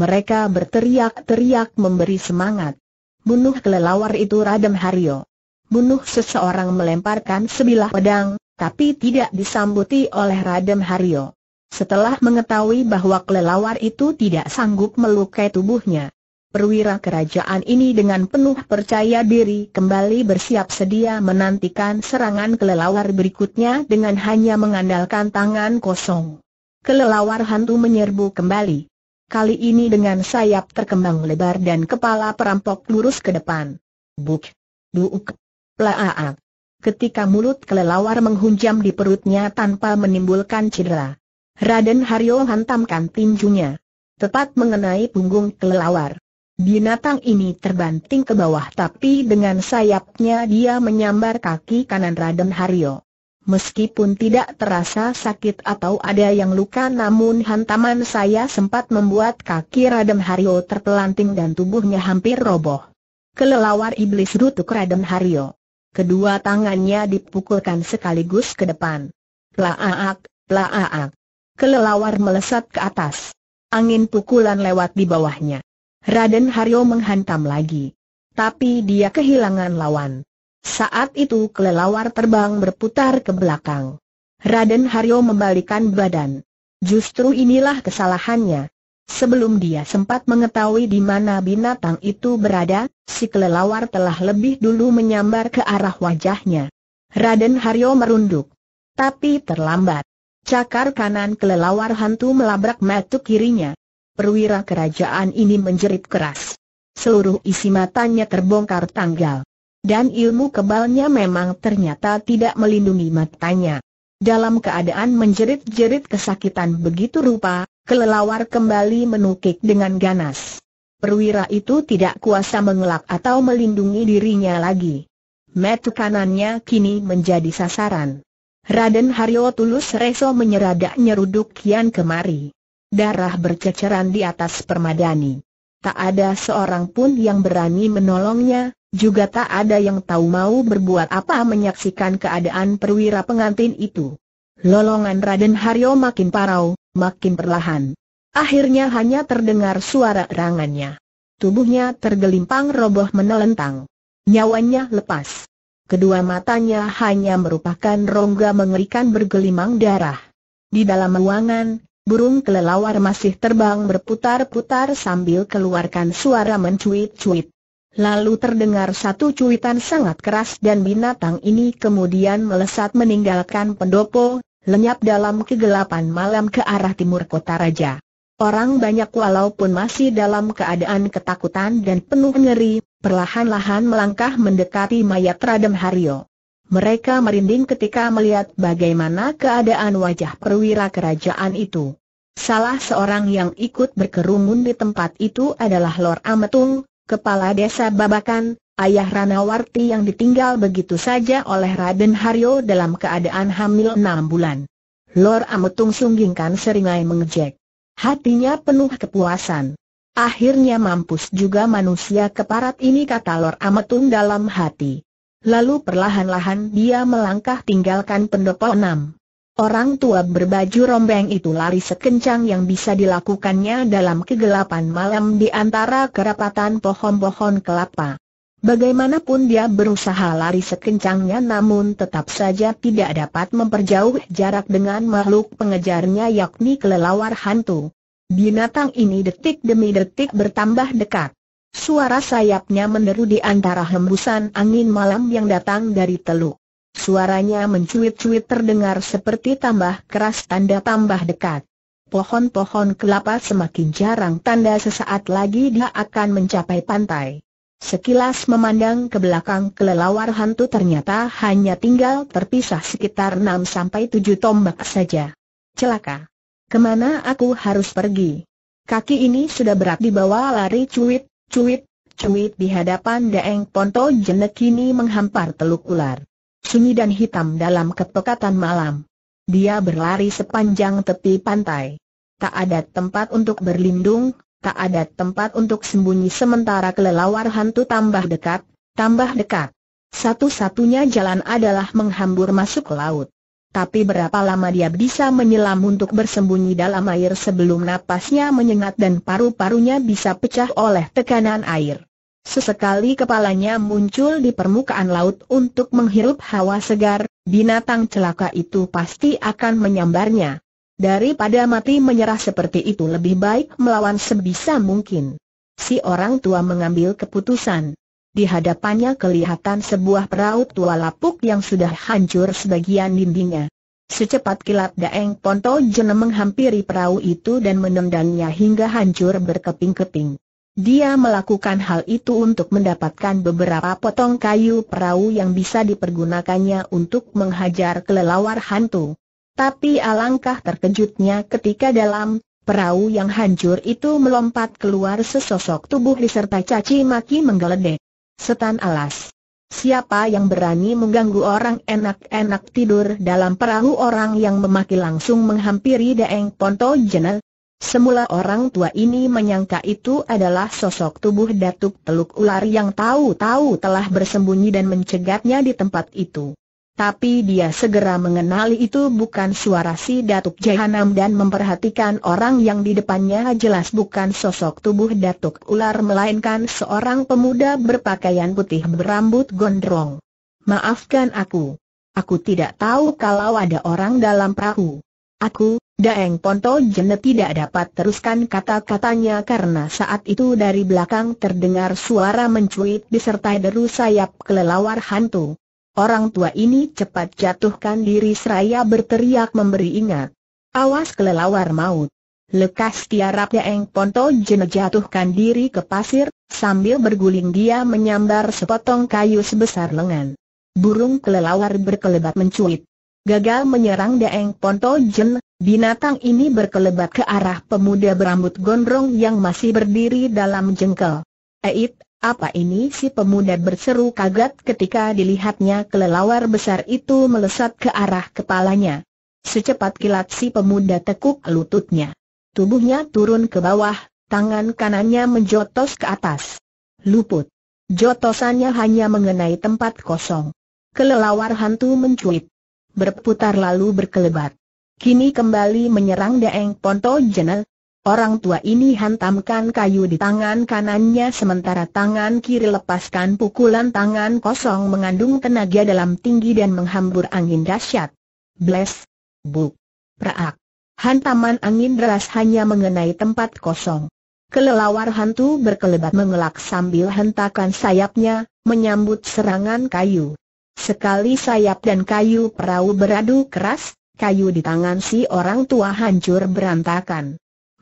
Mereka berteriak-teriak memberi semangat. Bunuh kelelawar itu Radem Haryo. Bunuh seseorang melemparkan sebilah pedang, tapi tidak disambuti oleh Radem Haryo. Setelah mengetahui bahwa kelelawar itu tidak sanggup melukai tubuhnya, perwira kerajaan ini dengan penuh percaya diri kembali bersiap sedia menantikan serangan kelelawar berikutnya dengan hanya mengandalkan tangan kosong. Kelelawar hantu menyerbu kembali. Kali ini dengan sayap terkembang lebar dan kepala perampok lurus ke depan. Buk! Duuk! Plaaak! Ketika mulut kelelawar menghunjam di perutnya tanpa menimbulkan cedera. Raden Haryo hantamkan tinjunya tepat mengenai punggung kelelawar. Binatang ini terbanting ke bawah tapi dengan sayapnya dia menyambar kaki kanan Raden Haryo. Meskipun tidak terasa sakit atau ada yang luka namun hantaman saya sempat membuat kaki Raden Haryo terpelanting dan tubuhnya hampir roboh. Kelelawar iblis rutuk Raden Haryo. Kedua tangannya dipukulkan sekaligus ke depan. Plaaak, plaaak. Kelelawar melesat ke atas. Angin pukulan lewat di bawahnya. Raden Haryo menghantam lagi. Tapi dia kehilangan lawan. Saat itu kelelawar terbang berputar ke belakang. Raden Haryo membalikan badan. Justru inilah kesalahannya. Sebelum dia sempat mengetahui di mana binatang itu berada, si kelelawar telah lebih dulu menyambar ke arah wajahnya. Raden Haryo merunduk. Tapi terlambat. Cakar kanan kelelawar hantu melabrak matu kirinya perwira kerajaan ini menjerit keras. Seluruh isi matanya terbongkar tanggal. Dan ilmu kebalnya memang ternyata tidak melindungi matanya. Dalam keadaan menjerit-jerit kesakitan begitu rupa, kelelawar kembali menukik dengan ganas. Perwira itu tidak kuasa mengelak atau melindungi dirinya lagi. Metu kanannya kini menjadi sasaran. Raden Haryo Tulus Reso menyeradak nyeruduk kian kemari darah berceceran di atas permadani. Tak ada seorang pun yang berani menolongnya, juga tak ada yang tahu mau berbuat apa menyaksikan keadaan perwira pengantin itu. Lolongan Raden Haryo makin parau, makin perlahan. Akhirnya hanya terdengar suara erangannya. Tubuhnya tergelimpang roboh menelentang. Nyawanya lepas. Kedua matanya hanya merupakan rongga mengerikan bergelimang darah. Di dalam ruangan, Burung kelelawar masih terbang berputar-putar sambil keluarkan suara mencuit-cuit. Lalu terdengar satu cuitan sangat keras dan binatang ini kemudian melesat meninggalkan pendopo, lenyap dalam kegelapan malam ke arah timur kota raja. Orang banyak walaupun masih dalam keadaan ketakutan dan penuh ngeri, perlahan-lahan melangkah mendekati mayat Radem Haryo. Mereka merinding ketika melihat bagaimana keadaan wajah perwira kerajaan itu. Salah seorang yang ikut berkerumun di tempat itu adalah Lor Ametung, kepala desa Babakan, ayah Warti yang ditinggal begitu saja oleh Raden Haryo dalam keadaan hamil enam bulan. Lor Ametung sunggingkan seringai mengejek. Hatinya penuh kepuasan. Akhirnya mampus juga manusia keparat ini kata Lor Ametung dalam hati. Lalu perlahan-lahan dia melangkah tinggalkan pendopo enam. Orang tua berbaju rombeng itu lari sekencang yang bisa dilakukannya dalam kegelapan malam di antara kerapatan pohon-pohon kelapa. Bagaimanapun dia berusaha lari sekencangnya namun tetap saja tidak dapat memperjauh jarak dengan makhluk pengejarnya yakni kelelawar hantu. Binatang ini detik demi detik bertambah dekat. Suara sayapnya meneru di antara hembusan angin malam yang datang dari teluk. Suaranya mencuit-cuit terdengar seperti tambah keras tanda tambah dekat. Pohon-pohon kelapa semakin jarang tanda sesaat lagi dia akan mencapai pantai. Sekilas memandang ke belakang kelelawar hantu ternyata hanya tinggal terpisah sekitar 6-7 tombak saja. Celaka. Kemana aku harus pergi? Kaki ini sudah berat dibawa lari cuit, Cuit, cuit di hadapan Daeng Ponto Jenek kini menghampar teluk ular. Sunyi dan hitam dalam kepekatan malam. Dia berlari sepanjang tepi pantai. Tak ada tempat untuk berlindung, tak ada tempat untuk sembunyi sementara kelelawar hantu tambah dekat, tambah dekat. Satu-satunya jalan adalah menghambur masuk laut tapi berapa lama dia bisa menyelam untuk bersembunyi dalam air sebelum napasnya menyengat dan paru-parunya bisa pecah oleh tekanan air. Sesekali kepalanya muncul di permukaan laut untuk menghirup hawa segar, binatang celaka itu pasti akan menyambarnya. Daripada mati menyerah seperti itu lebih baik melawan sebisa mungkin. Si orang tua mengambil keputusan. Di hadapannya kelihatan sebuah perahu tua lapuk yang sudah hancur sebagian dindingnya. Secepat kilat Daeng Ponto Jene menghampiri perahu itu dan menendangnya hingga hancur berkeping-keping. Dia melakukan hal itu untuk mendapatkan beberapa potong kayu perahu yang bisa dipergunakannya untuk menghajar kelelawar hantu. Tapi alangkah terkejutnya ketika dalam perahu yang hancur itu melompat keluar sesosok tubuh diserta caci maki menggeledek. Setan alas. Siapa yang berani mengganggu orang enak-enak tidur dalam perahu orang yang memaki langsung menghampiri Daeng Ponto Jenel? Semula orang tua ini menyangka itu adalah sosok tubuh Datuk Teluk Ular yang tahu-tahu telah bersembunyi dan mencegatnya di tempat itu. Tapi dia segera mengenali itu bukan suara si Datuk Jahanam dan memperhatikan orang yang di depannya jelas bukan sosok tubuh Datuk Ular melainkan seorang pemuda berpakaian putih berambut gondrong. Maafkan aku. Aku tidak tahu kalau ada orang dalam perahu. Aku, Daeng Ponto Jene tidak dapat teruskan kata-katanya karena saat itu dari belakang terdengar suara mencuit disertai deru sayap kelelawar hantu. Orang tua ini cepat jatuhkan diri seraya berteriak memberi ingat. Awas kelelawar maut. Lekas tiarap Eng Ponto Jen jatuhkan diri ke pasir, sambil berguling dia menyambar sepotong kayu sebesar lengan. Burung kelelawar berkelebat mencuit. Gagal menyerang Deeng Ponto Jen, binatang ini berkelebat ke arah pemuda berambut gondrong yang masih berdiri dalam jengkel. Eit apa ini si pemuda berseru kaget ketika dilihatnya kelelawar besar itu melesat ke arah kepalanya. Secepat kilat si pemuda tekuk lututnya. Tubuhnya turun ke bawah, tangan kanannya menjotos ke atas. Luput. Jotosannya hanya mengenai tempat kosong. Kelelawar hantu mencuit. Berputar lalu berkelebat. Kini kembali menyerang Daeng Ponto Jenel, Orang tua ini hantamkan kayu di tangan kanannya sementara tangan kiri lepaskan pukulan tangan kosong mengandung tenaga dalam tinggi dan menghambur angin dahsyat. Bless, buk, praak. Hantaman angin deras hanya mengenai tempat kosong. Kelelawar hantu berkelebat mengelak sambil hentakan sayapnya, menyambut serangan kayu. Sekali sayap dan kayu perahu beradu keras, kayu di tangan si orang tua hancur berantakan.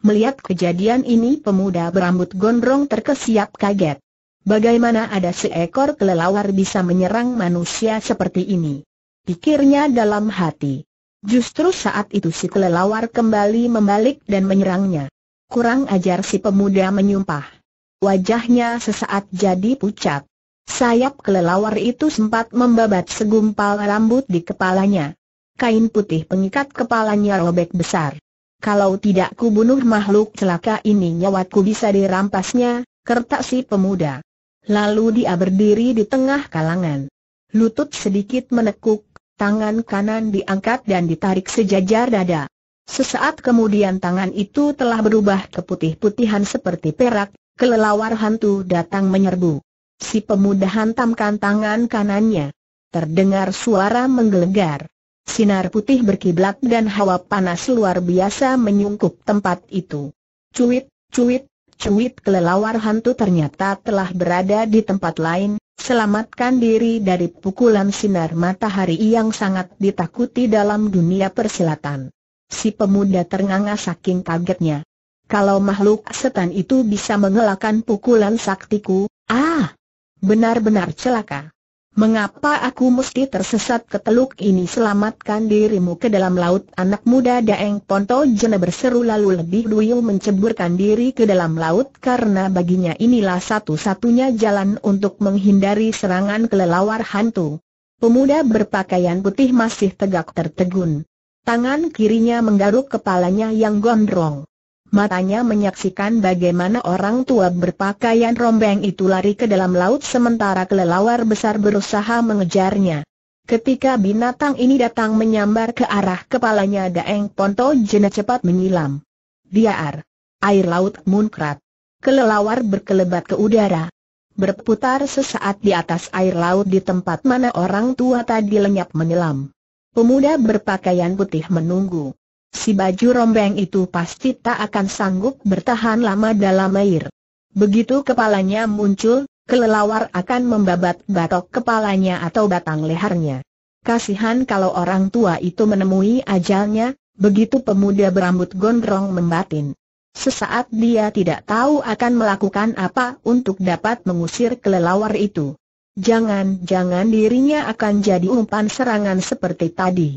Melihat kejadian ini pemuda berambut gondrong terkesiap kaget. Bagaimana ada seekor kelelawar bisa menyerang manusia seperti ini? Pikirnya dalam hati. Justru saat itu si kelelawar kembali membalik dan menyerangnya. Kurang ajar si pemuda menyumpah. Wajahnya sesaat jadi pucat. Sayap kelelawar itu sempat membabat segumpal rambut di kepalanya. Kain putih pengikat kepalanya robek besar. Kalau tidak kubunuh makhluk celaka ini nyawaku bisa dirampasnya, kertak si pemuda. Lalu dia berdiri di tengah kalangan. Lutut sedikit menekuk, tangan kanan diangkat dan ditarik sejajar dada. Sesaat kemudian tangan itu telah berubah ke putih-putihan seperti perak, kelelawar hantu datang menyerbu. Si pemuda hantamkan tangan kanannya. Terdengar suara menggelegar. Sinar putih berkiblat dan hawa panas luar biasa menyungkup tempat itu. Cuit, cuit, cuit kelelawar hantu ternyata telah berada di tempat lain, selamatkan diri dari pukulan sinar matahari yang sangat ditakuti dalam dunia persilatan. Si pemuda ternganga saking kagetnya. Kalau makhluk setan itu bisa mengelakkan pukulan saktiku, ah! Benar-benar celaka. Mengapa aku mesti tersesat ke teluk ini selamatkan dirimu ke dalam laut Anak muda Daeng Ponto Jena berseru lalu lebih dulu menceburkan diri ke dalam laut Karena baginya inilah satu-satunya jalan untuk menghindari serangan kelelawar hantu Pemuda berpakaian putih masih tegak tertegun Tangan kirinya menggaruk kepalanya yang gondrong matanya menyaksikan bagaimana orang tua berpakaian rombeng itu lari ke dalam laut sementara kelelawar besar berusaha mengejarnya. Ketika binatang ini datang menyambar ke arah kepalanya Daeng Ponto Jena cepat menyilam. Diar. Air laut munkrat. Kelelawar berkelebat ke udara. Berputar sesaat di atas air laut di tempat mana orang tua tadi lenyap menyelam. Pemuda berpakaian putih menunggu si baju rombeng itu pasti tak akan sanggup bertahan lama dalam air. Begitu kepalanya muncul, kelelawar akan membabat batok kepalanya atau batang lehernya. Kasihan kalau orang tua itu menemui ajalnya, begitu pemuda berambut gondrong membatin. Sesaat dia tidak tahu akan melakukan apa untuk dapat mengusir kelelawar itu. Jangan-jangan dirinya akan jadi umpan serangan seperti tadi.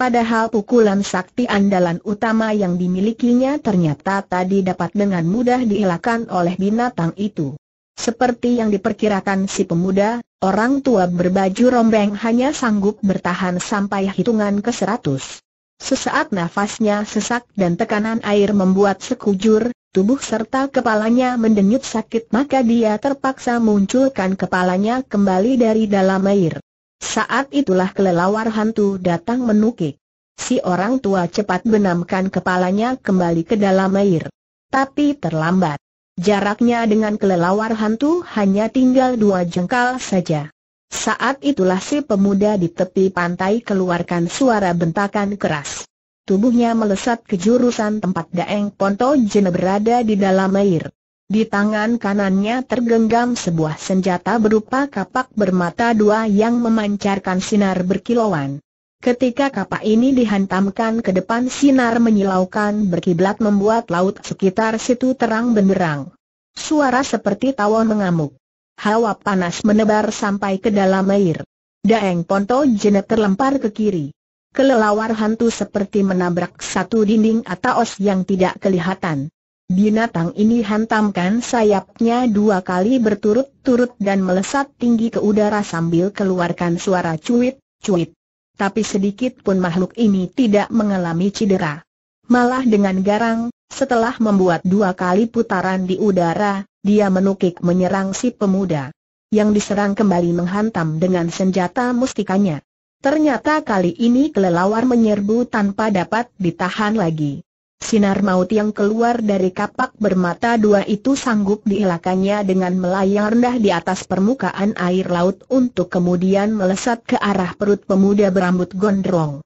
Padahal pukulan sakti andalan utama yang dimilikinya ternyata tadi dapat dengan mudah dihilangkan oleh binatang itu. Seperti yang diperkirakan si pemuda, orang tua berbaju rombeng hanya sanggup bertahan sampai hitungan ke seratus. Sesaat nafasnya sesak dan tekanan air membuat sekujur, tubuh serta kepalanya mendenyut sakit maka dia terpaksa munculkan kepalanya kembali dari dalam air. Saat itulah kelelawar hantu datang menukik. Si orang tua cepat benamkan kepalanya kembali ke dalam air. Tapi terlambat. Jaraknya dengan kelelawar hantu hanya tinggal dua jengkal saja. Saat itulah si pemuda di tepi pantai keluarkan suara bentakan keras. Tubuhnya melesat ke jurusan tempat Daeng Ponto Jene berada di dalam air. Di tangan kanannya tergenggam sebuah senjata berupa kapak bermata dua yang memancarkan sinar berkilauan. Ketika kapak ini dihantamkan ke depan sinar menyilaukan berkiblat membuat laut sekitar situ terang benderang. Suara seperti tawa mengamuk. Hawa panas menebar sampai ke dalam air. Daeng Ponto jenet terlempar ke kiri. Kelelawar hantu seperti menabrak satu dinding atau os yang tidak kelihatan. Binatang ini hantamkan sayapnya dua kali berturut-turut dan melesat tinggi ke udara sambil keluarkan suara cuit-cuit. Tapi sedikit pun makhluk ini tidak mengalami cedera. Malah dengan garang, setelah membuat dua kali putaran di udara, dia menukik menyerang si pemuda. Yang diserang kembali menghantam dengan senjata mustikanya. Ternyata kali ini kelelawar menyerbu tanpa dapat ditahan lagi. Sinar maut yang keluar dari kapak bermata dua itu sanggup dielakkannya dengan melayang rendah di atas permukaan air laut untuk kemudian melesat ke arah perut pemuda berambut gondrong.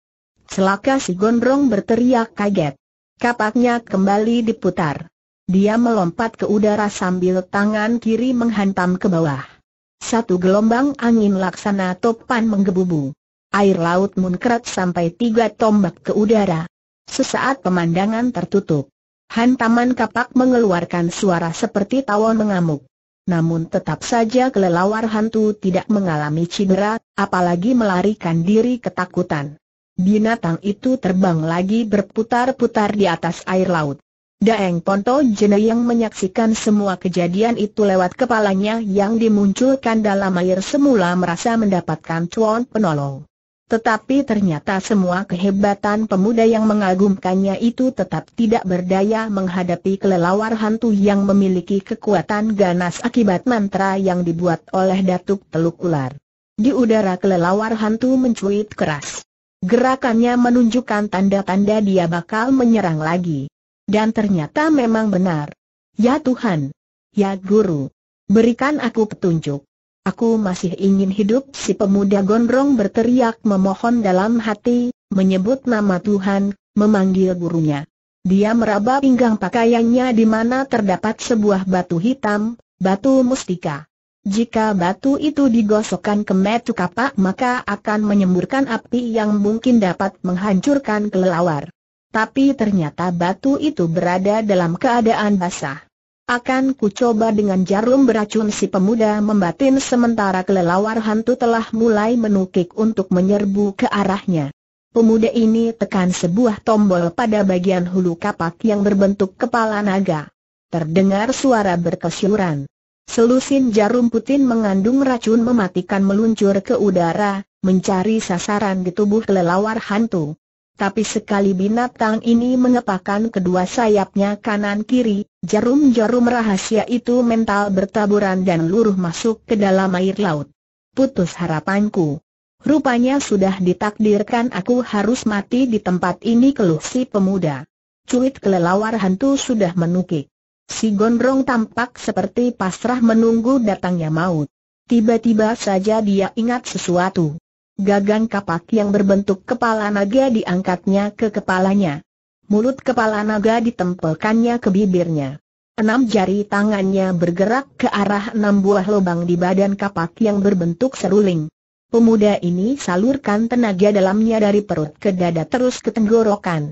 Celaka si gondrong berteriak kaget. Kapaknya kembali diputar. Dia melompat ke udara sambil tangan kiri menghantam ke bawah. Satu gelombang angin laksana topan menggebubu. Air laut munkrat sampai tiga tombak ke udara. Sesaat pemandangan tertutup. Hantaman kapak mengeluarkan suara seperti tawon mengamuk. Namun tetap saja kelelawar hantu tidak mengalami cedera, apalagi melarikan diri ketakutan. Binatang itu terbang lagi berputar-putar di atas air laut. Daeng Ponto Jene yang menyaksikan semua kejadian itu lewat kepalanya yang dimunculkan dalam air semula merasa mendapatkan cuan penolong. Tetapi ternyata semua kehebatan pemuda yang mengagumkannya itu tetap tidak berdaya menghadapi kelelawar hantu yang memiliki kekuatan ganas akibat mantra yang dibuat oleh Datuk Teluk Ular. Di udara kelelawar hantu mencuit keras. Gerakannya menunjukkan tanda-tanda dia bakal menyerang lagi. Dan ternyata memang benar. Ya Tuhan. Ya Guru. Berikan aku petunjuk. Aku masih ingin hidup si pemuda gondrong berteriak memohon dalam hati, menyebut nama Tuhan, memanggil gurunya. Dia meraba pinggang pakaiannya di mana terdapat sebuah batu hitam, batu mustika. Jika batu itu digosokkan ke metu kapak maka akan menyemburkan api yang mungkin dapat menghancurkan kelelawar. Tapi ternyata batu itu berada dalam keadaan basah. Akan ku coba dengan jarum beracun si pemuda membatin sementara kelelawar hantu telah mulai menukik untuk menyerbu ke arahnya. Pemuda ini tekan sebuah tombol pada bagian hulu kapak yang berbentuk kepala naga. Terdengar suara berkesyuran. Selusin jarum putin mengandung racun mematikan meluncur ke udara, mencari sasaran di tubuh kelelawar hantu. Tapi sekali binatang ini mengepakkan kedua sayapnya kanan-kiri, jarum-jarum rahasia itu mental bertaburan dan luruh masuk ke dalam air laut. Putus harapanku. Rupanya sudah ditakdirkan aku harus mati di tempat ini keluh si pemuda. Cuit kelelawar hantu sudah menukik. Si gondrong tampak seperti pasrah menunggu datangnya maut. Tiba-tiba saja dia ingat sesuatu. Gagang kapak yang berbentuk kepala naga diangkatnya ke kepalanya. Mulut kepala naga ditempelkannya ke bibirnya. Enam jari tangannya bergerak ke arah enam buah lubang di badan kapak yang berbentuk seruling. Pemuda ini salurkan tenaga dalamnya dari perut ke dada terus ke tenggorokan.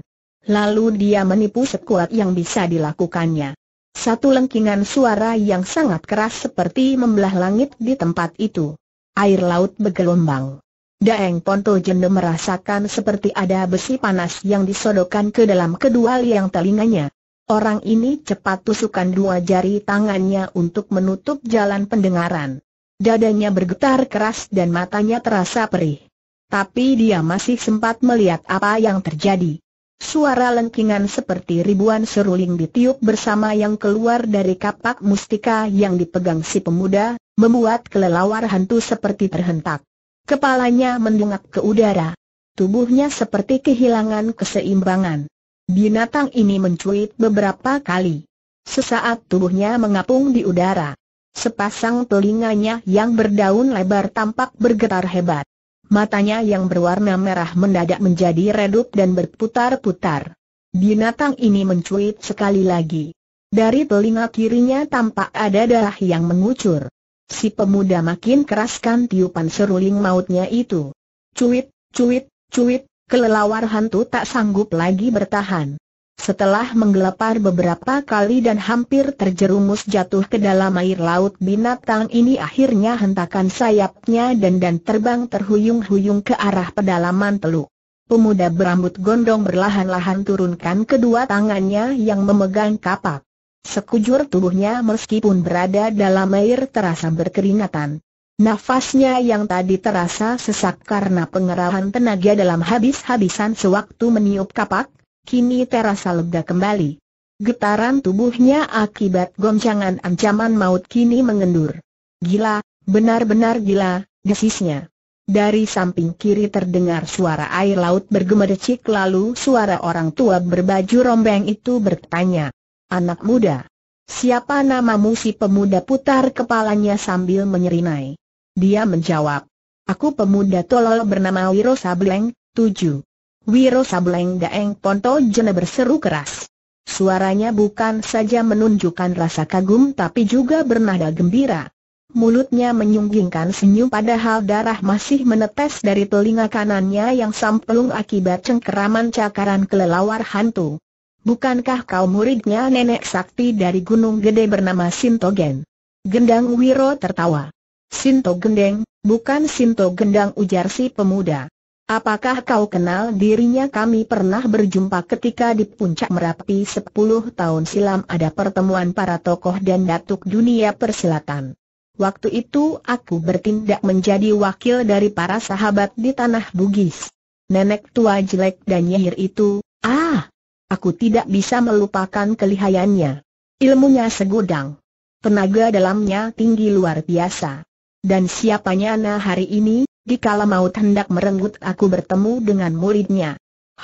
Lalu dia menipu sekuat yang bisa dilakukannya. Satu lengkingan suara yang sangat keras seperti membelah langit di tempat itu. Air laut bergelombang. Daeng Ponto Jende merasakan seperti ada besi panas yang disodokkan ke dalam kedua liang telinganya. Orang ini cepat tusukan dua jari tangannya untuk menutup jalan pendengaran. Dadanya bergetar keras dan matanya terasa perih. Tapi dia masih sempat melihat apa yang terjadi. Suara lengkingan seperti ribuan seruling ditiup bersama yang keluar dari kapak mustika yang dipegang si pemuda, membuat kelelawar hantu seperti terhentak. Kepalanya mendungak ke udara. Tubuhnya seperti kehilangan keseimbangan. Binatang ini mencuit beberapa kali. Sesaat tubuhnya mengapung di udara. Sepasang telinganya yang berdaun lebar tampak bergetar hebat. Matanya yang berwarna merah mendadak menjadi redup dan berputar-putar. Binatang ini mencuit sekali lagi. Dari telinga kirinya tampak ada darah yang mengucur. Si pemuda makin keraskan tiupan seruling mautnya itu. Cuit, cuit, cuit, kelelawar hantu tak sanggup lagi bertahan. Setelah menggelepar beberapa kali dan hampir terjerumus jatuh ke dalam air laut binatang ini akhirnya hentakan sayapnya dan dan terbang terhuyung-huyung ke arah pedalaman teluk. Pemuda berambut gondong berlahan-lahan turunkan kedua tangannya yang memegang kapak. Sekujur tubuhnya meskipun berada dalam air terasa berkeringatan. Nafasnya yang tadi terasa sesak karena pengerahan tenaga dalam habis-habisan sewaktu meniup kapak, kini terasa lega kembali. Getaran tubuhnya akibat goncangan ancaman maut kini mengendur. Gila, benar-benar gila, desisnya. Dari samping kiri terdengar suara air laut bergemericik lalu suara orang tua berbaju rombeng itu bertanya, Anak muda. Siapa namamu si pemuda putar kepalanya sambil menyerinai. Dia menjawab. Aku pemuda tolol bernama Wiro Sableng, tujuh. Wiro Sableng Daeng Ponto Jene berseru keras. Suaranya bukan saja menunjukkan rasa kagum tapi juga bernada gembira. Mulutnya menyunggingkan senyum padahal darah masih menetes dari telinga kanannya yang sampelung akibat cengkeraman cakaran kelelawar hantu. Bukankah kau muridnya nenek sakti dari Gunung Gede bernama Sintogen? Gendang Wiro tertawa. Sinto Gendeng, bukan Sinto Gendang ujar si pemuda. Apakah kau kenal dirinya kami pernah berjumpa ketika di puncak Merapi sepuluh tahun silam ada pertemuan para tokoh dan datuk dunia persilatan. Waktu itu aku bertindak menjadi wakil dari para sahabat di Tanah Bugis. Nenek tua jelek dan nyihir itu, ah, aku tidak bisa melupakan kelihayannya. Ilmunya segudang. Tenaga dalamnya tinggi luar biasa. Dan siapanya Na hari ini, dikala maut hendak merenggut aku bertemu dengan muridnya.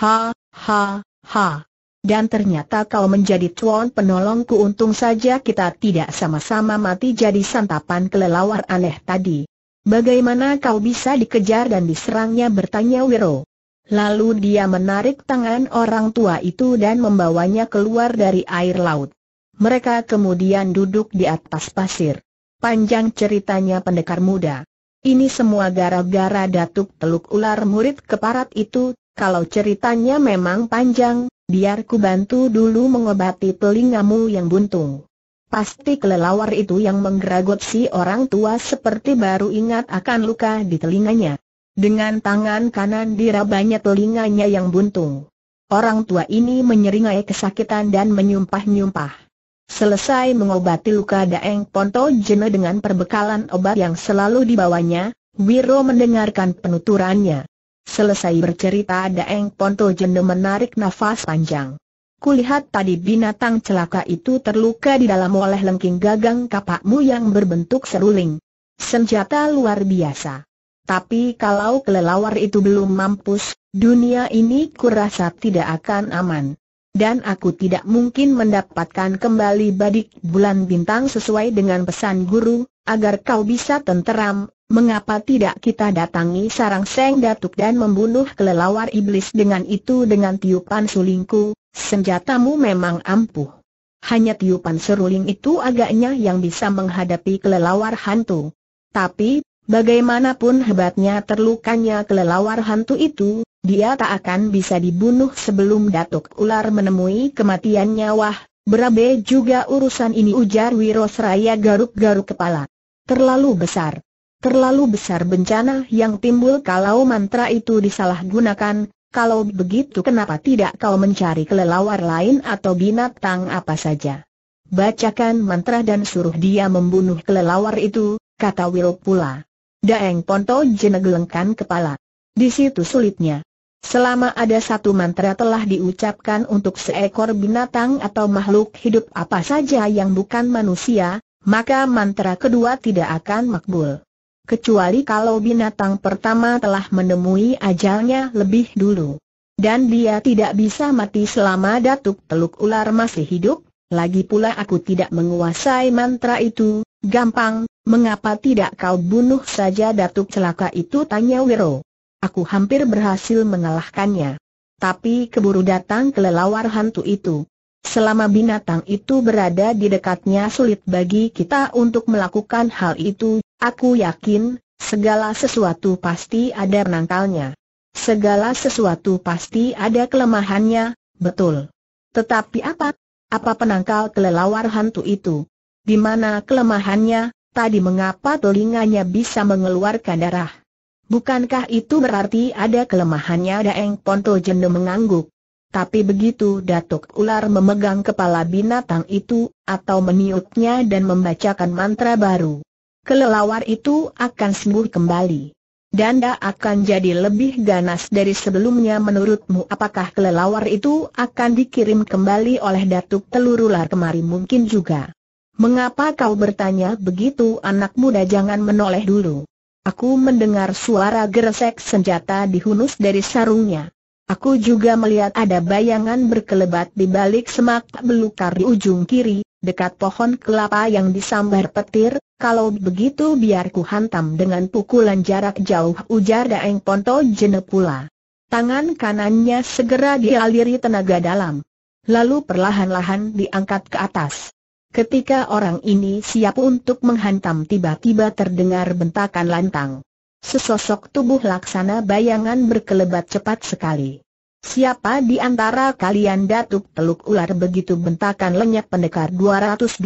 Ha, ha, ha. Dan ternyata kau menjadi tuan penolongku untung saja kita tidak sama-sama mati jadi santapan kelelawar aneh tadi. Bagaimana kau bisa dikejar dan diserangnya bertanya Wiro. Lalu dia menarik tangan orang tua itu dan membawanya keluar dari air laut. Mereka kemudian duduk di atas pasir. Panjang ceritanya pendekar muda. Ini semua gara-gara datuk teluk ular murid keparat itu, kalau ceritanya memang panjang, biar ku bantu dulu mengobati telingamu yang buntung. Pasti kelelawar itu yang menggeragot si orang tua seperti baru ingat akan luka di telinganya. Dengan tangan kanan dirabanya telinganya yang buntung. Orang tua ini menyeringai kesakitan dan menyumpah-nyumpah. Selesai mengobati luka Daeng Ponto Jene dengan perbekalan obat yang selalu dibawanya, Wiro mendengarkan penuturannya. Selesai bercerita Daeng Ponto Jene menarik nafas panjang. Kulihat tadi binatang celaka itu terluka di dalam oleh lengking gagang kapakmu yang berbentuk seruling. Senjata luar biasa. Tapi kalau kelelawar itu belum mampus, dunia ini kurasa tidak akan aman. Dan aku tidak mungkin mendapatkan kembali badik bulan bintang sesuai dengan pesan guru, agar kau bisa tenteram, mengapa tidak kita datangi sarang seng datuk dan membunuh kelelawar iblis dengan itu dengan tiupan sulingku, senjatamu memang ampuh. Hanya tiupan seruling itu agaknya yang bisa menghadapi kelelawar hantu. Tapi, Bagaimanapun hebatnya terlukanya kelelawar hantu itu, dia tak akan bisa dibunuh sebelum Datuk Ular menemui kematian wah, berabe juga urusan ini ujar Wirosraya garuk-garuk kepala. Terlalu besar. Terlalu besar bencana yang timbul kalau mantra itu disalahgunakan, kalau begitu kenapa tidak kau mencari kelelawar lain atau binatang apa saja. Bacakan mantra dan suruh dia membunuh kelelawar itu, kata Will pula. Daeng Ponto jenegelengkan kepala. Di situ sulitnya. Selama ada satu mantra telah diucapkan untuk seekor binatang atau makhluk hidup apa saja yang bukan manusia, maka mantra kedua tidak akan makbul. Kecuali kalau binatang pertama telah menemui ajalnya lebih dulu. Dan dia tidak bisa mati selama datuk teluk ular masih hidup, lagi pula aku tidak menguasai mantra itu, gampang, mengapa tidak kau bunuh saja datuk celaka itu tanya Wiro. Aku hampir berhasil mengalahkannya. Tapi keburu datang kelelawar hantu itu. Selama binatang itu berada di dekatnya sulit bagi kita untuk melakukan hal itu, aku yakin, segala sesuatu pasti ada nangkalnya. Segala sesuatu pasti ada kelemahannya, betul. Tetapi apa? Apa penangkal kelelawar hantu itu? Di mana kelemahannya, tadi mengapa telinganya bisa mengeluarkan darah? Bukankah itu berarti ada kelemahannya Daeng Ponto Jende mengangguk? Tapi begitu Datuk Ular memegang kepala binatang itu, atau meniupnya dan membacakan mantra baru, kelelawar itu akan sembuh kembali. Danda akan jadi lebih ganas dari sebelumnya menurutmu apakah kelelawar itu akan dikirim kembali oleh Datuk Telurular kemari mungkin juga. Mengapa kau bertanya begitu anak muda jangan menoleh dulu. Aku mendengar suara geresek senjata dihunus dari sarungnya. Aku juga melihat ada bayangan berkelebat di balik semak belukar di ujung kiri, dekat pohon kelapa yang disambar petir, kalau begitu biarku hantam dengan pukulan jarak jauh ujar Daeng Ponto Jene pula. Tangan kanannya segera dialiri tenaga dalam. Lalu perlahan-lahan diangkat ke atas. Ketika orang ini siap untuk menghantam tiba-tiba terdengar bentakan lantang. Sesosok tubuh laksana bayangan berkelebat cepat sekali. Siapa di antara kalian Datuk Teluk Ular begitu bentakan lenyap pendekar 212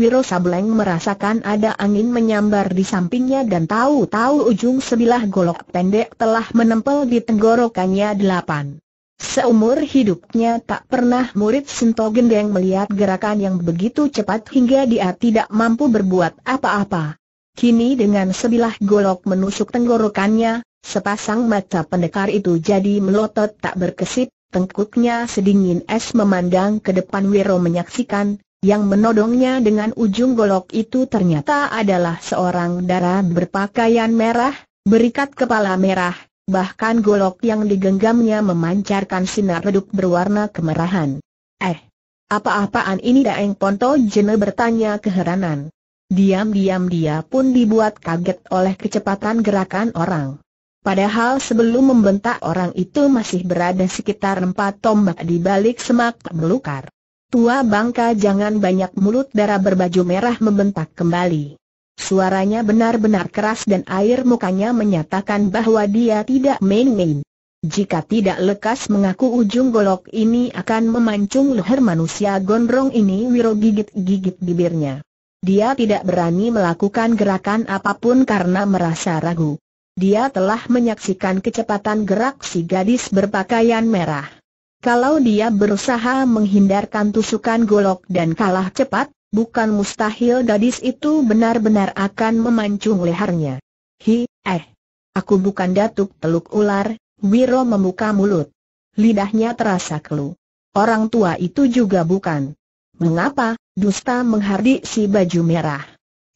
Wiro Sableng merasakan ada angin menyambar di sampingnya dan tahu-tahu ujung sebilah golok pendek telah menempel di tenggorokannya delapan. Seumur hidupnya tak pernah murid Sinto Gendeng melihat gerakan yang begitu cepat hingga dia tidak mampu berbuat apa-apa. Kini dengan sebilah golok menusuk tenggorokannya, Sepasang mata pendekar itu jadi melotot tak berkesip, tengkuknya sedingin es memandang ke depan Wiro menyaksikan, yang menodongnya dengan ujung golok itu ternyata adalah seorang darah berpakaian merah, berikat kepala merah, bahkan golok yang digenggamnya memancarkan sinar redup berwarna kemerahan. Eh, apa-apaan ini Daeng Ponto Jene bertanya keheranan. Diam-diam dia pun dibuat kaget oleh kecepatan gerakan orang. Padahal sebelum membentak orang itu masih berada sekitar empat tombak di balik semak belukar. Tua bangka jangan banyak mulut darah berbaju merah membentak kembali. Suaranya benar-benar keras dan air mukanya menyatakan bahwa dia tidak main-main. Jika tidak lekas mengaku ujung golok ini akan memancung leher manusia gondrong ini Wiro gigit-gigit bibirnya. Dia tidak berani melakukan gerakan apapun karena merasa ragu dia telah menyaksikan kecepatan gerak si gadis berpakaian merah. Kalau dia berusaha menghindarkan tusukan golok dan kalah cepat, bukan mustahil gadis itu benar-benar akan memancung lehernya. Hi, eh. Aku bukan datuk teluk ular, Wiro membuka mulut. Lidahnya terasa kelu. Orang tua itu juga bukan. Mengapa, dusta menghardik si baju merah?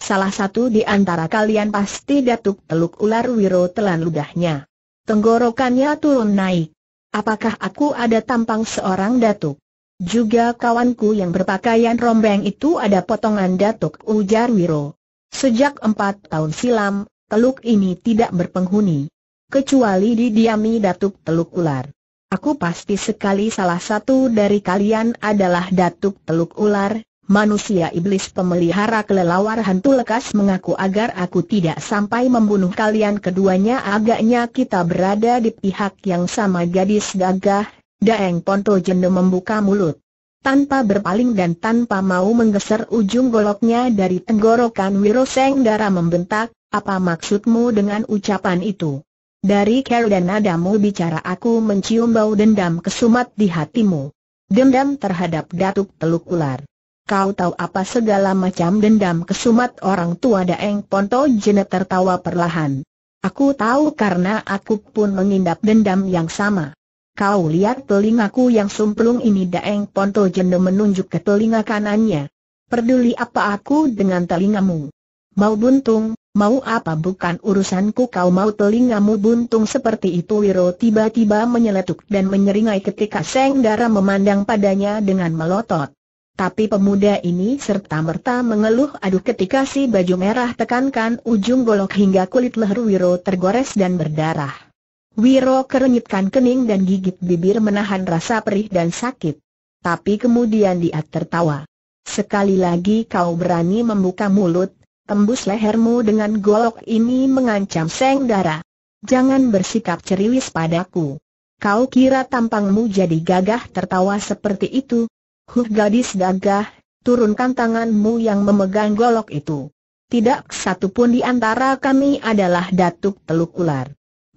Salah satu di antara kalian pasti Datuk Teluk Ular Wiro telan ludahnya. Tenggorokannya turun naik. Apakah aku ada tampang seorang Datuk? Juga kawanku yang berpakaian rombeng itu ada potongan Datuk Ujar Wiro. Sejak empat tahun silam, teluk ini tidak berpenghuni. Kecuali didiami Datuk Teluk Ular. Aku pasti sekali salah satu dari kalian adalah Datuk Teluk Ular, manusia iblis pemelihara kelelawar hantu lekas mengaku agar aku tidak sampai membunuh kalian keduanya agaknya kita berada di pihak yang sama gadis gagah, Daeng Ponto Jende membuka mulut. Tanpa berpaling dan tanpa mau menggeser ujung goloknya dari tenggorokan Wiroseng darah membentak, apa maksudmu dengan ucapan itu? Dari care dan nadamu bicara aku mencium bau dendam kesumat di hatimu. Dendam terhadap Datuk Teluk Ular. Kau tahu apa segala macam dendam kesumat orang tua Daeng Ponto Jene tertawa perlahan. Aku tahu karena aku pun mengindap dendam yang sama. Kau lihat telingaku yang sumplung ini Daeng Ponto Jene menunjuk ke telinga kanannya. Peduli apa aku dengan telingamu? Mau buntung, mau apa bukan urusanku kau mau telingamu buntung seperti itu Wiro tiba-tiba menyeletuk dan menyeringai ketika Seng Dara memandang padanya dengan melotot. Tapi pemuda ini serta-merta mengeluh aduh ketika si baju merah tekankan ujung golok hingga kulit leher Wiro tergores dan berdarah. Wiro kerenyitkan kening dan gigit bibir menahan rasa perih dan sakit. Tapi kemudian dia tertawa. Sekali lagi kau berani membuka mulut, tembus lehermu dengan golok ini mengancam Seng darah. Jangan bersikap ceriwis padaku. Kau kira tampangmu jadi gagah tertawa seperti itu, Huh gadis gagah, turunkan tanganmu yang memegang golok itu. Tidak satu pun di antara kami adalah datuk teluk ular.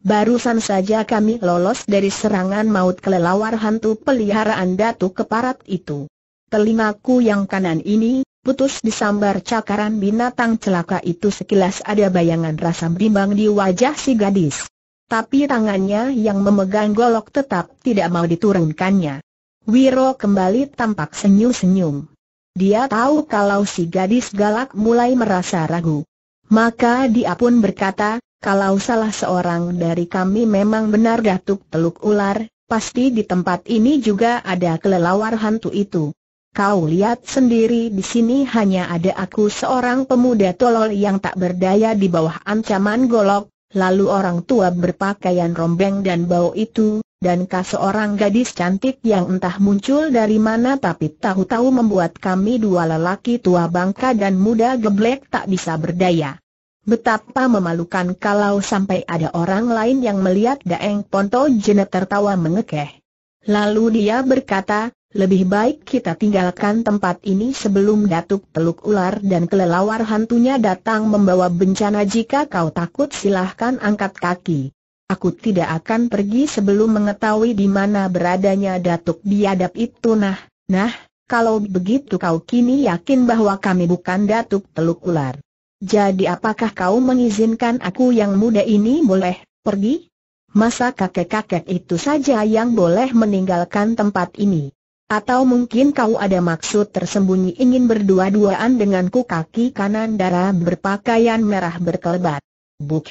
Barusan saja kami lolos dari serangan maut kelelawar hantu peliharaan datuk keparat itu. Telingaku yang kanan ini, putus disambar cakaran binatang celaka itu sekilas ada bayangan rasa bimbang di wajah si gadis. Tapi tangannya yang memegang golok tetap tidak mau diturunkannya. Wiro kembali tampak senyum-senyum. Dia tahu kalau si gadis galak mulai merasa ragu. Maka dia pun berkata, kalau salah seorang dari kami memang benar datuk teluk ular, pasti di tempat ini juga ada kelelawar hantu itu. Kau lihat sendiri di sini hanya ada aku seorang pemuda tolol yang tak berdaya di bawah ancaman golok, lalu orang tua berpakaian rombeng dan bau itu, dan kah seorang gadis cantik yang entah muncul dari mana tapi tahu-tahu membuat kami dua lelaki tua bangka dan muda geblek tak bisa berdaya. Betapa memalukan kalau sampai ada orang lain yang melihat Daeng Ponto Jenet tertawa mengekeh. Lalu dia berkata, lebih baik kita tinggalkan tempat ini sebelum datuk peluk ular dan kelelawar hantunya datang membawa bencana jika kau takut silahkan angkat kaki. Aku tidak akan pergi sebelum mengetahui di mana beradanya Datuk Biadab itu nah, nah, kalau begitu kau kini yakin bahwa kami bukan Datuk Teluk Ular. Jadi apakah kau mengizinkan aku yang muda ini boleh pergi? Masa kakek-kakek itu saja yang boleh meninggalkan tempat ini? Atau mungkin kau ada maksud tersembunyi ingin berdua-duaan denganku kaki kanan darah berpakaian merah berkelebat? Buk,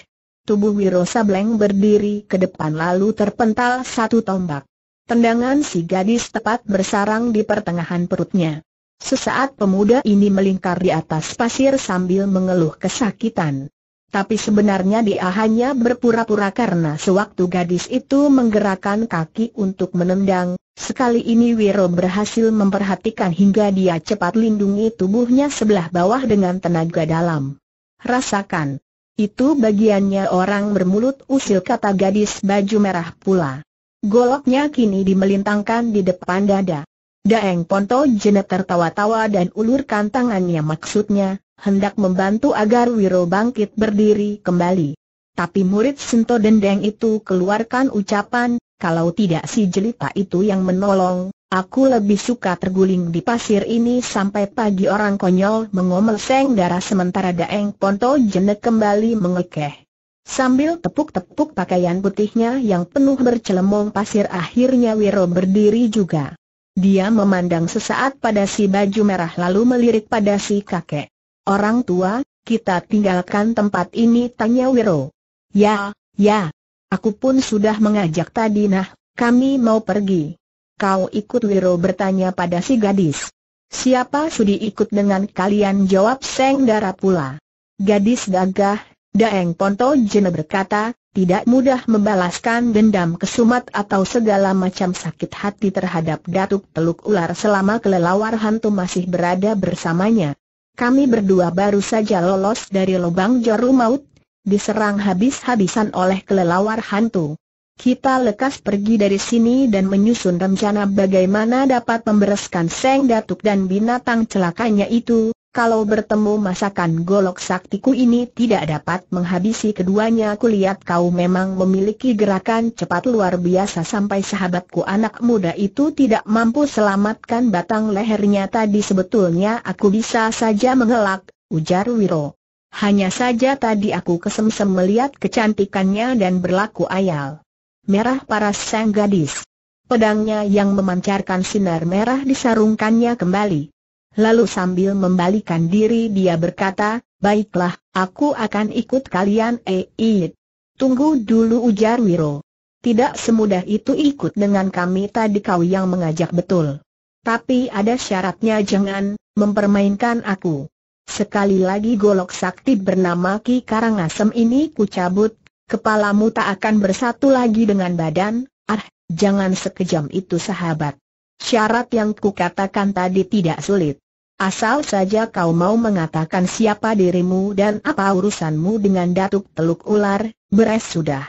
Tubuh Wiro Sableng berdiri ke depan lalu terpental satu tombak. Tendangan si gadis tepat bersarang di pertengahan perutnya. Sesaat pemuda ini melingkar di atas pasir sambil mengeluh kesakitan. Tapi sebenarnya dia hanya berpura-pura karena sewaktu gadis itu menggerakkan kaki untuk menendang, sekali ini Wiro berhasil memperhatikan hingga dia cepat lindungi tubuhnya sebelah bawah dengan tenaga dalam. Rasakan, itu bagiannya orang bermulut usil kata gadis baju merah pula. Goloknya kini dimelintangkan di depan dada. Daeng Ponto jenet tertawa-tawa dan ulurkan tangannya maksudnya, hendak membantu agar Wiro bangkit berdiri kembali. Tapi murid Sento Dendeng itu keluarkan ucapan, kalau tidak si jelita itu yang menolong, Aku lebih suka terguling di pasir ini sampai pagi orang konyol mengomel seng darah sementara Daeng Ponto jenek kembali mengekeh. Sambil tepuk-tepuk pakaian putihnya yang penuh bercelemong pasir akhirnya Wiro berdiri juga. Dia memandang sesaat pada si baju merah lalu melirik pada si kakek. Orang tua, kita tinggalkan tempat ini tanya Wiro. Ya, ya. Aku pun sudah mengajak tadi nah, kami mau pergi. Kau ikut Wiro bertanya pada si gadis. Siapa sudi ikut dengan kalian jawab Seng Dara pula. Gadis gagah, Daeng Ponto jene berkata, tidak mudah membalaskan dendam kesumat atau segala macam sakit hati terhadap Datuk Teluk Ular selama kelelawar hantu masih berada bersamanya. Kami berdua baru saja lolos dari lubang jarum maut, diserang habis-habisan oleh kelelawar hantu. Kita lekas pergi dari sini dan menyusun rencana bagaimana dapat membereskan Seng Datuk dan binatang celakanya itu. Kalau bertemu masakan golok saktiku ini tidak dapat menghabisi keduanya aku lihat kau memang memiliki gerakan cepat luar biasa sampai sahabatku anak muda itu tidak mampu selamatkan batang lehernya tadi sebetulnya aku bisa saja mengelak, ujar Wiro. Hanya saja tadi aku kesemsem melihat kecantikannya dan berlaku ayal merah paras sang gadis. Pedangnya yang memancarkan sinar merah disarungkannya kembali. Lalu sambil membalikan diri dia berkata, Baiklah, aku akan ikut kalian eh, Eit. Tunggu dulu ujar Wiro. Tidak semudah itu ikut dengan kami tadi kau yang mengajak betul. Tapi ada syaratnya jangan mempermainkan aku. Sekali lagi golok sakti bernama Ki Karangasem ini kucabut. Kepalamu tak akan bersatu lagi dengan badan, ah, jangan sekejam itu sahabat. Syarat yang kukatakan tadi tidak sulit. Asal saja kau mau mengatakan siapa dirimu dan apa urusanmu dengan Datuk Teluk Ular, beres sudah.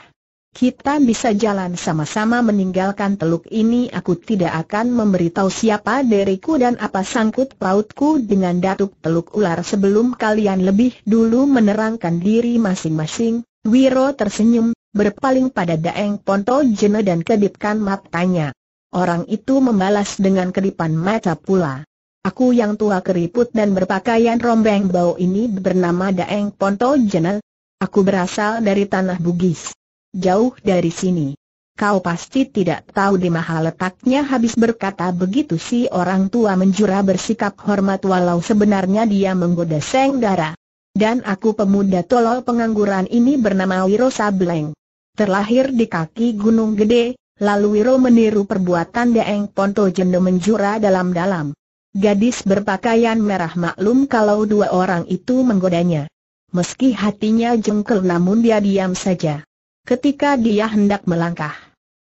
Kita bisa jalan sama-sama meninggalkan teluk ini aku tidak akan memberitahu siapa diriku dan apa sangkut pautku dengan Datuk Teluk Ular sebelum kalian lebih dulu menerangkan diri masing-masing, Wiro tersenyum, berpaling pada Daeng Ponto Jene dan kedipkan matanya. Orang itu membalas dengan kedipan mata pula. Aku yang tua keriput dan berpakaian rombeng bau ini bernama Daeng Ponto Jene. Aku berasal dari tanah Bugis. Jauh dari sini. Kau pasti tidak tahu di mana letaknya habis berkata begitu si orang tua menjura bersikap hormat walau sebenarnya dia menggoda Seng Dara. Dan aku pemuda tolol pengangguran ini bernama Wiro Sableng. Terlahir di kaki Gunung Gede, lalu Wiro meniru perbuatan Daeng Ponto Jendo menjura dalam-dalam. Gadis berpakaian merah maklum kalau dua orang itu menggodanya. Meski hatinya jengkel namun dia diam saja. Ketika dia hendak melangkah,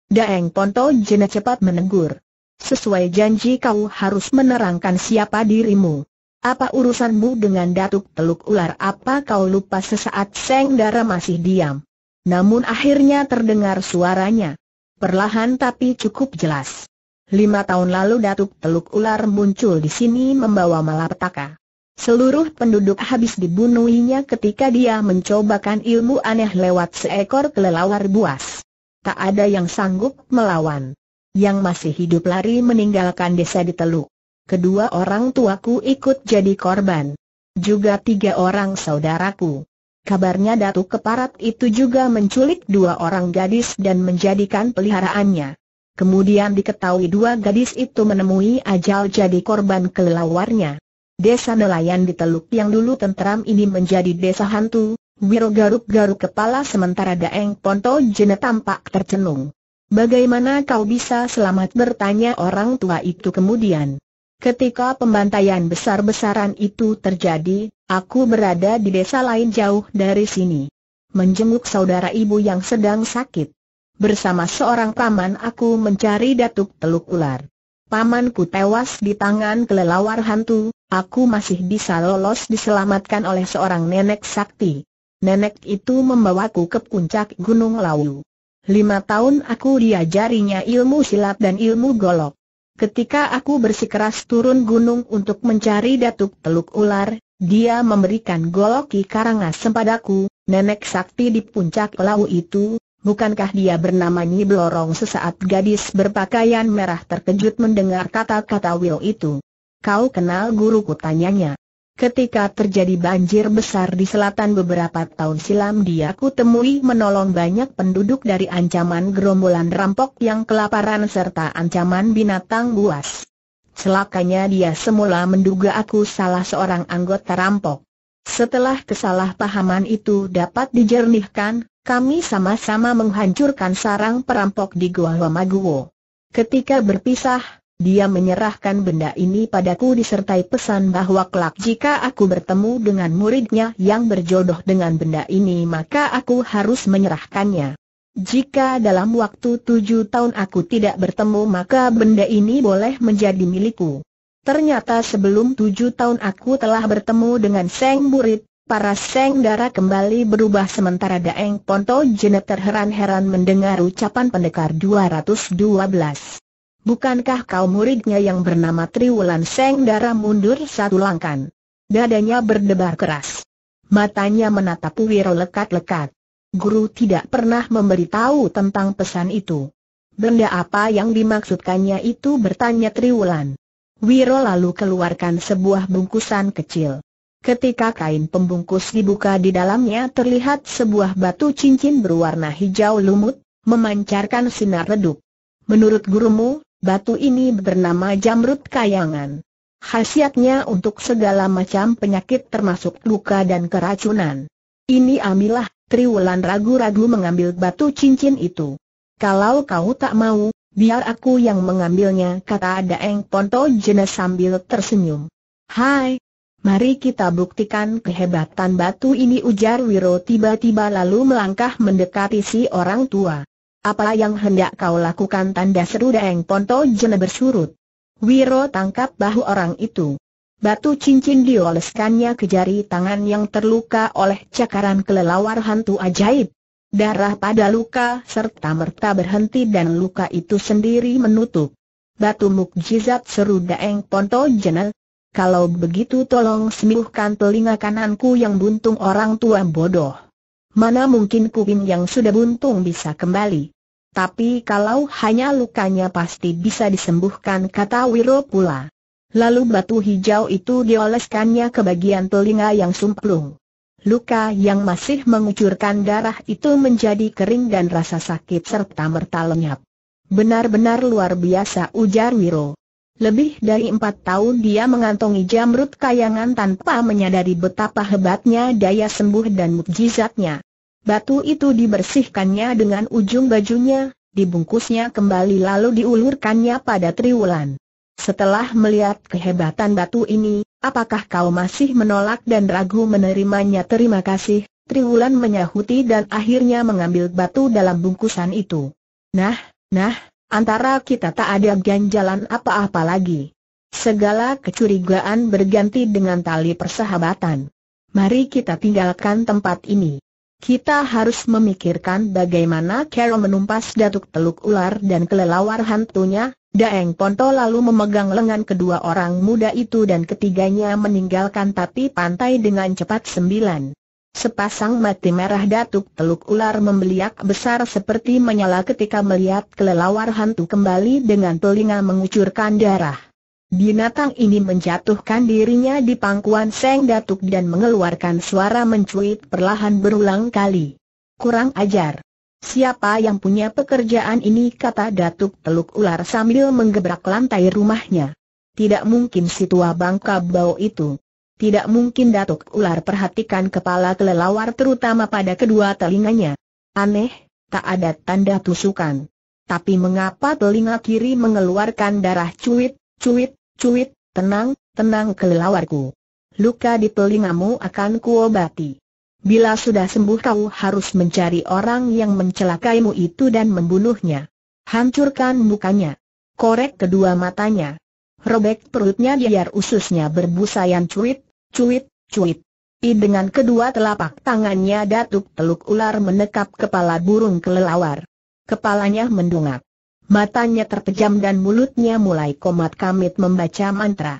Daeng Ponto Jendo cepat menegur. Sesuai janji kau harus menerangkan siapa dirimu. Apa urusanmu dengan Datuk Teluk Ular? Apa kau lupa sesaat Seng Dara masih diam? Namun akhirnya terdengar suaranya. Perlahan tapi cukup jelas. Lima tahun lalu Datuk Teluk Ular muncul di sini membawa malapetaka. Seluruh penduduk habis dibunuhinya ketika dia mencobakan ilmu aneh lewat seekor kelelawar buas. Tak ada yang sanggup melawan. Yang masih hidup lari meninggalkan desa di Teluk kedua orang tuaku ikut jadi korban. Juga tiga orang saudaraku. Kabarnya Datu Keparat itu juga menculik dua orang gadis dan menjadikan peliharaannya. Kemudian diketahui dua gadis itu menemui ajal jadi korban kelelawarnya. Desa nelayan di Teluk yang dulu tentram ini menjadi desa hantu, Wiro garuk-garuk kepala sementara Daeng Ponto Jene tampak tercenung. Bagaimana kau bisa selamat bertanya orang tua itu kemudian? Ketika pembantaian besar-besaran itu terjadi, aku berada di desa lain jauh dari sini. Menjenguk saudara ibu yang sedang sakit. Bersama seorang paman aku mencari datuk teluk ular. Pamanku tewas di tangan kelelawar hantu, aku masih bisa lolos diselamatkan oleh seorang nenek sakti. Nenek itu membawaku ke puncak Gunung Lawu. Lima tahun aku diajarinya ilmu silat dan ilmu golok. Ketika aku bersikeras turun gunung untuk mencari datuk teluk ular, dia memberikan goloki karangas sempadaku, nenek sakti di puncak lau itu, bukankah dia bernama Nyi Blorong sesaat gadis berpakaian merah terkejut mendengar kata-kata Will itu. Kau kenal guruku tanyanya. Ketika terjadi banjir besar di selatan beberapa tahun silam dia temui, menolong banyak penduduk dari ancaman gerombolan rampok yang kelaparan serta ancaman binatang buas. Celakanya dia semula menduga aku salah seorang anggota rampok. Setelah kesalahpahaman itu dapat dijernihkan, kami sama-sama menghancurkan sarang perampok di Gua Wamaguwo. Ketika berpisah, dia menyerahkan benda ini padaku disertai pesan bahwa kelak jika aku bertemu dengan muridnya yang berjodoh dengan benda ini maka aku harus menyerahkannya. Jika dalam waktu tujuh tahun aku tidak bertemu maka benda ini boleh menjadi milikku. Ternyata sebelum tujuh tahun aku telah bertemu dengan Seng Murid, Para seng darah kembali berubah sementara Daeng Ponto Jenet terheran-heran mendengar ucapan pendekar 212. Bukankah kau muridnya yang bernama Triwulan Seng darah mundur satu langkah? Dadanya berdebar keras. Matanya menatap Wiro lekat-lekat. Guru tidak pernah memberitahu tentang pesan itu. Benda apa yang dimaksudkannya itu bertanya Triwulan. Wiro lalu keluarkan sebuah bungkusan kecil. Ketika kain pembungkus dibuka di dalamnya terlihat sebuah batu cincin berwarna hijau lumut, memancarkan sinar redup. Menurut gurumu, Batu ini bernama jamrut kayangan. Khasiatnya untuk segala macam penyakit termasuk luka dan keracunan. Ini amilah, Triwulan ragu-ragu mengambil batu cincin itu. Kalau kau tak mau, biar aku yang mengambilnya kata Daeng Ponto jenis sambil tersenyum. Hai, Mari kita buktikan kehebatan batu ini ujar Wiro tiba-tiba lalu melangkah mendekati si orang tua. Apa yang hendak kau lakukan tanda seru Daeng Ponto Jene bersurut. Wiro tangkap bahu orang itu. Batu cincin dioleskannya ke jari tangan yang terluka oleh cakaran kelelawar hantu ajaib. Darah pada luka serta merta berhenti dan luka itu sendiri menutup. Batu mukjizat seru Daeng Ponto Jene. Kalau begitu tolong sembuhkan telinga kananku yang buntung orang tua bodoh. Mana mungkin Kuwin yang sudah buntung bisa kembali. Tapi kalau hanya lukanya pasti bisa disembuhkan kata Wiro pula. Lalu batu hijau itu dioleskannya ke bagian telinga yang sumplung. Luka yang masih mengucurkan darah itu menjadi kering dan rasa sakit serta merta lenyap. Benar-benar luar biasa ujar Wiro. Lebih dari empat tahun dia mengantongi jamrut kayangan tanpa menyadari betapa hebatnya daya sembuh dan mukjizatnya. Batu itu dibersihkannya dengan ujung bajunya, dibungkusnya kembali lalu diulurkannya pada Triwulan. Setelah melihat kehebatan batu ini, apakah kau masih menolak dan ragu menerimanya? Terima kasih, Triwulan menyahuti dan akhirnya mengambil batu dalam bungkusan itu. Nah, nah, Antara kita tak ada ganjalan apa-apa lagi. Segala kecurigaan berganti dengan tali persahabatan. Mari kita tinggalkan tempat ini. Kita harus memikirkan bagaimana Carol menumpas datuk teluk ular dan kelelawar hantunya. Daeng Ponto lalu memegang lengan kedua orang muda itu dan ketiganya meninggalkan tapi pantai dengan cepat sembilan. Sepasang mati merah datuk teluk ular membeliak besar seperti menyala ketika melihat kelelawar hantu kembali dengan telinga mengucurkan darah. Binatang ini menjatuhkan dirinya di pangkuan Seng Datuk dan mengeluarkan suara mencuit perlahan berulang kali. Kurang ajar. Siapa yang punya pekerjaan ini kata Datuk Teluk Ular sambil menggebrak lantai rumahnya. Tidak mungkin si tua bangka bau itu. Tidak mungkin Datuk Ular perhatikan kepala kelelawar terutama pada kedua telinganya. Aneh, tak ada tanda tusukan. Tapi mengapa telinga kiri mengeluarkan darah cuit, cuit, cuit, tenang, tenang kelelawarku. Luka di telingamu akan kuobati. Bila sudah sembuh kau harus mencari orang yang mencelakaimu itu dan membunuhnya. Hancurkan mukanya. Korek kedua matanya. Robek perutnya biar ususnya berbusa yang cuit, Cuit, cuit. I dengan kedua telapak tangannya datuk teluk ular menekap kepala burung kelelawar. Kepalanya mendungak, Matanya terpejam dan mulutnya mulai komat kamit membaca mantra.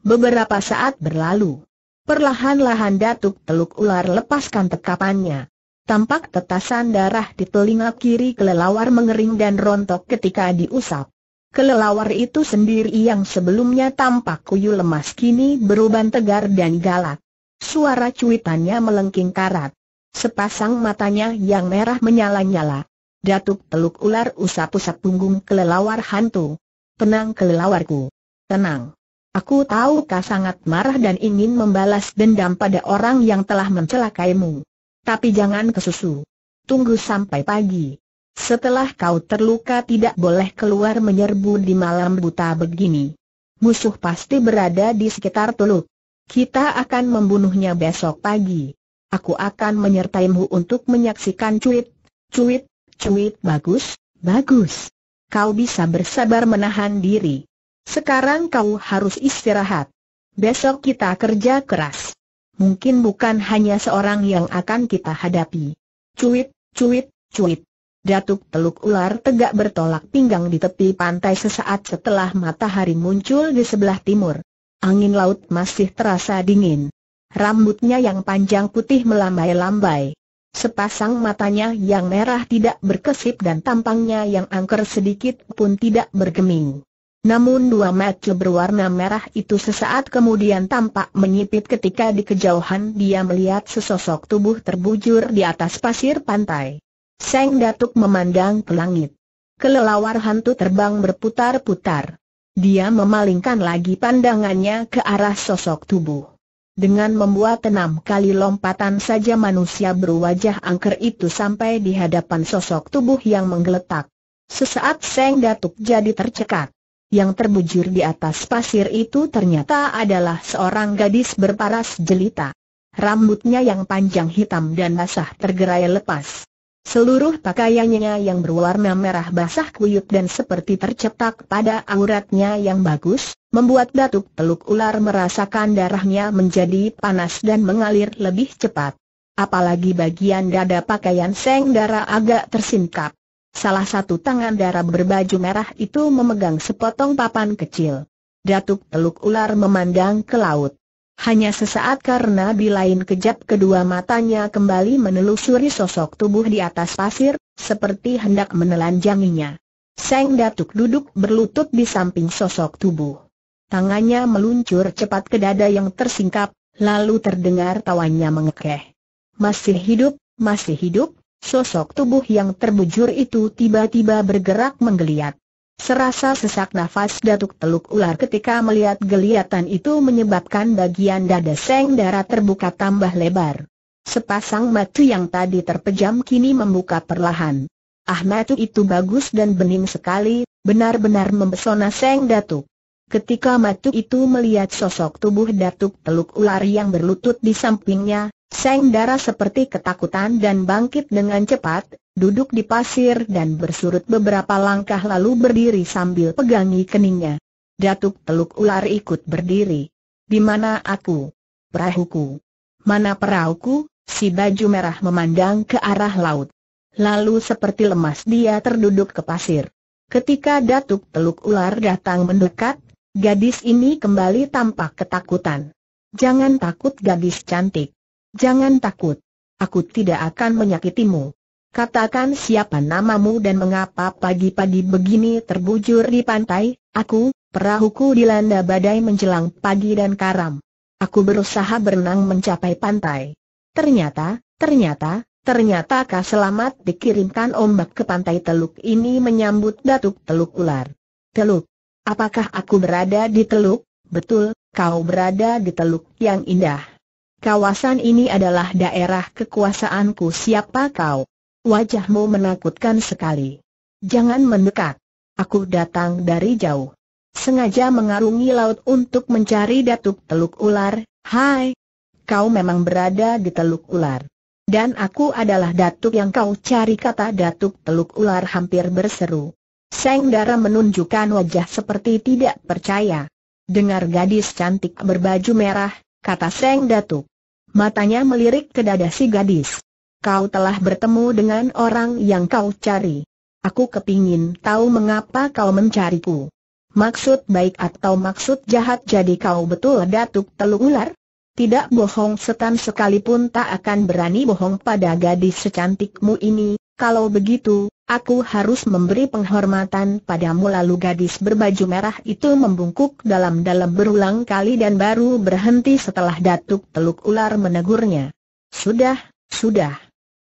Beberapa saat berlalu. Perlahan-lahan datuk teluk ular lepaskan tekapannya. Tampak tetasan darah di telinga kiri kelelawar mengering dan rontok ketika diusap. Kelelawar itu sendiri yang sebelumnya tampak kuyu lemas kini beruban tegar dan galak. Suara cuitannya melengking karat. Sepasang matanya yang merah menyala-nyala. Datuk teluk ular usap-usap punggung kelelawar hantu. Tenang kelelawarku. Tenang. Aku tahu kau sangat marah dan ingin membalas dendam pada orang yang telah mencelakaimu. Tapi jangan kesusu. Tunggu sampai pagi. Setelah kau terluka tidak boleh keluar menyerbu di malam buta begini. Musuh pasti berada di sekitar Teluk. Kita akan membunuhnya besok pagi. Aku akan menyertaimu untuk menyaksikan cuit, cuit, cuit bagus, bagus. Kau bisa bersabar menahan diri. Sekarang kau harus istirahat. Besok kita kerja keras. Mungkin bukan hanya seorang yang akan kita hadapi. Cuit, cuit, cuit. Datuk Teluk Ular tegak bertolak pinggang di tepi pantai sesaat setelah matahari muncul di sebelah timur. Angin laut masih terasa dingin. Rambutnya yang panjang putih melambai-lambai. Sepasang matanya yang merah tidak berkesip dan tampangnya yang angker sedikit pun tidak bergeming. Namun dua mata berwarna merah itu sesaat kemudian tampak menyipit ketika di kejauhan dia melihat sesosok tubuh terbujur di atas pasir pantai. Seng Datuk memandang ke langit. Kelelawar hantu terbang berputar-putar. Dia memalingkan lagi pandangannya ke arah sosok tubuh. Dengan membuat enam kali lompatan saja manusia berwajah angker itu sampai di hadapan sosok tubuh yang menggeletak. Sesaat Seng Datuk jadi tercekat. Yang terbujur di atas pasir itu ternyata adalah seorang gadis berparas jelita. Rambutnya yang panjang hitam dan basah tergerai lepas. Seluruh pakaiannya yang berwarna merah basah kuyup dan seperti tercetak pada auratnya yang bagus, membuat Datuk Teluk Ular merasakan darahnya menjadi panas dan mengalir lebih cepat. Apalagi bagian dada pakaian Seng darah agak tersingkap. Salah satu tangan darah berbaju merah itu memegang sepotong papan kecil. Datuk Teluk Ular memandang ke laut. Hanya sesaat karena di lain kejap kedua matanya kembali menelusuri sosok tubuh di atas pasir, seperti hendak menelanjanginya. Seng Datuk duduk berlutut di samping sosok tubuh. Tangannya meluncur cepat ke dada yang tersingkap, lalu terdengar tawanya mengekeh. Masih hidup, masih hidup, sosok tubuh yang terbujur itu tiba-tiba bergerak menggeliat. Serasa sesak nafas Datuk Teluk Ular ketika melihat geliatan itu menyebabkan bagian dada Seng darah terbuka tambah lebar. Sepasang mata yang tadi terpejam kini membuka perlahan. Ah mata itu bagus dan bening sekali, benar-benar mempesona Seng Datuk. Ketika matu itu melihat sosok tubuh Datuk Teluk Ular yang berlutut di sampingnya, Seng Dara seperti ketakutan dan bangkit dengan cepat, duduk di pasir dan bersurut beberapa langkah lalu berdiri sambil pegangi keningnya. Datuk Teluk Ular ikut berdiri. Di mana aku? Perahuku. Mana perahuku? Si baju merah memandang ke arah laut. Lalu seperti lemas dia terduduk ke pasir. Ketika Datuk Teluk Ular datang mendekat, gadis ini kembali tampak ketakutan. Jangan takut gadis cantik. Jangan takut. Aku tidak akan menyakitimu. Katakan siapa namamu dan mengapa pagi-pagi begini terbujur di pantai, aku, perahuku dilanda badai menjelang pagi dan karam. Aku berusaha berenang mencapai pantai. Ternyata, ternyata, ternyata kah Selamat dikirimkan ombak ke pantai teluk ini menyambut datuk teluk ular. Teluk, apakah aku berada di teluk? Betul, kau berada di teluk yang indah. Kawasan ini adalah daerah kekuasaanku siapa kau? Wajahmu menakutkan sekali. Jangan mendekat. Aku datang dari jauh. Sengaja mengarungi laut untuk mencari datuk teluk ular, hai. Kau memang berada di teluk ular. Dan aku adalah datuk yang kau cari kata datuk teluk ular hampir berseru. Seng Dara menunjukkan wajah seperti tidak percaya. Dengar gadis cantik berbaju merah, kata Seng Datuk. Matanya melirik ke dada si gadis. Kau telah bertemu dengan orang yang kau cari. Aku kepingin tahu mengapa kau mencariku. Maksud baik atau maksud jahat jadi kau betul Datuk Teluk Ular? Tidak bohong setan sekalipun tak akan berani bohong pada gadis secantikmu ini, kalau begitu, Aku harus memberi penghormatan padamu lalu gadis berbaju merah itu membungkuk dalam-dalam berulang kali dan baru berhenti setelah datuk teluk ular menegurnya. Sudah, sudah.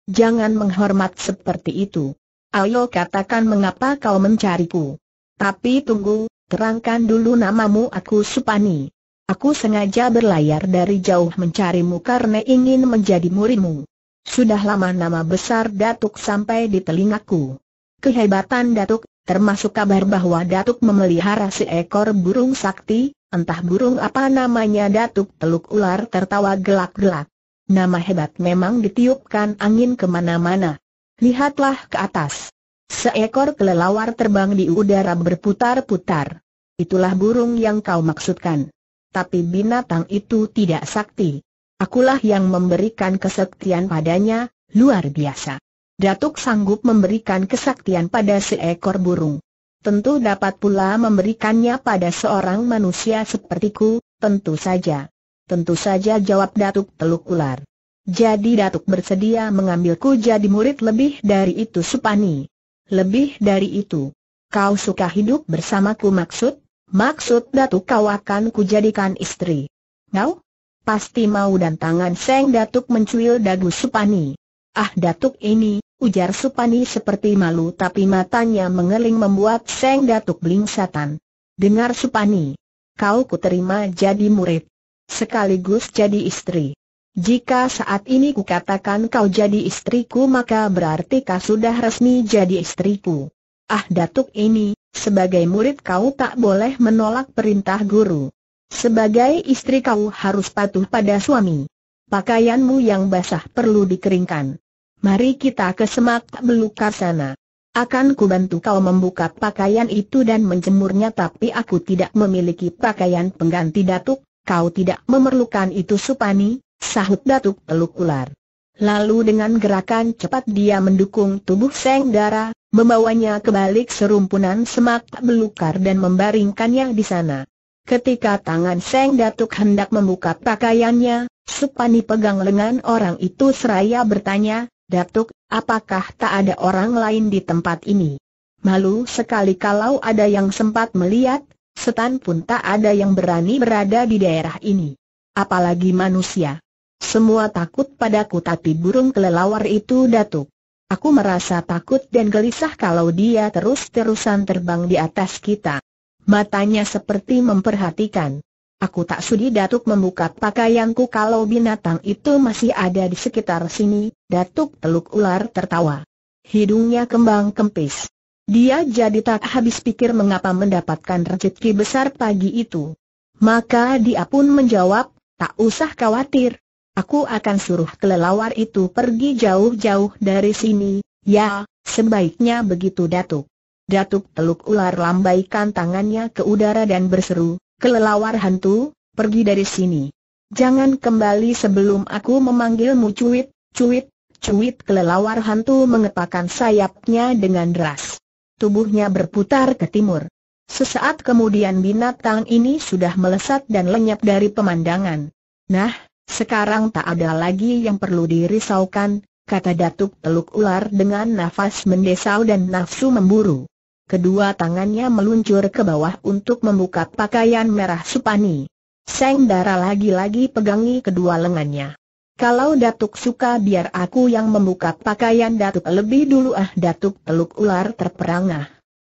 Jangan menghormat seperti itu. Ayo katakan mengapa kau mencariku. Tapi tunggu, terangkan dulu namamu aku Supani. Aku sengaja berlayar dari jauh mencarimu karena ingin menjadi murimu. Sudah lama nama besar Datuk sampai di telingaku. Kehebatan Datuk, termasuk kabar bahwa Datuk memelihara seekor burung sakti, entah burung apa namanya Datuk Teluk Ular tertawa gelak-gelak. Nama hebat memang ditiupkan angin kemana-mana. Lihatlah ke atas. Seekor kelelawar terbang di udara berputar-putar. Itulah burung yang kau maksudkan. Tapi binatang itu tidak sakti akulah yang memberikan kesaktian padanya, luar biasa. Datuk sanggup memberikan kesaktian pada seekor burung. Tentu dapat pula memberikannya pada seorang manusia sepertiku, tentu saja. Tentu saja jawab Datuk Teluk Ular. Jadi Datuk bersedia mengambilku jadi murid lebih dari itu Supani. Lebih dari itu. Kau suka hidup bersamaku maksud? Maksud Datuk kau akan kujadikan istri. Kau? Pasti mau dan tangan Seng Datuk mencuil dagu Supani. Ah Datuk ini, ujar Supani seperti malu tapi matanya mengeling membuat Seng Datuk belingsatan. Dengar Supani. Kau kuterima jadi murid. Sekaligus jadi istri. Jika saat ini kukatakan kau jadi istriku maka berarti kau sudah resmi jadi istriku. Ah Datuk ini, sebagai murid kau tak boleh menolak perintah guru. Sebagai istri kau harus patuh pada suami. Pakaianmu yang basah perlu dikeringkan. Mari kita ke semak belukar sana. Akan kubantu kau membuka pakaian itu dan menjemurnya tapi aku tidak memiliki pakaian pengganti datuk, kau tidak memerlukan itu Supani, sahut datuk teluk ular. Lalu dengan gerakan cepat dia mendukung tubuh Seng Dara, membawanya ke balik serumpunan semak belukar dan membaringkannya di sana. Ketika tangan Seng Datuk hendak membuka pakaiannya, Supani pegang lengan orang itu seraya bertanya, Datuk, apakah tak ada orang lain di tempat ini? Malu sekali kalau ada yang sempat melihat, setan pun tak ada yang berani berada di daerah ini. Apalagi manusia. Semua takut padaku tapi burung kelelawar itu Datuk. Aku merasa takut dan gelisah kalau dia terus-terusan terbang di atas kita. Matanya seperti memperhatikan. Aku tak sudi Datuk membuka pakaianku kalau binatang itu masih ada di sekitar sini, Datuk teluk ular tertawa. Hidungnya kembang kempis. Dia jadi tak habis pikir mengapa mendapatkan rezeki besar pagi itu. Maka dia pun menjawab, tak usah khawatir. Aku akan suruh kelelawar itu pergi jauh-jauh dari sini, ya, sebaiknya begitu Datuk. Datuk Teluk Ular lambaikan tangannya ke udara dan berseru, kelelawar hantu, pergi dari sini. Jangan kembali sebelum aku memanggilmu cuit, cuit, cuit kelelawar hantu mengepakkan sayapnya dengan deras. Tubuhnya berputar ke timur. Sesaat kemudian binatang ini sudah melesat dan lenyap dari pemandangan. Nah, sekarang tak ada lagi yang perlu dirisaukan, kata Datuk Teluk Ular dengan nafas mendesau dan nafsu memburu. Kedua tangannya meluncur ke bawah untuk membuka pakaian merah Supani. Seng Dara lagi-lagi pegangi kedua lengannya. Kalau Datuk suka biar aku yang membuka pakaian Datuk lebih dulu ah Datuk peluk ular terperangah.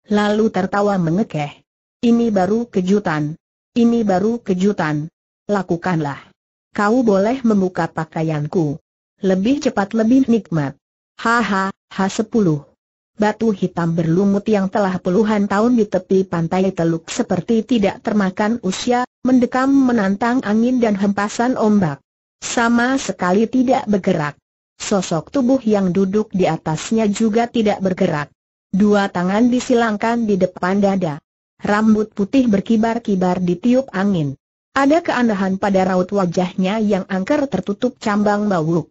Lalu tertawa mengekeh. Ini baru kejutan. Ini baru kejutan. Lakukanlah. Kau boleh membuka pakaianku. Lebih cepat lebih nikmat. Haha, ha sepuluh batu hitam berlumut yang telah puluhan tahun di tepi pantai teluk seperti tidak termakan usia, mendekam menantang angin dan hempasan ombak. Sama sekali tidak bergerak. Sosok tubuh yang duduk di atasnya juga tidak bergerak. Dua tangan disilangkan di depan dada. Rambut putih berkibar-kibar di tiup angin. Ada keanehan pada raut wajahnya yang angker tertutup cambang bawuk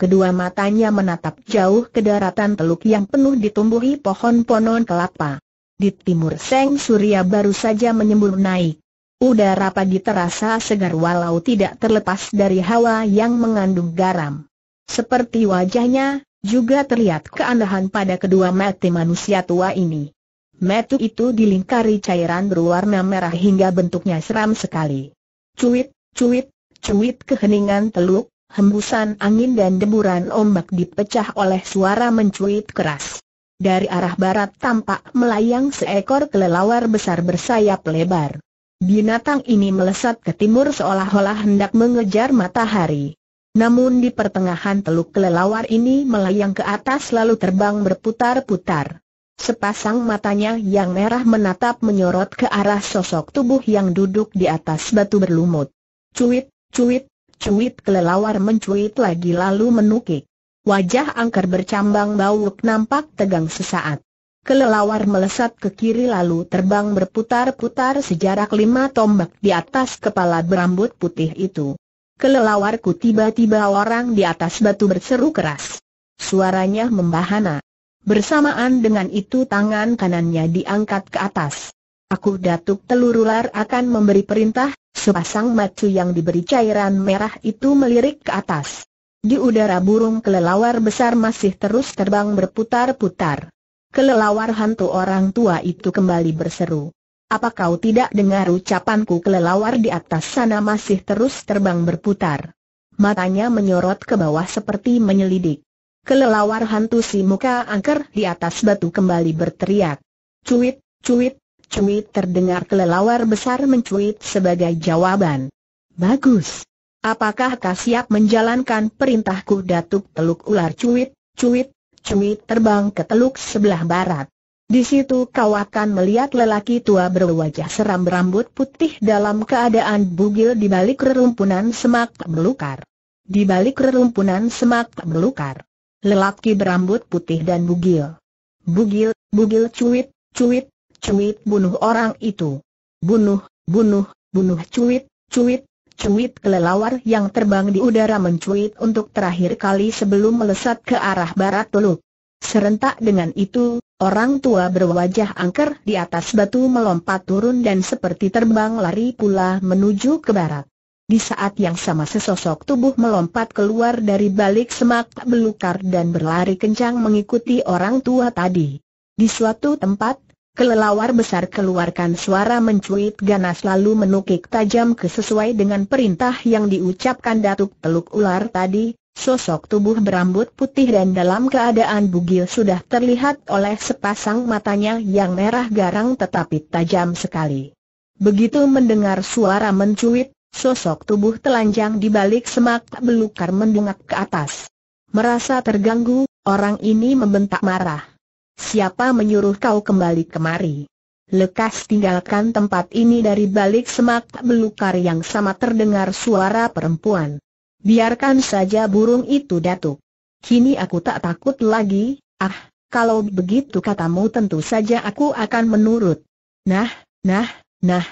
kedua matanya menatap jauh ke daratan teluk yang penuh ditumbuhi pohon-pohon kelapa. Di timur Seng Surya baru saja menyembur naik. Udara pagi terasa segar walau tidak terlepas dari hawa yang mengandung garam. Seperti wajahnya, juga terlihat keanehan pada kedua mati manusia tua ini. Metu itu dilingkari cairan berwarna merah hingga bentuknya seram sekali. Cuit, cuit, cuit keheningan teluk, hembusan angin dan deburan ombak dipecah oleh suara mencuit keras. Dari arah barat tampak melayang seekor kelelawar besar bersayap lebar. Binatang ini melesat ke timur seolah-olah hendak mengejar matahari. Namun di pertengahan teluk kelelawar ini melayang ke atas lalu terbang berputar-putar. Sepasang matanya yang merah menatap menyorot ke arah sosok tubuh yang duduk di atas batu berlumut. Cuit, cuit, Cuit kelelawar mencuit lagi lalu menukik. Wajah angker bercambang bauk nampak tegang sesaat. Kelelawar melesat ke kiri lalu terbang berputar-putar sejarak lima tombak di atas kepala berambut putih itu. Kelelawarku tiba-tiba orang di atas batu berseru keras. Suaranya membahana. Bersamaan dengan itu tangan kanannya diangkat ke atas. Aku datuk telurular akan memberi perintah, Sepasang mata yang diberi cairan merah itu melirik ke atas. Di udara burung kelelawar besar masih terus terbang berputar-putar. Kelelawar hantu orang tua itu kembali berseru. Apa kau tidak dengar ucapanku kelelawar di atas sana masih terus terbang berputar? Matanya menyorot ke bawah seperti menyelidik. Kelelawar hantu si muka angker di atas batu kembali berteriak. Cuit, cuit, cuit terdengar kelelawar besar mencuit sebagai jawaban. Bagus. Apakah kau siap menjalankan perintahku Datuk Teluk Ular Cuit, Cuit, Cuit terbang ke teluk sebelah barat. Di situ kau akan melihat lelaki tua berwajah seram berambut putih dalam keadaan bugil di balik rerumpunan semak belukar. Di balik rerumpunan semak belukar. Lelaki berambut putih dan bugil. Bugil, bugil cuit, cuit, cuit bunuh orang itu. Bunuh, bunuh, bunuh cuit, cuit, cuit kelelawar yang terbang di udara mencuit untuk terakhir kali sebelum melesat ke arah barat teluk. Serentak dengan itu, orang tua berwajah angker di atas batu melompat turun dan seperti terbang lari pula menuju ke barat. Di saat yang sama sesosok tubuh melompat keluar dari balik semak belukar dan berlari kencang mengikuti orang tua tadi. Di suatu tempat, Kelelawar besar keluarkan suara mencuit ganas lalu menukik tajam ke sesuai dengan perintah yang diucapkan Datuk Teluk Ular tadi, sosok tubuh berambut putih dan dalam keadaan bugil sudah terlihat oleh sepasang matanya yang merah garang tetapi tajam sekali. Begitu mendengar suara mencuit, sosok tubuh telanjang di balik semak belukar mendungak ke atas. Merasa terganggu, orang ini membentak marah siapa menyuruh kau kembali kemari? Lekas tinggalkan tempat ini dari balik semak belukar yang sama terdengar suara perempuan. Biarkan saja burung itu datuk. Kini aku tak takut lagi, ah, kalau begitu katamu tentu saja aku akan menurut. Nah, nah, nah.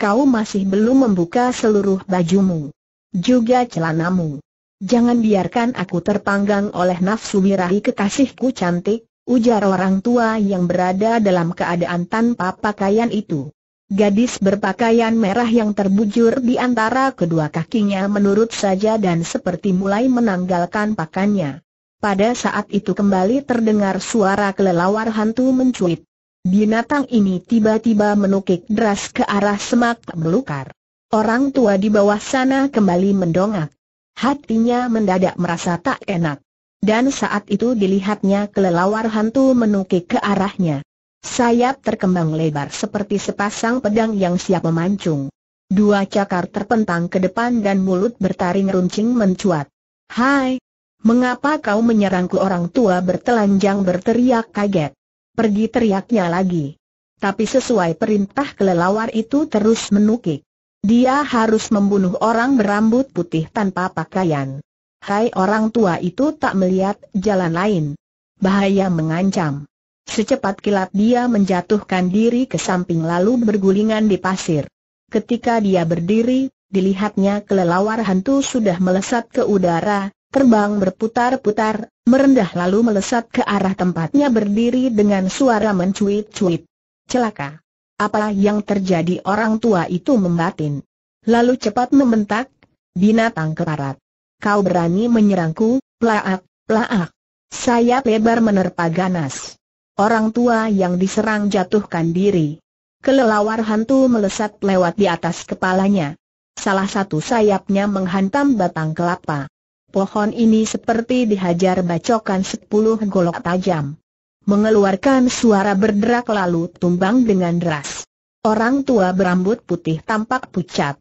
Kau masih belum membuka seluruh bajumu. Juga celanamu. Jangan biarkan aku terpanggang oleh nafsu birahi kekasihku cantik, ujar orang tua yang berada dalam keadaan tanpa pakaian itu. Gadis berpakaian merah yang terbujur di antara kedua kakinya menurut saja dan seperti mulai menanggalkan pakannya. Pada saat itu kembali terdengar suara kelelawar hantu mencuit. Binatang ini tiba-tiba menukik deras ke arah semak belukar. Orang tua di bawah sana kembali mendongak. Hatinya mendadak merasa tak enak. Dan saat itu dilihatnya kelelawar hantu menukik ke arahnya. Sayap terkembang lebar seperti sepasang pedang yang siap memancung. Dua cakar terpentang ke depan dan mulut bertaring runcing mencuat. Hai! Mengapa kau menyerangku orang tua bertelanjang berteriak kaget? Pergi teriaknya lagi. Tapi sesuai perintah kelelawar itu terus menukik. Dia harus membunuh orang berambut putih tanpa pakaian. Hai orang tua itu tak melihat jalan lain. Bahaya mengancam. Secepat kilat dia menjatuhkan diri ke samping lalu bergulingan di pasir. Ketika dia berdiri, dilihatnya kelelawar hantu sudah melesat ke udara, terbang berputar-putar, merendah lalu melesat ke arah tempatnya berdiri dengan suara mencuit-cuit. Celaka. Apa yang terjadi orang tua itu membatin. Lalu cepat membentak, binatang keparat. Kau berani menyerangku, plaak, plaak. Saya lebar menerpa ganas. Orang tua yang diserang jatuhkan diri. Kelelawar hantu melesat lewat di atas kepalanya. Salah satu sayapnya menghantam batang kelapa. Pohon ini seperti dihajar bacokan sepuluh golok tajam. Mengeluarkan suara berderak lalu tumbang dengan deras. Orang tua berambut putih tampak pucat.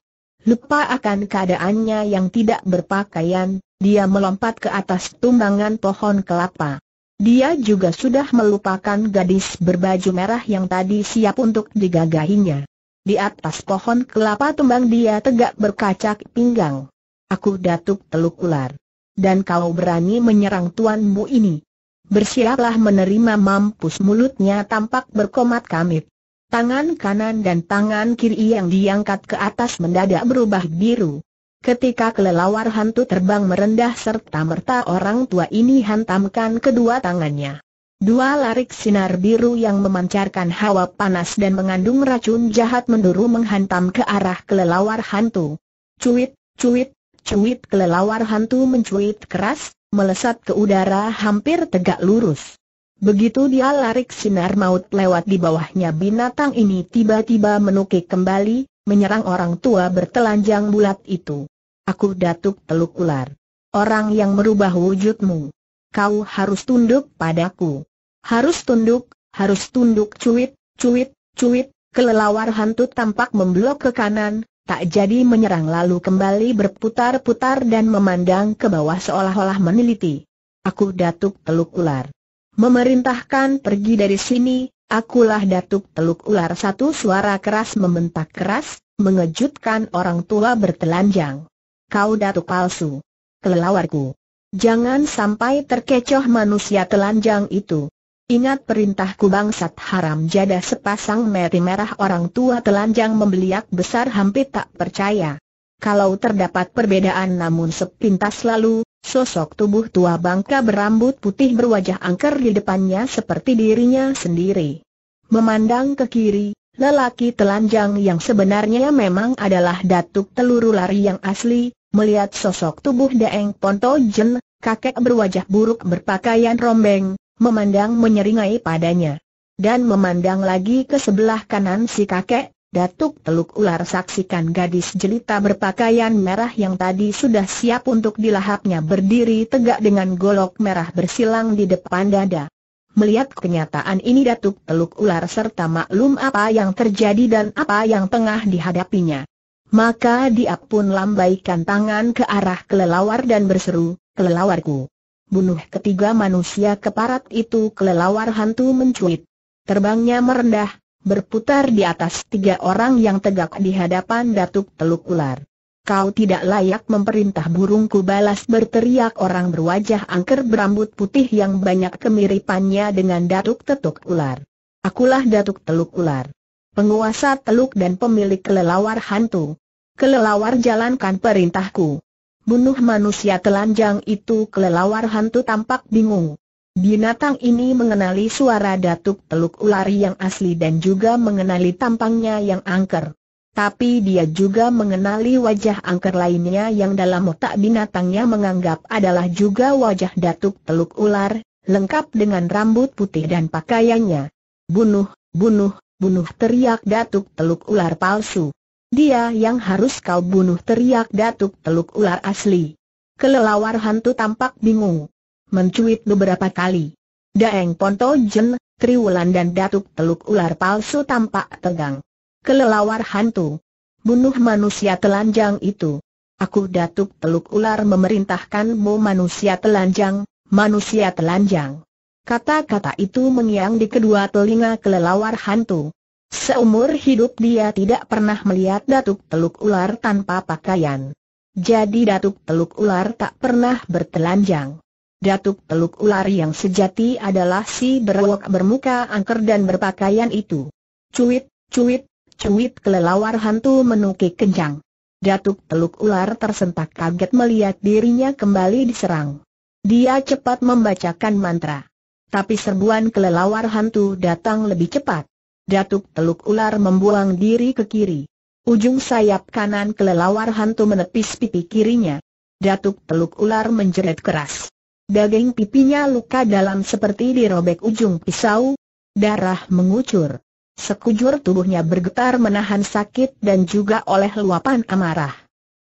Lupa akan keadaannya yang tidak berpakaian, dia melompat ke atas tumbangan pohon kelapa. Dia juga sudah melupakan gadis berbaju merah yang tadi siap untuk digagahinya. Di atas pohon kelapa tumbang dia tegak berkacak pinggang. Aku datuk teluk ular. Dan kau berani menyerang tuanmu ini. Bersiaplah menerima mampus mulutnya tampak berkomat kamit. Tangan kanan dan tangan kiri yang diangkat ke atas mendadak berubah biru. Ketika kelelawar hantu terbang merendah serta merta orang tua ini hantamkan kedua tangannya. Dua larik sinar biru yang memancarkan hawa panas dan mengandung racun jahat menduru menghantam ke arah kelelawar hantu. Cuit, cuit, cuit kelelawar hantu mencuit keras, melesat ke udara hampir tegak lurus. Begitu dia larik sinar maut lewat di bawahnya binatang ini tiba-tiba menukik kembali, menyerang orang tua bertelanjang bulat itu. Aku datuk teluk ular. Orang yang merubah wujudmu. Kau harus tunduk padaku. Harus tunduk, harus tunduk cuit, cuit, cuit, kelelawar hantu tampak memblok ke kanan, tak jadi menyerang lalu kembali berputar-putar dan memandang ke bawah seolah-olah meneliti. Aku datuk teluk ular memerintahkan pergi dari sini, akulah Datuk Teluk Ular satu suara keras membentak keras, mengejutkan orang tua bertelanjang. Kau Datuk palsu. Kelelawarku. Jangan sampai terkecoh manusia telanjang itu. Ingat perintahku bangsat haram jada sepasang meri merah orang tua telanjang membeliak besar hampir tak percaya. Kalau terdapat perbedaan namun sepintas lalu, Sosok tubuh tua bangka berambut putih berwajah angker di depannya seperti dirinya sendiri. Memandang ke kiri, lelaki telanjang yang sebenarnya memang adalah datuk teluru lari yang asli, melihat sosok tubuh Daeng Ponto Jen, kakek berwajah buruk berpakaian rombeng, memandang menyeringai padanya. Dan memandang lagi ke sebelah kanan si kakek, Datuk Teluk Ular saksikan gadis jelita berpakaian merah yang tadi sudah siap untuk dilahapnya berdiri tegak dengan golok merah bersilang di depan dada. Melihat kenyataan ini Datuk Teluk Ular serta maklum apa yang terjadi dan apa yang tengah dihadapinya. Maka dia pun lambaikan tangan ke arah kelelawar dan berseru, kelelawarku. Bunuh ketiga manusia keparat itu kelelawar hantu mencuit. Terbangnya merendah, berputar di atas tiga orang yang tegak di hadapan Datuk Teluk Ular. Kau tidak layak memerintah burungku balas berteriak orang berwajah angker berambut putih yang banyak kemiripannya dengan Datuk Tetuk Ular. Akulah Datuk Teluk Ular. Penguasa teluk dan pemilik kelelawar hantu. Kelelawar jalankan perintahku. Bunuh manusia telanjang itu kelelawar hantu tampak bingung. Binatang ini mengenali suara datuk teluk ular yang asli dan juga mengenali tampangnya yang angker. Tapi dia juga mengenali wajah angker lainnya yang dalam otak binatangnya menganggap adalah juga wajah datuk teluk ular, lengkap dengan rambut putih dan pakaiannya. Bunuh, bunuh, bunuh teriak datuk teluk ular palsu. Dia yang harus kau bunuh teriak datuk teluk ular asli. Kelelawar hantu tampak bingung mencuit beberapa kali. Daeng Pontojen, Triwulan dan Datuk Teluk Ular Palsu tampak tegang. Kelelawar hantu. Bunuh manusia telanjang itu. Aku Datuk Teluk Ular memerintahkanmu manusia telanjang, manusia telanjang. Kata-kata itu mengiang di kedua telinga kelelawar hantu. Seumur hidup dia tidak pernah melihat Datuk Teluk Ular tanpa pakaian. Jadi Datuk Teluk Ular tak pernah bertelanjang. Datuk Teluk Ular yang sejati adalah si berwok bermuka angker dan berpakaian itu. Cuit, cuit, cuit kelelawar hantu menukik kencang. Datuk Teluk Ular tersentak kaget melihat dirinya kembali diserang. Dia cepat membacakan mantra. Tapi serbuan kelelawar hantu datang lebih cepat. Datuk Teluk Ular membuang diri ke kiri. Ujung sayap kanan kelelawar hantu menepis pipi kirinya. Datuk Teluk Ular menjerit keras. Daging pipinya luka dalam seperti dirobek ujung pisau, darah mengucur. Sekujur tubuhnya bergetar menahan sakit dan juga oleh luapan amarah.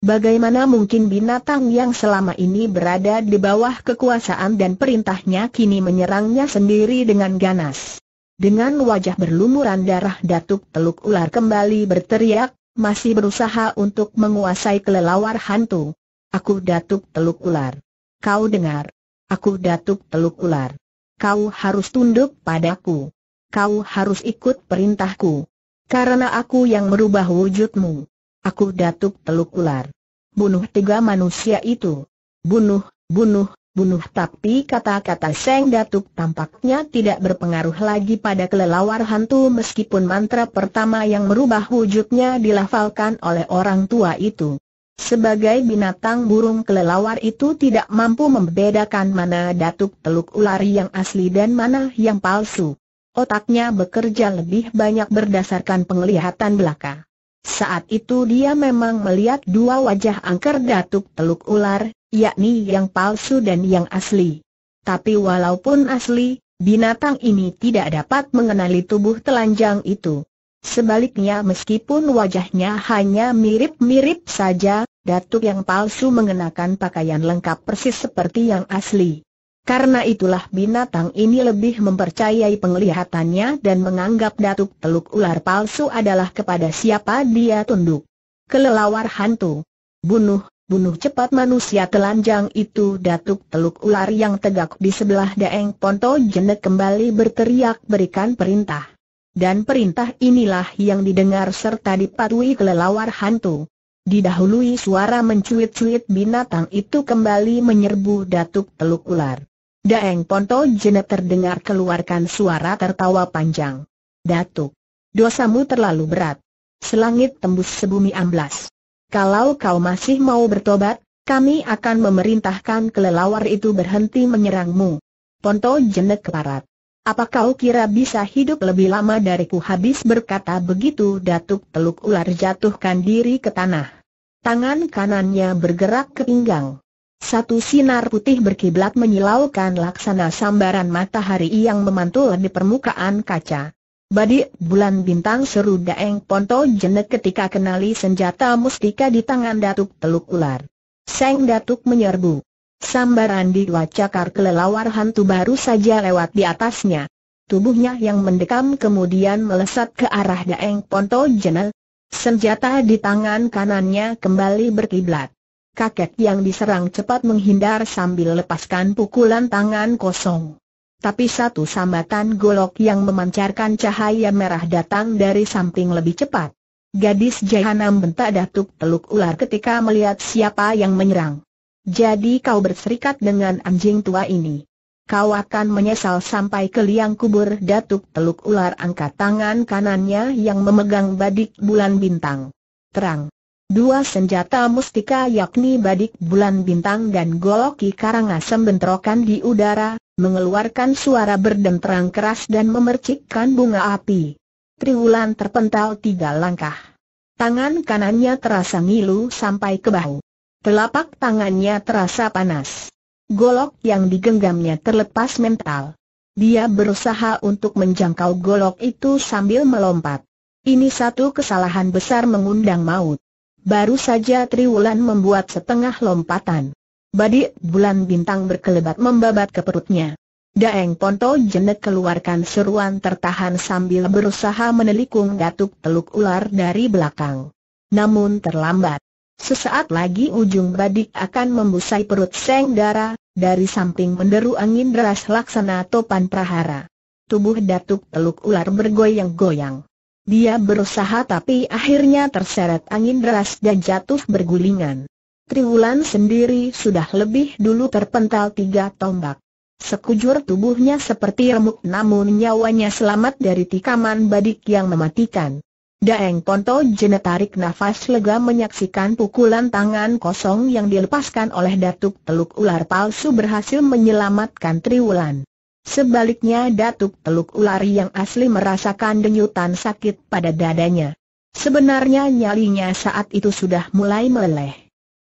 Bagaimana mungkin binatang yang selama ini berada di bawah kekuasaan dan perintahnya kini menyerangnya sendiri dengan ganas. Dengan wajah berlumuran darah datuk teluk ular kembali berteriak, masih berusaha untuk menguasai kelelawar hantu. Aku datuk teluk ular. Kau dengar? Aku Datuk Teluk Ular. Kau harus tunduk padaku. Kau harus ikut perintahku. Karena aku yang merubah wujudmu. Aku Datuk Teluk Ular. Bunuh tiga manusia itu. Bunuh, bunuh, bunuh. Tapi kata-kata Seng Datuk tampaknya tidak berpengaruh lagi pada kelelawar hantu meskipun mantra pertama yang merubah wujudnya dilafalkan oleh orang tua itu. Sebagai binatang burung kelelawar itu tidak mampu membedakan mana datuk teluk ular yang asli dan mana yang palsu. Otaknya bekerja lebih banyak berdasarkan penglihatan belaka. Saat itu dia memang melihat dua wajah angker datuk teluk ular, yakni yang palsu dan yang asli. Tapi walaupun asli, binatang ini tidak dapat mengenali tubuh telanjang itu. Sebaliknya meskipun wajahnya hanya mirip-mirip saja, Datuk yang palsu mengenakan pakaian lengkap persis seperti yang asli. Karena itulah binatang ini lebih mempercayai penglihatannya dan menganggap Datuk Teluk Ular palsu adalah kepada siapa dia tunduk. Kelelawar hantu. Bunuh, bunuh cepat manusia telanjang itu Datuk Teluk Ular yang tegak di sebelah Daeng Ponto Jenek kembali berteriak berikan perintah dan perintah inilah yang didengar serta dipatuhi kelelawar hantu. Didahului suara mencuit-cuit binatang itu kembali menyerbu datuk teluk ular. Daeng Ponto Jenep terdengar keluarkan suara tertawa panjang. Datuk, dosamu terlalu berat. Selangit tembus sebumi amblas. Kalau kau masih mau bertobat, kami akan memerintahkan kelelawar itu berhenti menyerangmu. Ponto Jenep keparat. Apa kau kira bisa hidup lebih lama dariku habis berkata begitu Datuk Teluk Ular jatuhkan diri ke tanah. Tangan kanannya bergerak ke pinggang. Satu sinar putih berkiblat menyilaukan laksana sambaran matahari yang memantul di permukaan kaca. Badik, bulan bintang seru Daeng Ponto jenek ketika kenali senjata mustika di tangan Datuk Teluk Ular. Seng Datuk menyerbu. Sambaran di dua cakar kelelawar hantu baru saja lewat di atasnya. Tubuhnya yang mendekam kemudian melesat ke arah Daeng Ponto Jenel. Senjata di tangan kanannya kembali berkiblat. Kakek yang diserang cepat menghindar sambil lepaskan pukulan tangan kosong. Tapi satu sambatan golok yang memancarkan cahaya merah datang dari samping lebih cepat. Gadis Jahanam bentak datuk teluk ular ketika melihat siapa yang menyerang. Jadi kau berserikat dengan anjing tua ini. Kau akan menyesal sampai ke liang kubur Datuk Teluk Ular angkat tangan kanannya yang memegang badik bulan bintang. Terang. Dua senjata mustika yakni badik bulan bintang dan goloki karangasem bentrokan di udara, mengeluarkan suara berdenterang keras dan memercikkan bunga api. Triwulan terpental tiga langkah. Tangan kanannya terasa ngilu sampai ke bahu. Telapak tangannya terasa panas. Golok yang digenggamnya terlepas mental. Dia berusaha untuk menjangkau golok itu sambil melompat. Ini satu kesalahan besar mengundang maut. Baru saja Triwulan membuat setengah lompatan. Badik bulan bintang berkelebat membabat ke perutnya. Daeng Ponto jenek keluarkan seruan tertahan sambil berusaha menelikung datuk teluk ular dari belakang. Namun terlambat. Sesaat lagi ujung badik akan membusai perut Seng darah, dari samping menderu angin deras laksana topan prahara. Tubuh Datuk Teluk Ular bergoyang-goyang. Dia berusaha tapi akhirnya terseret angin deras dan jatuh bergulingan. Triwulan sendiri sudah lebih dulu terpental tiga tombak. Sekujur tubuhnya seperti remuk namun nyawanya selamat dari tikaman badik yang mematikan. Daeng Ponto Jene tarik nafas lega menyaksikan pukulan tangan kosong yang dilepaskan oleh Datuk Teluk Ular palsu berhasil menyelamatkan Triwulan. Sebaliknya Datuk Teluk Ular yang asli merasakan denyutan sakit pada dadanya. Sebenarnya nyalinya saat itu sudah mulai meleleh.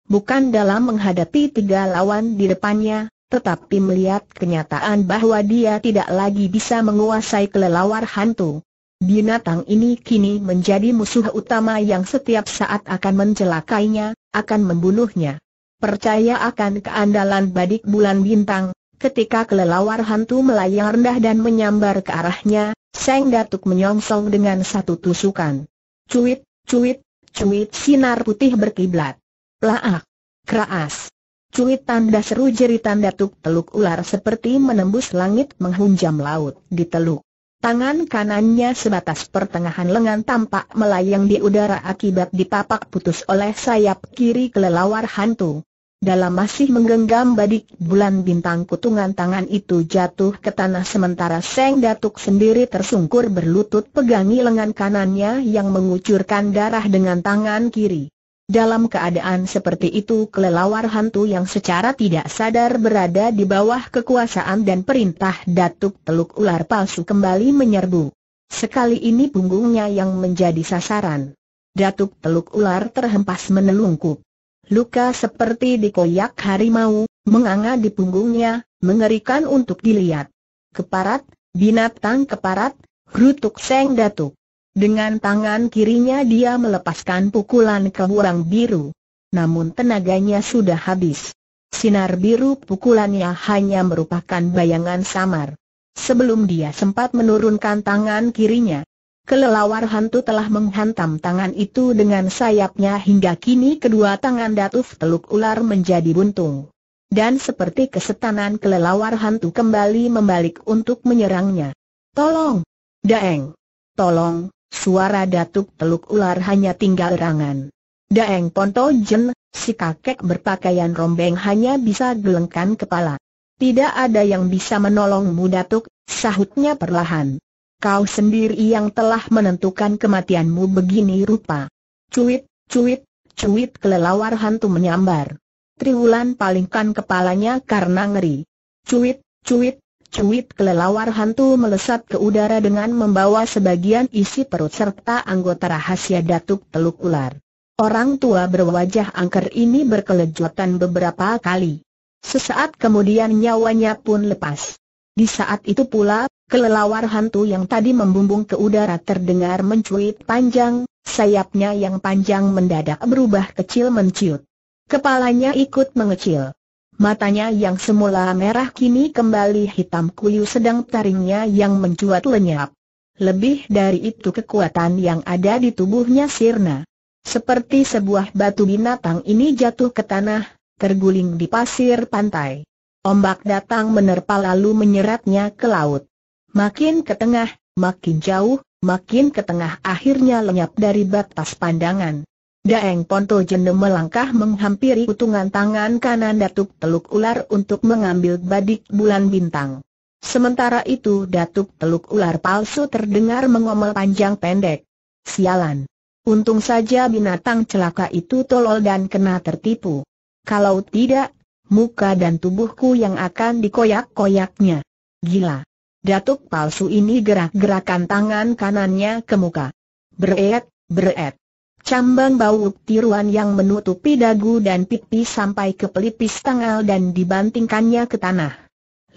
Bukan dalam menghadapi tiga lawan di depannya, tetapi melihat kenyataan bahwa dia tidak lagi bisa menguasai kelelawar hantu. Binatang ini kini menjadi musuh utama yang setiap saat akan mencelakainya, akan membunuhnya. Percaya akan keandalan badik bulan bintang, ketika kelelawar hantu melayang rendah dan menyambar ke arahnya, Seng Datuk menyongsong dengan satu tusukan. Cuit, cuit, cuit sinar putih berkiblat. Laak, keras. Cuit tanda seru jeritan Datuk Teluk Ular seperti menembus langit menghunjam laut di teluk. Tangan kanannya sebatas pertengahan lengan tampak melayang di udara akibat dipapak putus oleh sayap kiri kelelawar hantu. Dalam masih menggenggam badik bulan bintang kutungan tangan itu jatuh ke tanah sementara Seng Datuk sendiri tersungkur berlutut pegangi lengan kanannya yang mengucurkan darah dengan tangan kiri. Dalam keadaan seperti itu kelelawar hantu yang secara tidak sadar berada di bawah kekuasaan dan perintah Datuk Teluk Ular Palsu kembali menyerbu. Sekali ini punggungnya yang menjadi sasaran. Datuk Teluk Ular terhempas menelungkup. Luka seperti dikoyak harimau, menganga di punggungnya, mengerikan untuk dilihat. Keparat, binatang keparat, grutuk seng Datuk. Dengan tangan kirinya dia melepaskan pukulan ke hurang biru. Namun tenaganya sudah habis. Sinar biru pukulannya hanya merupakan bayangan samar. Sebelum dia sempat menurunkan tangan kirinya, kelelawar hantu telah menghantam tangan itu dengan sayapnya hingga kini kedua tangan Datuf Teluk Ular menjadi buntung. Dan seperti kesetanan kelelawar hantu kembali membalik untuk menyerangnya. Tolong! Daeng! Tolong! Suara Datuk peluk Ular hanya tinggal erangan. Daeng Ponto Jen, si kakek berpakaian rombeng hanya bisa gelengkan kepala. Tidak ada yang bisa menolongmu Datuk, sahutnya perlahan. Kau sendiri yang telah menentukan kematianmu begini rupa. Cuit, cuit, cuit kelelawar hantu menyambar. Triwulan palingkan kepalanya karena ngeri. Cuit, cuit, Cuit kelelawar hantu melesat ke udara dengan membawa sebagian isi perut serta anggota rahasia datuk teluk ular. Orang tua berwajah angker ini berkelejutan beberapa kali. Sesaat kemudian nyawanya pun lepas. Di saat itu pula, kelelawar hantu yang tadi membumbung ke udara terdengar mencuit panjang, sayapnya yang panjang mendadak berubah kecil menciut. Kepalanya ikut mengecil. Matanya yang semula merah kini kembali hitam kuyu sedang taringnya yang mencuat lenyap. Lebih dari itu kekuatan yang ada di tubuhnya sirna. Seperti sebuah batu binatang ini jatuh ke tanah, terguling di pasir pantai. Ombak datang menerpa lalu menyeretnya ke laut. Makin ke tengah, makin jauh, makin ke tengah akhirnya lenyap dari batas pandangan. Daeng Ponto Jene melangkah menghampiri utungan tangan kanan Datuk Teluk Ular untuk mengambil badik bulan bintang. Sementara itu Datuk Teluk Ular palsu terdengar mengomel panjang pendek. Sialan. Untung saja binatang celaka itu tolol dan kena tertipu. Kalau tidak, muka dan tubuhku yang akan dikoyak-koyaknya. Gila. Datuk palsu ini gerak-gerakan tangan kanannya ke muka. Breet, breet. Cambang bau tiruan yang menutupi dagu dan pipi sampai ke pelipis tangal dan dibantingkannya ke tanah.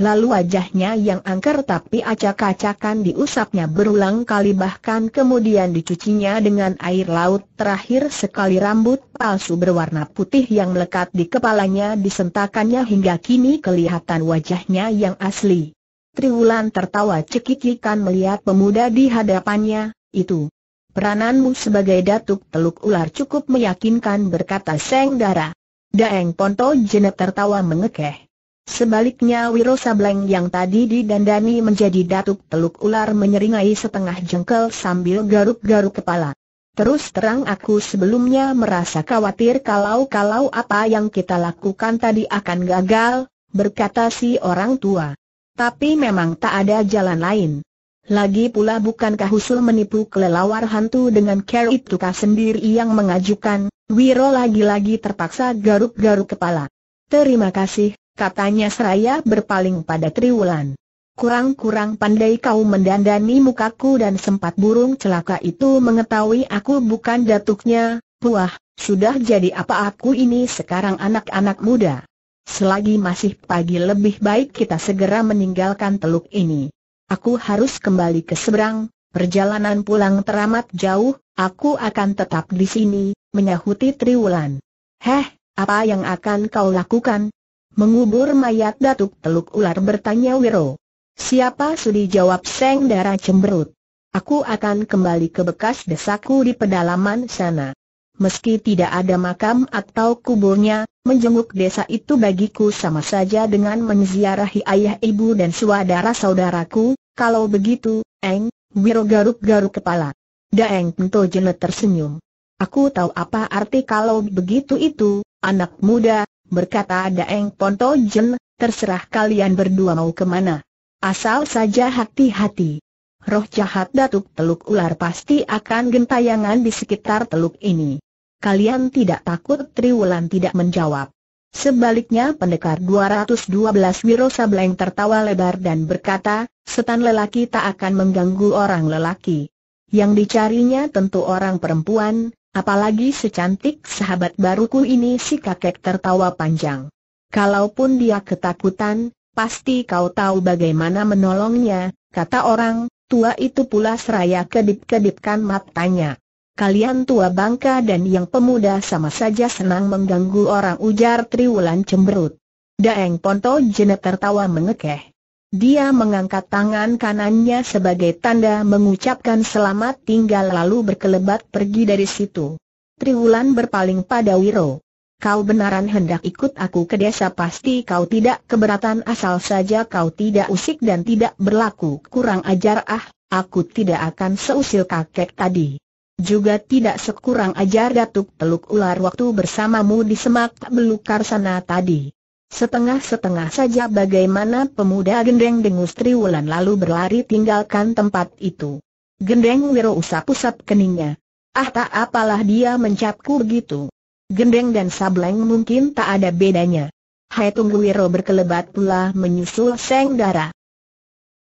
Lalu wajahnya yang angker tapi acak-acakan diusapnya berulang kali bahkan kemudian dicucinya dengan air laut terakhir sekali rambut palsu berwarna putih yang melekat di kepalanya disentakannya hingga kini kelihatan wajahnya yang asli. Triwulan tertawa cekikikan melihat pemuda di hadapannya, itu. Perananmu sebagai datuk teluk ular cukup meyakinkan berkata Seng Dara. Daeng Ponto Jenet tertawa mengekeh. Sebaliknya Wiro Sableng yang tadi didandani menjadi datuk teluk ular menyeringai setengah jengkel sambil garuk-garuk kepala. Terus terang aku sebelumnya merasa khawatir kalau-kalau apa yang kita lakukan tadi akan gagal, berkata si orang tua. Tapi memang tak ada jalan lain. Lagi pula bukankah Husul menipu kelelawar hantu dengan care itu kah sendiri yang mengajukan, Wiro lagi-lagi terpaksa garuk-garuk kepala. Terima kasih, katanya seraya berpaling pada Triwulan. Kurang-kurang pandai kau mendandani mukaku dan sempat burung celaka itu mengetahui aku bukan datuknya, puah, sudah jadi apa aku ini sekarang anak-anak muda. Selagi masih pagi lebih baik kita segera meninggalkan teluk ini. Aku harus kembali ke seberang, perjalanan pulang teramat jauh, aku akan tetap di sini, menyahuti Triwulan. Heh, apa yang akan kau lakukan? Mengubur mayat Datuk Teluk Ular bertanya Wiro. Siapa sudi jawab Seng darah cemberut. Aku akan kembali ke bekas desaku di pedalaman sana. Meski tidak ada makam atau kuburnya, menjenguk desa itu bagiku sama saja dengan menziarahi ayah ibu dan saudara saudaraku, kalau begitu, Eng, Wiro garuk-garuk kepala. Daeng Pento Jenet tersenyum. Aku tahu apa arti kalau begitu itu, anak muda, berkata Daeng Ponto Jen, terserah kalian berdua mau kemana. Asal saja hati-hati. Roh jahat Datuk Teluk Ular pasti akan gentayangan di sekitar teluk ini. Kalian tidak takut Triwulan tidak menjawab. Sebaliknya pendekar 212 Wirosableng tertawa lebar dan berkata, setan lelaki tak akan mengganggu orang lelaki. Yang dicarinya tentu orang perempuan, apalagi secantik sahabat baruku ini si kakek tertawa panjang. Kalaupun dia ketakutan, pasti kau tahu bagaimana menolongnya, kata orang, tua itu pula seraya kedip-kedipkan matanya. Kalian tua bangka dan yang pemuda sama saja senang mengganggu orang ujar Triwulan cemberut. Daeng Ponto Jenet tertawa mengekeh. Dia mengangkat tangan kanannya sebagai tanda mengucapkan selamat tinggal lalu berkelebat pergi dari situ. Triwulan berpaling pada Wiro. Kau benaran hendak ikut aku ke desa pasti kau tidak keberatan asal saja kau tidak usik dan tidak berlaku kurang ajar ah, aku tidak akan seusil kakek tadi. Juga tidak sekurang ajar Datuk peluk Ular waktu bersamamu di semak belukar sana tadi. Setengah-setengah saja bagaimana pemuda gendeng dengus triwulan lalu berlari tinggalkan tempat itu. Gendeng Wiro usap-usap keningnya. Ah tak apalah dia mencapku begitu. Gendeng dan sableng mungkin tak ada bedanya. Hai Tunggu Wiro berkelebat pula menyusul Seng Dara.